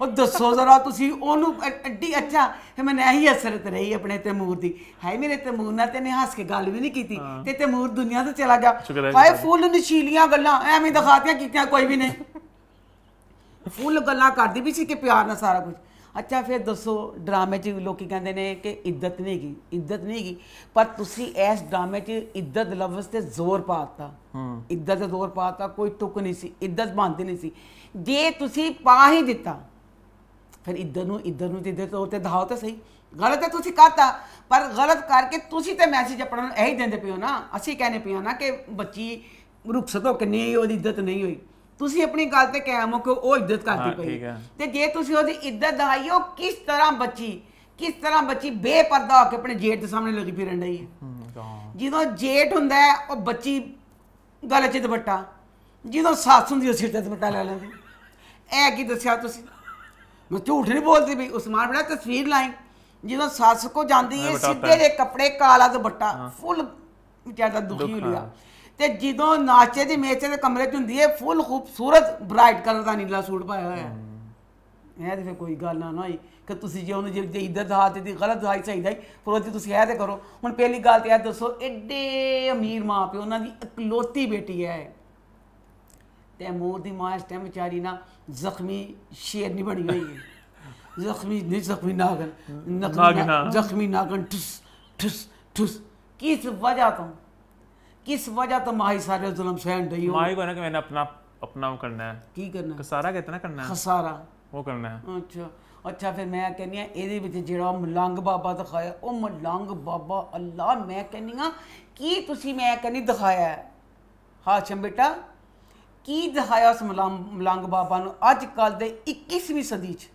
Speaker 2: ਉਹ ਦੱਸੋ ਜ਼ਰਾ ਤੁਸੀਂ ਉਹਨੂੰ ਅੱਡੀ ਅੱਛਾ ਤੇ ਮੈਂ ਇਹੀ ਅਸਰਤ ਰਹੀ ਆਪਣੇ ਤੈਮੂਰ ਦੀ ਹਾਏ ਮੇਰੇ ਤੈਮੂਰ ਨਾਲ ਤੇ ਨੇ ਹੱਸ ਕੇ ਗੱਲ ਵੀ ਨਹੀਂ ਕੀਤੀ ਤੇ ਤੈਮੂਰ ਦੁਨੀਆ ਤੋਂ ਚਲਾ ਗਿਆ ਹਾਏ ਫੁੱਲ ਨਸ਼ੀਲੀਆਂ ਗੱਲਾਂ ਐਵੇਂ ਦਿਖਾਤੀਆਂ ਕੀਤੀਆਂ ਕੋਈ ਵੀ ਨਹੀਂ ਫੁੱਲ ਗੱਲਾਂ ਕਰਦੀ ਵੀ ਸੀ ਕਿ ਪਿਆਰ ਨਾਲ ਸਾਰਾ ਕੁਝ ਅੱਛਾ ਫਿਰ ਦੱਸੋ ਡਰਾਮੇ 'ਚ ਲੋਕੀ ਕਹਿੰਦੇ ਨੇ ਕਿ ਇੱਜ਼ਤ ਨਹੀਂ ਗਈ ਇੱਜ਼ਤ ਨਹੀਂ ਗਈ ਪਰ ਤੁਸੀਂ ਇਸ ਡਰਾਮੇ 'ਚ ਇੱਜ਼ਤ ਲਫ਼ਜ਼ ਤੇ ਜ਼ੋਰ ਪਾਤਾ ਹੂੰ ਇੱਜ਼ਤ ਤੇ ਜ਼ੋਰ ਪਾਤਾ ਕੋਈ ਟੁਕ ਨਹੀਂ ਸੀ ਇੱਜ਼ਤ ਬੰਦ ਨਹੀਂ ਸੀ ਜੇ ਤੁਸੀਂ ਪਾ ਹੀ ਦਿੱਤਾ ਫਿਰ ਇੱਧਰ ਨੂੰ ਇੱਧਰ ਨੂੰ ਜਿੱਦੇ ਤੋਂ ਤੇ ਦਹਾਓ ਤਾਂ ਸਹੀ ਗਲਤ ਹੈ ਤੁਸੀਂ ਕਹਤਾ ਪਰ ਗਲਤ ਕਰਕੇ ਤੁਸੀਂ ਤੇ ਮੈਸੇਜ ਆਪਣਾ ਨੂੰ ਇਹੀ ਦਿੰਦੇ ਪਿਓ ਨਾ ਅਸੀਂ ਕਹਨੇ ਪਿਓ ਨਾ ਕਿ ਬੱਚੀ ਰੁਕਸਤ ਹੋ ਕੇ ਨਹੀਂ ਉਹਦੀ ਇੱਜ਼ਤ ਨਹੀਂ ਹੋਈ ਤੁਸੀਂ ਆਪਣੀ ਗੱਲ ਤੇ ਕਾਇਮ ਹੋ ਕਿ ਉਹ ਇੱਜ਼ਤ ਕਰਦੀ ਪਈ ਤੇ ਜੇ ਤੁਸੀਂ ਉਹਦੀ ਇੱਜ਼ਤ ਦਹਾਈ ਉਹ ਕਿਸ ਤਰ੍ਹਾਂ ਬੱਚੀ ਕਿਸ ਤਰ੍ਹਾਂ ਬੱਚੀ ਬੇਪਰਦਾ ਹੋ ਕੇ ਆਪਣੇ ਜੇਠ ਦੇ ਸਾਹਮਣੇ ਲੱਗੀ ਫਿਰਨ ਰਹੀ ਹੈ ਜਦੋਂ ਜੇਠ ਹੁੰਦਾ ਹੈ ਉਹ ਬੱਚੀ ਗੱਲ ਚ ਦੁਪੱਟਾ ਜਦੋਂ ਸੱਸ ਹੁੰਦੀ ਉਹ ਸਿਰ ਤੇ ਦੁਪੱਟਾ ਲੈ ਲੈਂਦੀ ਐ ਕੀ ਦੱਸਿਆ ਤੁਸੀਂ ਮੈਂ ਝੂਠ ਨਹੀਂ ਬੋਲਦੀ ਵੀ ਉਸਮਾਨ ਬਣਾ ਤਸਵੀਰ ਲਾਈ ਜਦੋਂ ਸੱਸ ਕੋ ਜਾਂਦੀ ਏ ਸਿੱਧੇ ਦੇ ਕੱਪੜੇ ਕਾਲਾ ਦੁਪੱਟਾ ਫੁੱਲ ਜਿਆਦਾ ਦੁਖੀ ਹੋ ਲਿਆ ਤੇ ਜਦੋਂ ਨਾਚੇ ਦੀ ਮੇਚੇ ਦੇ ਕਮਰੇ ਚ ਹੁੰਦੀ ਏ ਫੁੱਲ ਖੂਬਸੂਰਤ ਬ੍ਰਾਈਟ ਕਲਰ ਦਾ ਨੀਲਾ ਸੂਟ ਪਾਇਆ ਹੋਇਆ ਹੈ ਇਹ ਤੇ ਕੋਈ ਗੱਲ ਨਾ ਹੋਈ ਕਿ ਤੁਸੀਂ ਜੇ ਉਹਨੂੰ ਜੇ ਇੱਧਰ ਹਾਤੇ ਦੀ ਗਲਤ ਹਾਈ ਚਾਹੀਦਾ ਪਰ ਉਹ ਤੁਸੀਂ ਇਹ ਤੇ ਕਰੋ ਹੁਣ ਪਹਿਲੀ ਗੱਲ ਤੇ ਇਹ ਦੱਸੋ ਐਡੇ ਅਮੀਰ ਮਾਪੇ ਉਹਨਾਂ ਦੀ ਇਕਲੋਤੀ ਬੇਟੀ ਹੈ तैमूर की माँ इस टाइम बेचारी ना जख्मी शेर नहीं बनी हुई है जख्मी नहीं जख्मी नागन हाँ। जख्मी नागन ठुस ठुस ठुस किस वजह तो किस वजह तो माही सारे जुलम सहन रही माही
Speaker 1: को ना कि मैंने अपना अपना वो करना है की करना खसारा कहते ना करना है खसारा वो करना है
Speaker 2: अच्छा अच्छा फिर मैं कहनी हाँ ये जोड़ा मलंग बाबा दिखाया वह मलंग बाबा अल्लाह मैं कहनी हाँ की तुम मैं कहनी दिखाया है हाशम बेटा ਕੀ ਦਿਖਾਇਆ ਉਸ ਮਲੰਗ ਬਾਬਾ ਨੂੰ ਅੱਜ ਕੱਲ ਦੇ 21ਵੀਂ ਸਦੀ 'ਚ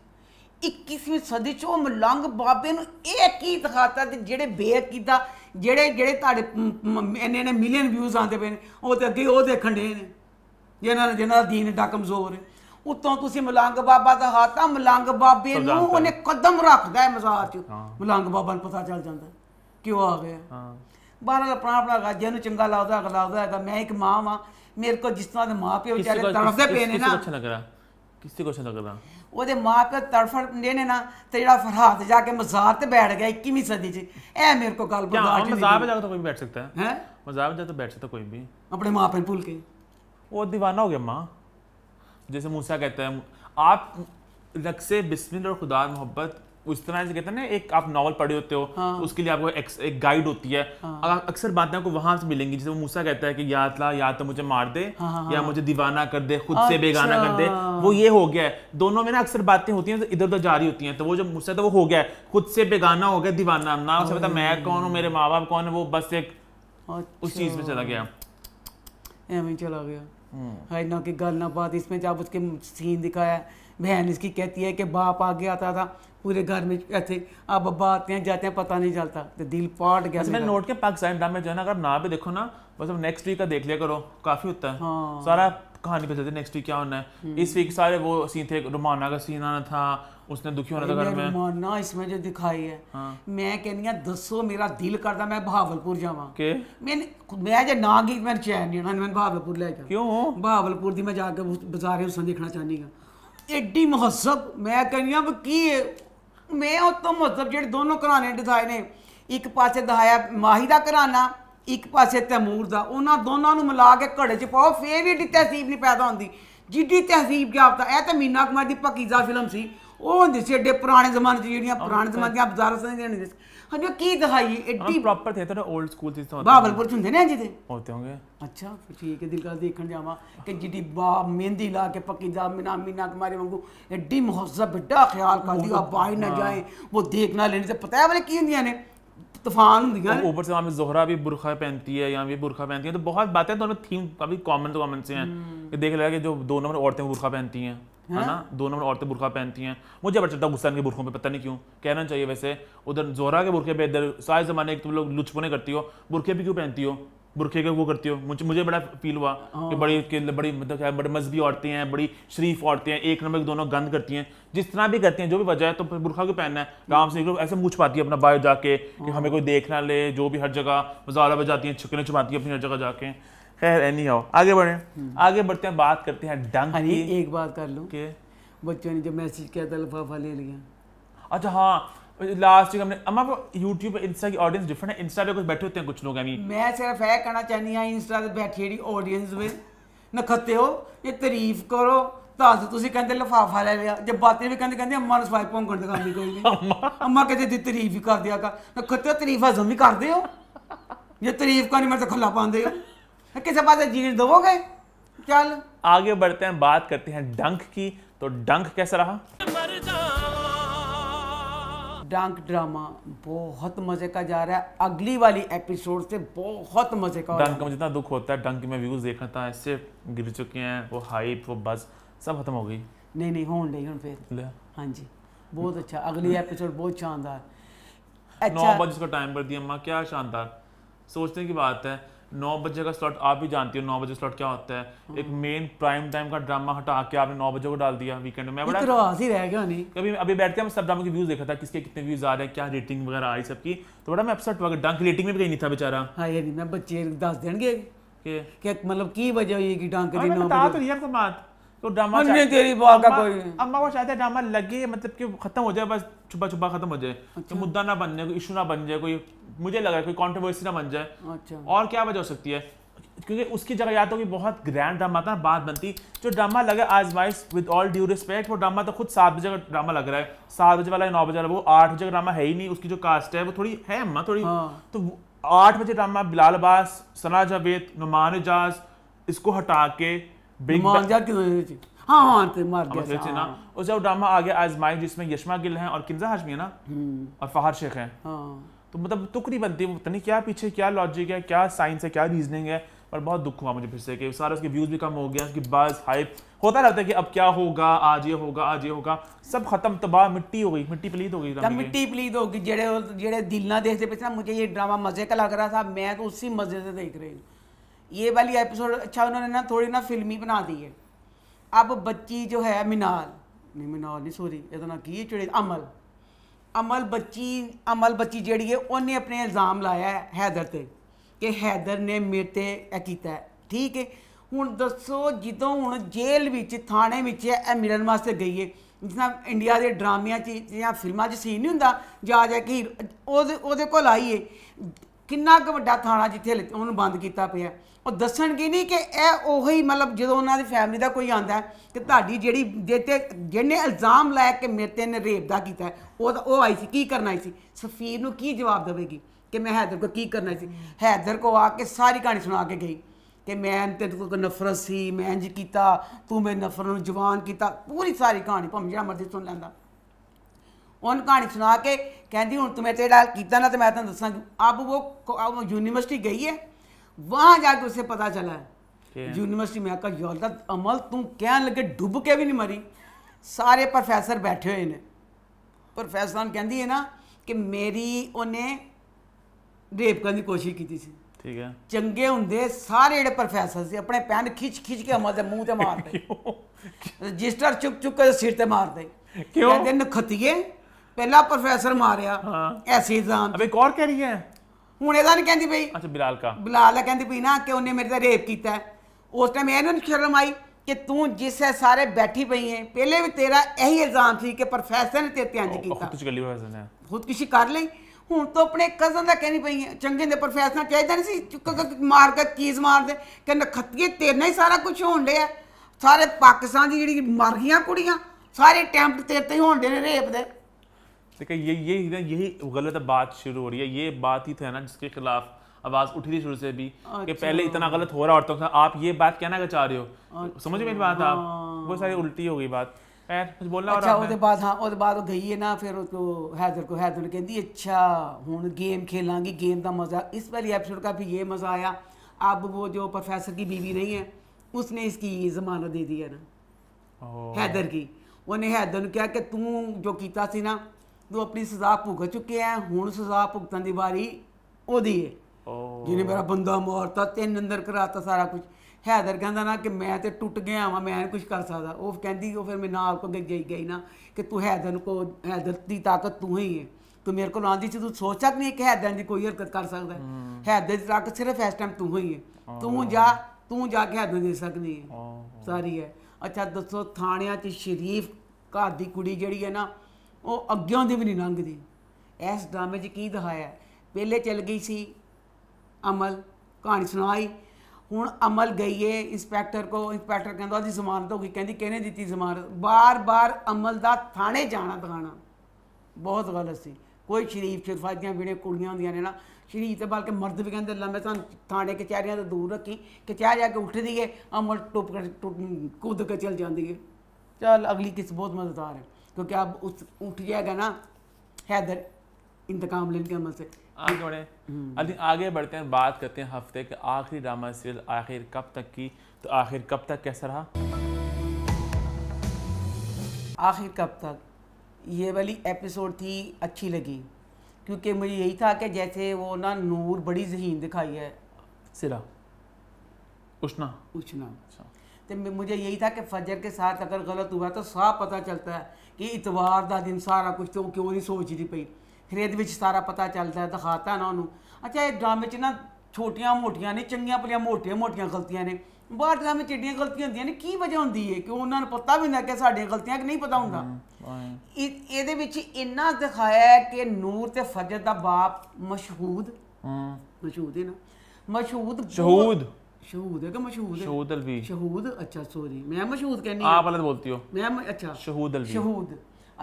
Speaker 2: 21ਵੀਂ ਸਦੀ 'ਚ ਉਹ ਮਲੰਗ ਬਾਬੇ ਨੂੰ ਇਹ ਕੀ ਦਿਖਾਤਾ ਤੇ ਜਿਹੜੇ ਬੇਅਕੀਦਾ ਜਿਹੜੇ ਜਿਹੜੇ ਤੁਹਾਡੇ ਇੰਨੇ ਨੇ ਮਿਲੀਅਨ ਵਿਊਜ਼ ਆਉਂਦੇ ਪਏ ਨੇ ਉਹ ਤੇ ਅੱਗੇ ਉਹ ਦੇਖਣ ਦੇ ਨੇ ਜਿਹਨਾਂ ਨੇ ਜਿਹਨਾਂ ਦਾ ਦੀਨ ਡਾ ਕਮਜ਼ੋਰ ਹੈ ਉਤੋਂ ਤੁਸੀਂ ਮਲੰਗ ਬਾਬਾ ਦਾ ਹਾਤਾ ਮਲੰਗ ਬਾਬੇ ਨੂੰ ਉਹਨੇ ਕਦਮ ਰੱਖਦਾ ਹੈ ਮਜ਼ਾਰ 'ਚ ਮਲੰਗ ਬਾਬਾ ਨੂੰ ਪਤਾ ਚੱਲ ਜਾਂਦਾ ਕਿਉਂ ਆ ਗਿਆ ਹਾਂ ਬਾਹਰ ਆਪਣਾ ਆਪਣਾ ਰਾਜਿਆਂ ਨੂੰ ਚੰਗਾ ਲੱਗਦਾ ਲੱਗਦਾ ਹੈਗਾ ਮੈਂ ਇੱਕ ਮਾਂ ਵਾਂ मेरे को जिस तरह माँ प्यो तड़फते पे ने माँ प्यो तड़फ डे ने ना तो जरा फरहाद जाके मजार से बैठ गया इक्कीवीं सदी च मेरे को गल तो
Speaker 1: तो अपने माँ प्यो भूल के वो दीवाना हो गया माँ जैसे मूसा कहता है आप नक्से बिस्मिल और खुदा मोहब्बत उस तरह से कहते हैं ना एक आप नॉवल पढ़े होते हो हाँ। उसके लिए आपको एक, एक गाइड होती है हाँ। अक्सर बातें आपको वहां से मिलेंगी जैसे वो मूसा कहता है कि या तला या तो मुझे मार दे हाँ, हाँ। या हाँ। मुझे दीवाना कर दे खुद अच्छा। से बेगाना कर दे अच्छा। वो ये हो गया है दोनों में ना अक्सर बातें होती हैं तो इधर उधर जारी होती हैं तो वो जो मूसा था तो वो हो गया है खुद से बेगाना हो गया दीवाना ना उसे पता मैं कौन हूँ मेरे माँ बाप कौन है वो बस एक
Speaker 2: उस अच्छा। चीज में चला गया चला गया है हम्म। ना कि गल ना बात इसमें जब उसके सीन दिखाया है बहन इसकी कहती है कि बाप आगे आता था पूरे घर में ऐसे अब अब्बा आते हैं जाते हैं पता नहीं चलता तो दिल पाट गया मैंने नोट के पाकिस्तान ड्रामे जो है ना
Speaker 1: अगर ना भी देखो ना बस अब नेक्स्ट वीक का देख लिया करो काफ़ी होता है हाँ। सारा कहानी पता चलती नेक्स्ट वीक क्या होना है हम्म। इस वीक सारे वो सीन थे रुमाना का सीन आना था उसने दुखी होना था घर में
Speaker 2: रुमाना इसमें जो दिखाई है हाँ। मैं कहनी है दसो मेरा दिल करता मैं बहावलपुर जावा मैंने मैं जो ना गई मैं चैन नहीं होना मैं बहावलपुर ले जा क्यों बहावलपुर की मैं जाकर बाजार उसने देखना चाहनी ਏਡੀ ਮਹਜ਼ਬ ਮੈਂ ਕਹਿੰਦੀ ਆ ਵੀ ਕੀ ਹੈ ਮੈਂ ਉਹ ਤੋਂ ਮਹਜ਼ਬ ਜਿਹੜੇ ਦੋਨੋਂ ਘਰਾਣੇ ਦਿਖਾਏ ਨੇ ਇੱਕ ਪਾਸੇ ਦਿਖਾਇਆ ਮਾਹੀ ਦਾ ਘਰਾਣਾ ਇੱਕ ਪਾਸੇ ਤੈਮੂਰ ਦਾ ਉਹਨਾਂ ਦੋਨਾਂ ਨੂੰ ਮਿਲਾ ਕੇ ਘੜੇ 'ਚ ਪਾਓ ਫੇਰ ਵੀ ਐਡੀ ਤਹਿਜ਼ੀਬ ਨਹੀਂ ਪੈਦਾ ਹੁੰਦੀ ਜਿੱਡੀ ਤਹਿਸੀਬ ਜਾਪਦਾ ਇਹ ਤਾਂ ਮੀਨਾ ਕੁਮਾਰ ਦੀ ਪਕੀਜ਼ਾ ਫਿਲਮ ਸੀ ਉਹ ਹੁੰਦੀ ਸੀ ਐਡੇ ਪੁਰਾਣੇ ਜ਼ਮਾਨੇ 'ਚ ਜਿਹੜੀਆਂ ਪੁਰਾਣੇ ਜ਼ਮਾਨੇ ਦੀਆਂ ਬਜ਼ਾਰਾਂ ਸੰਗੀਆਂ ਨਹੀਂ ਸੀ ਹਨਿਓ ਕੀ ਦਿਖਾਈ ਐਡੀ ਪ੍ਰੋਪਰ ਥੇ ਤਾਂ 올ਡ ਸਕੂਲ ਜਿਸ ਤਰ੍ਹਾਂ ਬਾਬਲਪੁਰ ਚ ਹੁੰਦੇ ਨੇ ਜੀ ਤੇ ਹੁੰਦੇ ਹੋਗੇ ਅੱਛਾ ਠੀਕ ਹੈ ਦਿਲ ਕਰ ਦੇਖਣ ਜਾਵਾਂ ਕਿ ਜਿੱਡੀ ਬਾ ਮਹਿੰਦੀ ਲਾ ਕੇ ਪੱਕੀ ਦਾ ਮਿਨਾ ਮੀਨਾ ਕੁਮਾਰੀ ਵਾਂਗੂ ਐਡੀ ਮੁਹੱਜ਼ਬ ਬਿੱਟਾ ਖਿਆਲ ਕਰ ਦਿਓ ਬਾਹਰ ਨਾ ਜਾਏ ਉਹ ਦੇਖਣਾ ਲੈਣੇ ਤੇ ਪਤਾ ਹੈ ਵਾਲੇ ਕੀ ਹੁੰਦੀਆਂ ਨੇ तूफान होंगे ऊपर
Speaker 1: से वहाँ पे जोहरा भी बुरखा पहनती है यहाँ भी बुरखा पहनती है तो बहुत बातें दोनों थीम काफी कॉमन तो कॉमन से हैं देख लिया कि जो दो नंबर औरतें बुरखा पहनती हैं है ना हाँ। ना दोनों औरतें बुरखा पहनती हैं मुझे बड़ा चलता गुस्सा इनके बुरखों पे पता नहीं क्यों कहना चाहिए वैसे उधर जोरा के बुरखे पे इधर सारे ज़माने तुम लोग लुचपने करती हो बुरखे भी क्यों पहनती हो बुरखे के वो करती हो मुझे मुझे बड़ा फील हुआ हाँ। कि बड़ी के बड़ी मतलब क्या बड़े मजहबी औरतें हैं बड़ी शरीफ औरतें हैं एक नंबर दोनों गंद करती हैं जिस तरह भी करती हैं जो भी वजह है तो बुरखा क्यों पहनना है गांव से निकलो ऐसे मुझ पाती है अपना बाहर जाके कि हाँ। हमें कोई देखना ले जो भी हर जगह मजारा बजाती हैं छिकने छुपाती है अपनी हर जगह जाके खैर एनी हाउ आगे बढ़े हम्म। आगे बढ़ते हैं बात करते हैं डंग हाँ की एक
Speaker 2: बात कर के बच्चों ने जो मैसेज किया था लफाफा ले लिया अच्छा
Speaker 1: हाँ लास्ट हमने अम्मा आपको यूट्यूब इंस्टा की ऑडियंस डिफरेंट है इंस्टा पे कुछ बैठे होते हैं कुछ लोग आई मैं
Speaker 2: सिर्फ है कहना चाहनी हाँ इंस्टा पे बैठी जेडी ऑडियंस वे नखते हो ये तारीफ करो ਦੱਸ ਤੁਸੀਂ ਕਹਿੰਦੇ ਲਫਾਫਾ ਲੈ ਲਿਆ ਜੇ ਬਾਤੇ ਵੀ ਕਹਿੰਦੇ ਕਹਿੰਦੇ ਅੰਮਾ ਨੂੰ ਸਵਾਈ ਭੌਂਕਣ ਦੀ ਗੱਲ ਨਹੀਂ ਕੋਈ ਨਹੀਂ ਅੰਮਾ ਕਹਿੰਦੇ ਦੀ ਤਾਰੀਫ ਹੀ ਕਰ ਦਿਆ ਕਰ ਨਖਤੇ ਤਾਰੀਫਾ ਜ਼ਮੀ ਕਰਦੇ ਹੋ ਜੇ ਤਾਰੀਫ ਕਰਨੀ ਮੈਂ ਤਾਂ ਖੱਲਾ ਪਾਉਂਦੇ ਹੋ किस पास जीत दोगे चल
Speaker 1: आगे बढ़ते हैं बात करते हैं डंक की तो डंक कैसा रहा
Speaker 2: डंक ड्रामा बहुत मजे का जा रहा है अगली वाली एपिसोड से बहुत मजे का डंक
Speaker 1: का जितना दुख होता है डंक में व्यूज देखा था ऐसे गिर चुके हैं वो हाइप वो बस सब
Speaker 2: खत्म हो गई नहीं नहीं होन नहीं हूँ फिर हाँ जी बहुत अच्छा अगली एपिसोड बहुत शानदार अच्छा। नौ बजे
Speaker 1: का टाइम पर दिया माँ क्या शानदार सोचने की बात है नौ बजे का स्लॉट आप भी जानती हो नौ बजे स्लॉट क्या होता है हाँ। एक मेन प्राइम टाइम का ड्रामा हटा के आपने नौ बजे को डाल दिया वीकेंड में बड़ा ही रह गया नहीं कभी अभी बैठ के हम सब ड्रामा के व्यूज देखा था किसके कितने व्यूज आ रहे हैं क्या रेटिंग वगैरह आई सबकी तो बड़ा मैं अपसेट हुआ डंक रेटिंग में भी कहीं नहीं था बेचारा हाँ ये मैं बच्चे दस देंगे मतलब की वजह हुई कि डंक तो बात तो ड्रामा तेरी बात का कोई अम्मा को चाहते ड्रामा लगे मतलब कि खत्म हो जाए बस छुपा छुपा खत्म हो जाए अच्छा। तो मुद्दा ना बन जाए कोई इशू ना बन जाए कोई मुझे लगा कोई कॉन्ट्रोवर्सी ना बन जाए अच्छा। और क्या वजह हो सकती है क्योंकि उसकी जगह याद तो कोई बहुत ग्रैंड ड्रामा था बात बनती जो ड्रामा लगा आज वाइज विद ऑल ड्यू रिस्पेक्ट वो ड्रामा तो खुद सात बजे का ड्रामा लग रहा है सात बजे वाला है नौ बजे वाला वो आठ बजे का ड्रामा है ही नहीं उसकी जो कास्ट है वो थोड़ी है अम्मा थोड़ी हाँ। तो आठ बजे ड्रामा बिलाल अब्बास सना जावेद नुमान एजाज इसको हटा के
Speaker 2: हाँ हाँ मार दिया थे ना
Speaker 1: उस ड्रामा आ गया आजमाइश जिसमें यशमा गिल हैं और किमजा हाशमी है ना हम्म। और फहार शेख हैं हाँ। तो मतलब टुकड़ी बनती है पता नहीं क्या पीछे क्या लॉजिक है क्या साइंस है क्या रीजनिंग है पर बहुत दुख हुआ मुझे फिर से कि सारे उसके व्यूज़ भी कम हो गया उसकी बस हाइप होता रहता है कि अब क्या होगा आज ये होगा आज ये होगा सब खत्म तबाह मिट्टी हो गई मिट्टी पलीद हो गई मिट्टी
Speaker 2: पलीद होगी जेड़े जेड़े दिल ना देखते पे मुझे ये ड्रामा मज़े का लग रहा था मैं तो उसी मज़े से देख रही हूँ ये वाली एपिसोड अच्छा उन्होंने ना थोड़ी ना फिल्मी बना दी है ਅਬ ਬੱਚੀ ਜੋ ਹੈ ਮਿਨਾਲ ਨਹੀਂ ਮਿਨਾਲ ਨਹੀਂ ਸੋਰੀ ਇਹਦਾ ਨਾਮ ਕੀ ਹੈ ਚੜੇ ਅਮਲ ਅਮਲ ਬੱਚੀ ਅਮਲ ਬੱਚੀ ਜਿਹੜੀ ਹੈ ਉਹਨੇ ਆਪਣੇ ਇਲਜ਼ਾਮ ਲਾਇਆ ਹੈ ਹੈਦਰ ਤੇ ਕਿ ਹੈਦਰ ਨੇ ਮੇਰੇ ਤੇ ਇਹ ਕੀਤਾ ਠੀਕ ਹੈ ਹੁਣ ਦੱਸੋ ਜਦੋਂ ਹੁਣ ਜੇਲ੍ਹ ਵਿੱਚ ਥਾਣੇ ਵਿੱਚ ਇਹ ਮਿਲਣ ਵਾਸਤੇ ਗਈ ਹੈ ਜਿਸਨਾ ਇੰਡੀਆ ਦੇ ਡਰਾਮਿਆਂ 'ਚ ਜਾਂ ਫਿਲਮਾਂ 'ਚ ਸੀਨ ਨਹੀਂ ਹੁੰਦਾ ਜਾ ਜਾ ਕੇ ਉਹਦੇ ਉਹਦੇ ਕੋਲ ਆਈਏ ਕਿੰਨਾ ਕੁ ਵੱਡਾ ਥਾਣਾ ਜਿੱਥੇ ਉਹਨੂੰ ਬੰਦ ਕੀਤਾ ਪਿਆ ਉਹ ਦੱਸਣਗੇ ਨਹੀਂ ਕਿ ਇਹ ਉਹੀ ਮਤਲਬ ਜਦੋਂ ਉਹਨਾਂ ਦੀ ਫੈਮਿਲੀ ਦਾ ਕੋਈ ਆਂਦਾ ਕਿ ਤੁਹਾਡੀ ਜਿਹੜੀ ਦੇਤੇ ਜਿਹਨੇ ਇਲਜ਼ਾਮ ਲਾਇਆ ਕਿ ਮੇਰੇ ਤੇ ਨੇ ਰੇਪ ਦਾ ਕੀਤਾ ਉਹ ਉਹ ਆਈ ਸੀ ਕੀ ਕਰਨਾ ਸੀ ਸਫੀਰ ਨੂੰ ਕੀ ਜਵਾਬ ਦੇਵੇਗੀ ਕਿ ਮੈਂ ਹੈਦਰ ਕੋ ਕੀ ਕਰਨਾ ਸੀ ਹੈਦਰ ਕੋ ਆ ਕੇ ਸਾਰੀ ਕਹਾਣੀ ਸੁਣਾ ਕੇ ਗਈ ਕਿ ਮੈਂ ਤੇ ਕੋ ਨਫ਼ਰਤ ਸੀ ਮੈਂ ਇੰਜ ਕੀਤਾ ਤੂੰ ਮੇਰੇ ਨਫ਼ਰਤ ਨੂੰ ਜਵਾਨ ਕੀਤਾ ਪੂਰੀ ਸਾਰੀ ਕਹਾਣੀ ਭਾਵੇਂ ਜਿਹੜਾ ਸੁਣ ਲੈਂਦਾ ਉਹਨ ਕਹਾਣੀ ਸੁਣਾ ਕੇ ਕਹਿੰਦੀ ਹੁਣ ਤੂੰ ਮੇਰੇ ਤੇ ਕੀਤਾ ਨਾ ਤੇ ਮੈਂ ਤੁਹਾਨੂੰ ਦੱਸਾਂ ਆਪ ਉਹ ਯੂਨੀਵਰਸਿਟੀ ਗਈ ਹੈ वहां जाके उसे पता चला है यूनिवर्सिटी में आकर योलत अमल तुम क्या लगे डुब के भी नहीं मरी सारे प्रोफेसर बैठे हुए इन्हें प्रोफेसर कहती है ना कि मेरी उन्हें रेप करने की कोशिश की थी ਠੀਕ ਹੈ ਚੰਗੇ ਹੁੰਦੇ ਸਾਰੇ ਜਿਹੜੇ ਪ੍ਰੋਫੈਸਰ ਸੀ ਆਪਣੇ ਪੈਨ ਖਿੱਚ ਖਿੱਚ ਕੇ ਅਮਲ ਦੇ ਮੂੰਹ ਤੇ ਮਾਰਦੇ ਰਜਿਸਟਰ ਚੁੱਕ ਚੁੱਕ ਕੇ ਸਿਰ ਤੇ ਮਾਰਦੇ ਕਿਉਂ ਕਹਿੰਦੇ ਨਖਤੀਏ ਪਹਿਲਾ ਪ੍ਰੋਫੈਸਰ ਮਾਰਿਆ ਐਸੀ ਇਲਜ਼ਾਮ ਅਬੇ ਕੌਰ ਕਹਿ ਰਹੀ ਹੈ ਹੁਣ ਇਹਦਾ ਨਹੀਂ ਕਹਿੰਦੀ ਪਈ ਅੱਛਾ ਬਿਲਾਲ ਕਾ ਬਿਲਾਲ ਦਾ ਕਹਿੰਦੀ ਪਈ ਨਾ ਕਿ ਉਹਨੇ ਮੇਰੇ ਤੇ ਰੇਪ ਕੀਤਾ ਉਸ ਟਾਈਮ ਇਹਨੂੰ ਸ਼ਰਮ ਆਈ ਕਿ ਤੂੰ ਜਿਸ ਹੈ ਸਾਰੇ ਬੈਠੀ ਪਈ ਹੈ ਪਹਿਲੇ ਵੀ ਤੇਰਾ ਇਹੀ ਇਲਜ਼ਾਮ ਸੀ ਕਿ ਪ੍ਰੋਫੈਸਰ ਨੇ ਤੇ ਤਿਆਂਜ ਕੀਤਾ ਖੁਦਕੁਸ਼ੀ ਕਰ ਲਈ ਪ੍ਰੋਫੈਸਰ ਖੁਦ ਕਿਸੇ ਕਰ ਲਈ ਹੁਣ ਤੋਂ ਆਪਣੇ ਕਜ਼ਨ ਦਾ ਕਹਿਣੀ ਪਈ ਹੈ ਚੰਗੇ ਦੇ ਪ੍ਰੋਫੈਸਰ ਨਾਲ ਚਾਹੀਦਾ ਨਹੀਂ ਸੀ ਮਾਰ ਕੇ ਚੀਜ਼ ਮਾਰਦੇ ਕਿ ਨਖਤੀਏ ਤੇਰੇ ਹੀ ਸਾਰਾ ਕੁਝ ਹੋਣ ਡਿਆ ਸਾਰੇ ਪਾਕਿਸਤਾਨ ਦੀ ਜਿਹੜੀ ਮਰ ਗਈਆਂ ਕੁੜੀਆਂ ਸਾਰੇ ਟੈਂਪਟ ਤੇਰੇ ਤੇ ਹੋਣ ਦੇ ਨੇ ਰੇਪ ਦੇ
Speaker 1: ठीक है ये ये ना यही गलत बात शुरू हो रही है ये बात ही थे तो ना जिसके खिलाफ आवाज उठी थी शुरू से भी अच्छा। कि पहले अच्छा। इतना गलत हो रहा औरतों का आप ये बात कहना चाह रहे हो अच्छा। समझ मेरी बात आप वो सारी उल्टी हो गई बात कुछ बोलना अच्छा
Speaker 2: बाद हाँ, बाद गई है ना फिर हैदर को हैदर कहती अच्छा गेम खेलांगी गेम का मजा इस वाली एपिसोड का भी ये मजा आया अब वो जो प्रोफेसर की बीवी नहीं है उसने इसकी जमानत दे दी है ना हैदर की उन्हें हैदर ने ਕਿਹਾ कि तू जो ਕੀਤਾ ਉਹ ਆਪਣੀ ਸਜ਼ਾ ਭੁਗ ਚੁੱਕੇ ਆ ਹੁਣ ਸਜ਼ਾ ਭੁਗਤਣ ਦੀ ਵਾਰੀ ਉਹਦੀ ਹੈ ਜਿਹਨੇ ਮੇਰਾ ਬੰਦਾ ਮਾਰਤਾ ਤਿੰਨ ਅੰਦਰ ਕਰਾਤਾ ਸਾਰਾ ਕੁਝ ਹੈਦਰ ਕਹਿੰਦਾ ਨਾ ਕਿ ਮੈਂ ਤੇ ਟੁੱਟ ਗਿਆ ਵਾਂ ਮੈਂ ਕੁਝ ਕਰ ਸਕਦਾ ਉਹ ਕਹਿੰਦੀ ਉਹ ਫਿਰ ਮੈਂ ਨਾਲ ਕੋ ਗਈ ਗਈ ਨਾ ਕਿ ਤੂੰ ਹੈਦਰ ਕੋ ਹੈਦਰ ਦੀ ਤਾਕਤ ਤੂੰ ਹੀ ਹੈ ਤੂੰ ਮੇਰੇ ਕੋਲ ਆਂਦੀ ਸੀ ਤੂੰ ਸੋਚਿਆ ਨਹੀਂ ਕਿ ਹੈਦਰ ਦੀ ਕੋਈ ਹਰਕਤ ਕਰ ਸਕਦਾ ਹੈਦਰ ਦੀ ਤਾਕਤ ਸਿਰਫ ਇਸ ਟਾਈਮ ਤੂੰ ਹੀ ਹੈ ਤੂੰ ਜਾ ਤੂੰ ਜਾ ਕੇ ਹੈਦਰ ਦੇ ਸਕਦੀ ਹੈ ਸਾਰੀ ਹੈ ਅੱਛਾ ਦੱਸੋ ਥਾਣਿਆਂ 'ਚ ਸ਼ਰੀਫ ਘਰ ਦੀ ਕੁੜੀ ਜਿਹੜੀ ਹੈ ਨਾ ਉਹ ਅੱਗਿਓਂ ਦੀ ਵੀ ਨਹੀਂ ਲੰਘਦੀ ਇਸ ਡਰਾਮੇ 'ਚ ਕੀ ਦਿਖਾਇਆ ਪਹਿਲੇ ਚੱਲ ਗਈ ਸੀ ਅਮਲ ਕਹਾਣੀ ਸੁਣਾਈ ਹੁਣ ਅਮਲ ਗਈ ਏ ਇਨਸਪੈਕਟਰ ਕੋ ਇਨਸਪੈਕਟਰ ਕਹਿੰਦਾ ਜੀ ਜ਼ਮਾਨਤ ਹੋ ਗਈ ਕਹਿੰਦੀ ਕਿਹਨੇ ਦਿੱਤੀ ਜ਼ਮਾਨਤ ਬਾਰ-ਬਾਰ ਅਮਲ ਦਾ ਥਾਣੇ ਜਾਣਾ ਦਿਖਾਣਾ ਬਹੁਤ ਗਲਤ ਸੀ ਕੋਈ ਸ਼ਰੀਫ ਸ਼ਰਫਾਤੀਆਂ ਬਿਨੇ ਕੁੜੀਆਂ ਹੁੰਦੀਆਂ ਨੇ ਨਾ ਸ਼ਰੀਫ ਤੇ ਬਲਕਿ ਮਰਦ ਵੀ ਕਹਿੰਦੇ ਲੰਮੇ ਤਾਂ ਥਾਣੇ ਕਚਹਿਰੀਆਂ ਤੋਂ ਦੂਰ ਰੱਖੀ ਚਾਹ ਜਾ ਕੇ ਉੱਠਦੀ ਏ ਅਮਲ ਟੁੱਪ ਕੁੱਦ ਕੇ ਚਲ ਜਾਂਦੀ ਏ ਚਲ ਅਗਲੀ ਕਿਸ ਬਹੁਤ ਮਜ਼ੇਦਾਰ ਹੈ क्योंकि अब उस उठ जाएगा ना हैदर इंतकाम लेने के अमल से
Speaker 1: आगे बढ़े हम्म। आगे बढ़ते हैं बात करते हैं हफ्ते के आखिरी ड्रामा सीरियल आखिर कब तक की तो आखिर कब तक कैसा रहा
Speaker 2: आखिर कब तक ये वाली एपिसोड थी अच्छी लगी क्योंकि मुझे यही था कि जैसे वो ना नूर बड़ी जहीन दिखाई है
Speaker 1: सिरा उछना उछना
Speaker 2: ਤੇ ਮੈਨੂੰ ਇਹੀ ਥਾ ਕਿ ਫਜਰ ਕੇ ਸਾਥ ਅਗਰ ਗਲਤ ਹੋਇਆ ਤਾਂ ਸਾਫ ਪਤਾ ਚਲਦਾ ਹੈ ਕਿ ਇਤਵਾਰ ਦਾ ਦਿਨ ਸਾਰਾ ਕੁਝ ਤੋਂ ਕਿਉਂ ਨਹੀਂ ਸੋਚਦੀ ਪਈ ਫਿਰ ਇਹਦੇ ਵਿੱਚ ਸਾਰਾ ਪਤਾ ਚੱਲਦਾ ਦਿਖਾਤਾ ਨਾ ਉਹਨੂੰ ਅੱਛਾ ਇਹ ਡਰਾਮੇ 'ਚ ਨਾ ਛੋਟੀਆਂ ਮੋਟੀਆਂ ਨਹੀਂ ਚੰਗੀਆਂ ਭਲੀਆਂ ਮੋਟੀਆਂ ਮੋਟੀਆਂ ਗਲਤੀਆਂ ਨੇ ਬਾਹਰ ਡਰਾਮੇ 'ਚ ਏਡੀਆਂ ਗਲਤੀਆਂ ਹੁੰਦੀਆਂ ਨੇ ਕੀ ਵਜ੍ਹਾ ਹੁੰਦੀ ਹੈ ਕਿ ਉਹਨਾਂ ਨੂੰ ਪਤਾ ਵੀ ਨਾ ਕਿ ਸਾਡੀਆਂ ਗਲਤੀਆਂ ਕਿ ਨਹੀਂ ਪਤਾ ਹੁੰਦਾ ਇਹਦੇ ਵਿੱਚ ਇੰਨਾ ਦਿਖਾਇਆ ਕਿ ਨੂਰ ਤੇ ਫਜਰ ਦਾ ਬਾਪ ਮਸ਼ਹੂਦ ਮਸ਼ਹੂਦ ਹੈ ਨਾ ਮਸ਼ਹੂਦ ਸ਼ਹੂਦ ਸ਼ਹੂਦ ਹੈ ਕਿ ਮਸ਼ਹੂਦ ਹੈ ਸ਼ਹੂਦ ਅਲਵੀ ਸ਼ਹੂਦ ਅੱਛਾ ਸੋਰੀ ਮੈਂ ਮਸ਼ਹੂਦ ਕਹਿੰਨੀ ਆਪ
Speaker 1: ਵਾਲੇ ਬੋਲਤੀ ਹੋ ਮੈਂ ਅੱਛਾ ਸ਼ਹੂਦ ਅਲਵੀ ਸ਼ਹੂਦ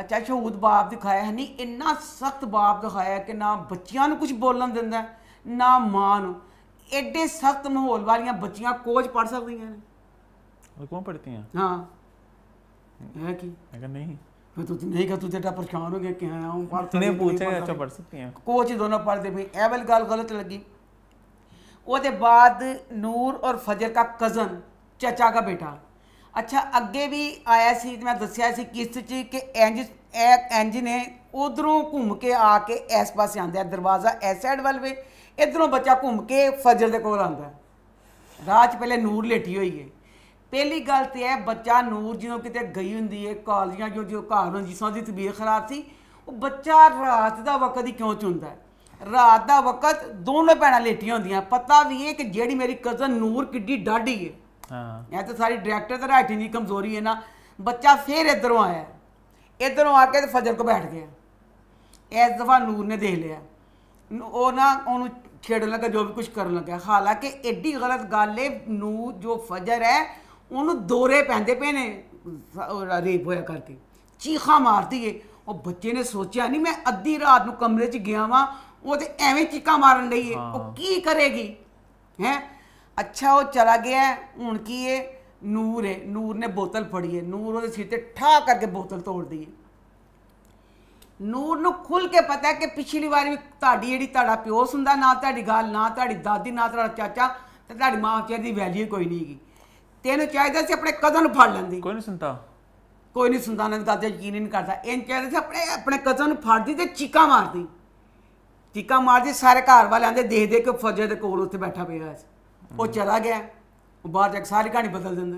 Speaker 2: ਅੱਛਾ ਸ਼ਹੂਦ ਬਾਪ ਦਿਖਾਇਆ ਹੈ ਨਹੀਂ ਇੰਨਾ ਸਖਤ ਬਾਪ ਦਿਖਾਇਆ ਕਿ ਨਾ ਬੱਚਿਆਂ ਨੂੰ ਕੁਝ ਬੋਲਣ ਦਿੰਦਾ ਨਾ ਮਾਂ ਨੂੰ ਐਡੇ ਸਖਤ ਮਾਹੌਲ ਵਾਲੀਆਂ ਬੱਚੀਆਂ ਕੋਚ ਪੜ ਸਕਦੀਆਂ ਨੇ ਉਹ ਕਿਉਂ ਪੜਤੀਆਂ ਹਾਂ ਹੈ ਕੀ ਮੈਂ ਕਹਿੰਦਾ ਨਹੀਂ ਮੈਂ ਤੂੰ ਤੇ ਨਹੀਂ ਕਹ ਤੂੰ ਜਿਹੜਾ ਪਰੇਸ਼ਾਨ ਹੋ ਗਿਆ ਕਿ ਹਾਂ ਉਹ ਪੜ ਸਕਦੀ ਨੇ ਪੁੱਛਿਆ ਅੱਛਾ ਪੜ ਸਕਦੀਆਂ ਕੋਚ ਦੋਨੋਂ ਪੜਦੇ ਵੀ ਐਵਲ ਗੱਲ ਗਲਤ ਲੱਗੀ ਉਹਦੇ ਬਾਅਦ ਨੂਰ ਔਰ ਫਜਰ ਦਾ ਕਜ਼ਨ ਚਾਚਾ ਦਾ ਬੇਟਾ ਅੱਛਾ ਅੱਗੇ ਵੀ ਆਇਆ ਸੀ ਮੈਂ ਦੱਸਿਆ ਸੀ ਕਿਸ ਚ ਕਿ ਇੰਜ ਇੰਜ ਨੇ ਉਧਰੋਂ ਘੁੰਮ ਕੇ ਆ ਕੇ ਇਸ ਪਾਸੇ ਆਂਦਾ ਦਰਵਾਜ਼ਾ ਐਸ ਸਾਈਡ ਵੱਲ ਵੇ ਇਧਰੋਂ ਬੱਚਾ ਘੁੰਮ ਕੇ ਫਜਰ ਦੇ ਕੋਲ ਆਂਦਾ ਰਾਤ 'ਚ ਪਹਿਲੇ ਨੂਰ ਲੇਟੀ ਹੋਈ ਏ ਪਹਿਲੀ ਗੱਲ ਤੇ ਹੈ ਬੱਚਾ ਨੂਰ ਜਦੋਂ ਕਿਤੇ ਗਈ ਹੁੰਦੀ ਏ ਕਾਲਜਾਂ ਜੋ ਜੋ ਘਰ ਹੁੰਦੀ ਸੋਦੀ ਤਬੀਅਤ ਖਰਾਬ ਸੀ ਉਹ ਬੱਚਾ ਰਾਤ ਦਾ ਵਕਤ ਹੀ ਕਿਉਂ ਚੁੰਦਾ ਹੈ ਰਾਤ ਦਾ ਵਕਤ ਦੋਨੋਂ ਭੈਣਾਂ ਲੇਟੀਆਂ ਹੁੰਦੀਆਂ ਪਤਾ ਵੀ ਇਹ ਕਿ ਜਿਹੜੀ ਮੇਰੀ ਕਜ਼ਨ ਨੂਰ ਕਿੱਡੀ ਡਾਢੀ ਹੈ ਹਾਂ ਇਹ ਤਾਂ ਸਾਰੀ ਡਾਇਰੈਕਟਰ ਤੇ ਰਾਈਟਿੰਗ ਦੀ ਕਮਜ਼ੋਰੀ ਹੈ ਨਾ ਬੱਚਾ ਫੇਰ ਇਧਰੋਂ ਆਇਆ ਇਧਰੋਂ ਆ ਕੇ ਫਜਰ ਕੋ ਬੈਠ ਗਿਆ ਇਸ ਦਫਾ ਨੂਰ ਨੇ ਦੇਖ ਲਿਆ ਉਹ ਨਾ ਉਹਨੂੰ ਛੇੜਨ ਲੱਗਾ ਜੋ ਵੀ ਕੁਝ ਕਰਨ ਲੱਗਾ ਹਾਲਾਂਕਿ ਐਡੀ ਗਲਤ ਗੱਲ ਹੈ ਨੂਰ ਜੋ ਫਜਰ ਹੈ ਉਹਨੂੰ ਦੋਰੇ ਪੈਂਦੇ ਪਏ ਨੇ ਰੇਪ ਹੋਇਆ ਕਰਦੀ ਚੀਖਾ ਮਾਰਦੀ ਏ ਉਹ ਬੱਚੇ ਨੇ ਸੋਚਿਆ ਨਹੀਂ ਮੈਂ ਅੱਧੀ ਰਾਤ ਨੂੰ ਕਮਰੇ 'ਚ ਗਿਆ ਵਾਂ ਉਹ ਤੇ ਐਵੇਂ ਚੀਕਾਂ ਮਾਰਨ ਲਈ ਉਹ ਕੀ ਕਰੇਗੀ ਹੈ ਅੱਛਾ ਉਹ ਚਲਾ ਗਿਆ ਹੁਣ ਕੀ ਏ ਨੂਰ ਹੈ ਨੂਰ ਨੇ ਬੋਤਲ ਫੜੀ ਏ ਨੂਰ ਉਹਦੇ ਸਿਰ ਤੇ ਠਾ ਕਰਕੇ ਬੋਤਲ ਤੋੜ ਦਈ ਨੂਰ ਨੂੰ ਖੁੱਲ ਕੇ ਪਤਾ ਕਿ ਪਿਛਲੀ ਵਾਰ ਵੀ ਤੁਹਾਡੀ ਜਿਹੜੀ ਤੁਹਾਡਾ ਪਿਓ ਹੁੰਦਾ ਨਾ ਤੁਹਾਡੀ ਗੱਲ ਨਾ ਤੁਹਾਡੀ ਦਾਦੀ ਨਾ ਤੁਹਾਡਾ ਚਾਚਾ ਤੇ ਤੁਹਾਡੀ ਮਾਂ ਚਿਹਰੇ ਦੀ ਵੈਲਿਊ ਕੋਈ ਨਹੀਂ ਹੈਗੀ ਤੈਨੂੰ ਚਾਹੀਦਾ ਸੀ ਆਪਣੇ ਕਜ਼ਨ ਨੂੰ ਫੜ ਲੈਂਦੀ ਕੋਈ ਨਹੀਂ ਸੁਣਦਾ ਕੋਈ ਨਹੀਂ ਸੁਣਦਾ ਨਾ ਦਾਦਾ ਯਕੀਨ ਨਹੀਂ ਕਰਦਾ ਇਹਨ ਚਾਹੀਦਾ ਸੀ ਆਪਣੇ ਆਪਣੇ ਕਜ਼ਨ ਨੂੰ ਫੜਦੀ ਤੇ ਚੀਕਾਂ ਮਾਰਦੀ ਚੀਕਾਂ ਮਾਰਦੀ ਸਾਰੇ ਘਰ ਵਾਲਿਆਂ ਦੇ ਦੇਖ ਦੇ ਕੇ ਫੌਜੇ ਦੇ ਕੋਲ ਉੱਥੇ ਬੈਠਾ ਪਿਆ ਹੈ ਉਹ ਚਲਾ ਗਿਆ ਉਹ ਬਾਅਦ ਇੱਕ ਸਾਰੀ ਕਹਾਣੀ ਬਦਲ ਦਿੰਦਾ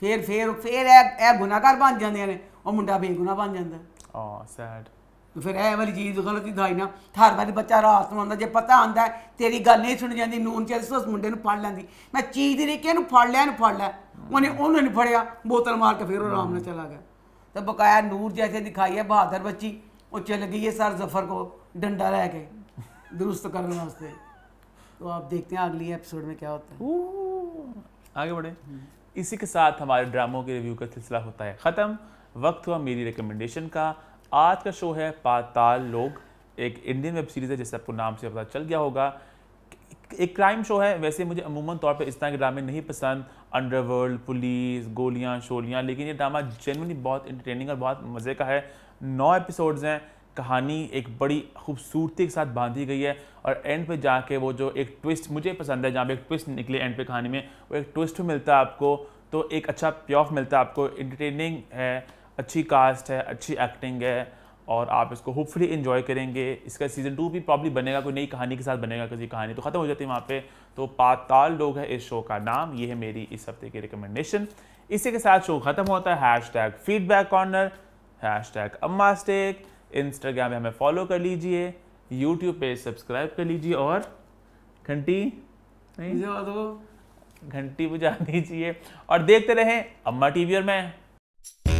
Speaker 2: ਫੇਰ ਫੇਰ ਫੇਰ ਇਹ ਇਹ ਗੁਨਾਹਗਰ ਬਣ ਜਾਂਦੇ ਨੇ ਉਹ ਮੁੰਡਾ ਬੇਗੁਨਾਹ ਬਣ ਜਾਂਦਾ ਆ ਸੈਡ ਫਿਰ ਇਹ ਵਾਲੀ ਚੀਜ਼ ਗਲਤੀ ਦਾਈ ਨਾ ਥਾਰ ਵਾਲੇ ਬੱਚਾ ਰਾਤ ਨੂੰ ਆਉਂਦਾ ਜੇ ਪਤਾ ਆਂਦਾ ਤੇਰੀ ਗੱਲ ਨਹੀਂ ਸੁਣ ਜਾਂਦੀ ਨੂਨ ਚੈਸ ਉਸ ਮੁੰਡੇ ਨੂੰ ਫੜ ਲੈਂਦੀ ਮੈਂ ਚੀਜ਼ ਦੇ ਰਿਕੇ ਨੂੰ ਫੜ ਲਿਆ ਨੂੰ ਫੜ ਲੈ ਉਹਨੇ ਉਹਨੂੰ ਨਹੀਂ ਫੜਿਆ ਬੋਤਲ ਮਾਰ ਕੇ ਫਿਰ ਉਹ ਆਰਾਮ ਨਾਲ ਚਲਾ ਗਿਆ ਤੇ ਬਕਾਇਆ ਨੂਰ ਜੈਸੇ ਦਿਖਾਈ ਹੈ ਬਹਾਦਰ ਬੱਚੀ ਉਹ ਚਲ ਗਈ ਹੈ ਸਰ ਜ਼ਫਰ ਕੋ डंडा रह के दुरुस्त करने वास्ते तो आप देखते हैं अगली एपिसोड में क्या होता है
Speaker 1: आगे बढ़े इसी के साथ हमारे ड्रामों के रिव्यू का सिलसिला होता है ख़त्म वक्त हुआ मेरी रिकमेंडेशन का आज का शो है पाताल लोग एक इंडियन वेब सीरीज़ है जैसे आपको नाम से पता चल गया होगा एक क्राइम शो है वैसे मुझे अमूमन तौर पर इस तरह के ड्रामे नहीं पसंद अंडरवर्ल्ड पुलिस गोलियां शोलियां लेकिन ये ड्रामा जेनवनली बहुत इंटरटेनिंग और बहुत मज़े का है नौ एपिसोड्स हैं कहानी एक बड़ी खूबसूरती के साथ बांधी गई है और एंड पे जाके वो जो एक ट्विस्ट मुझे पसंद है जहाँ पे एक ट्विस्ट निकले एंड पे कहानी में वो एक ट्विस्ट मिलता है आपको तो एक अच्छा पे ऑफ मिलता है आपको इंटरटेनिंग है अच्छी कास्ट है अच्छी एक्टिंग है और आप इसको होपफुली इन्जॉय करेंगे इसका सीज़न टू भी प्रॉब्ली बनेगा कोई नई कहानी के साथ बनेगा किसी कहानी तो ख़त्म हो जाती है वहाँ पर तो पाताल लोग है इस शो का नाम ये है मेरी इस हफ्ते की रिकमेंडेशन इसी के साथ शो ख़त्म होता है hashtag feedback corner hashtag Amma स्टेक इंस्टाग्राम पे हमें फॉलो कर लीजिए यूट्यूब पे सब्सक्राइब कर लीजिए और घंटी नहीं दो घंटी बजा दीजिए और देखते रहें अम्मा टीवी और मैं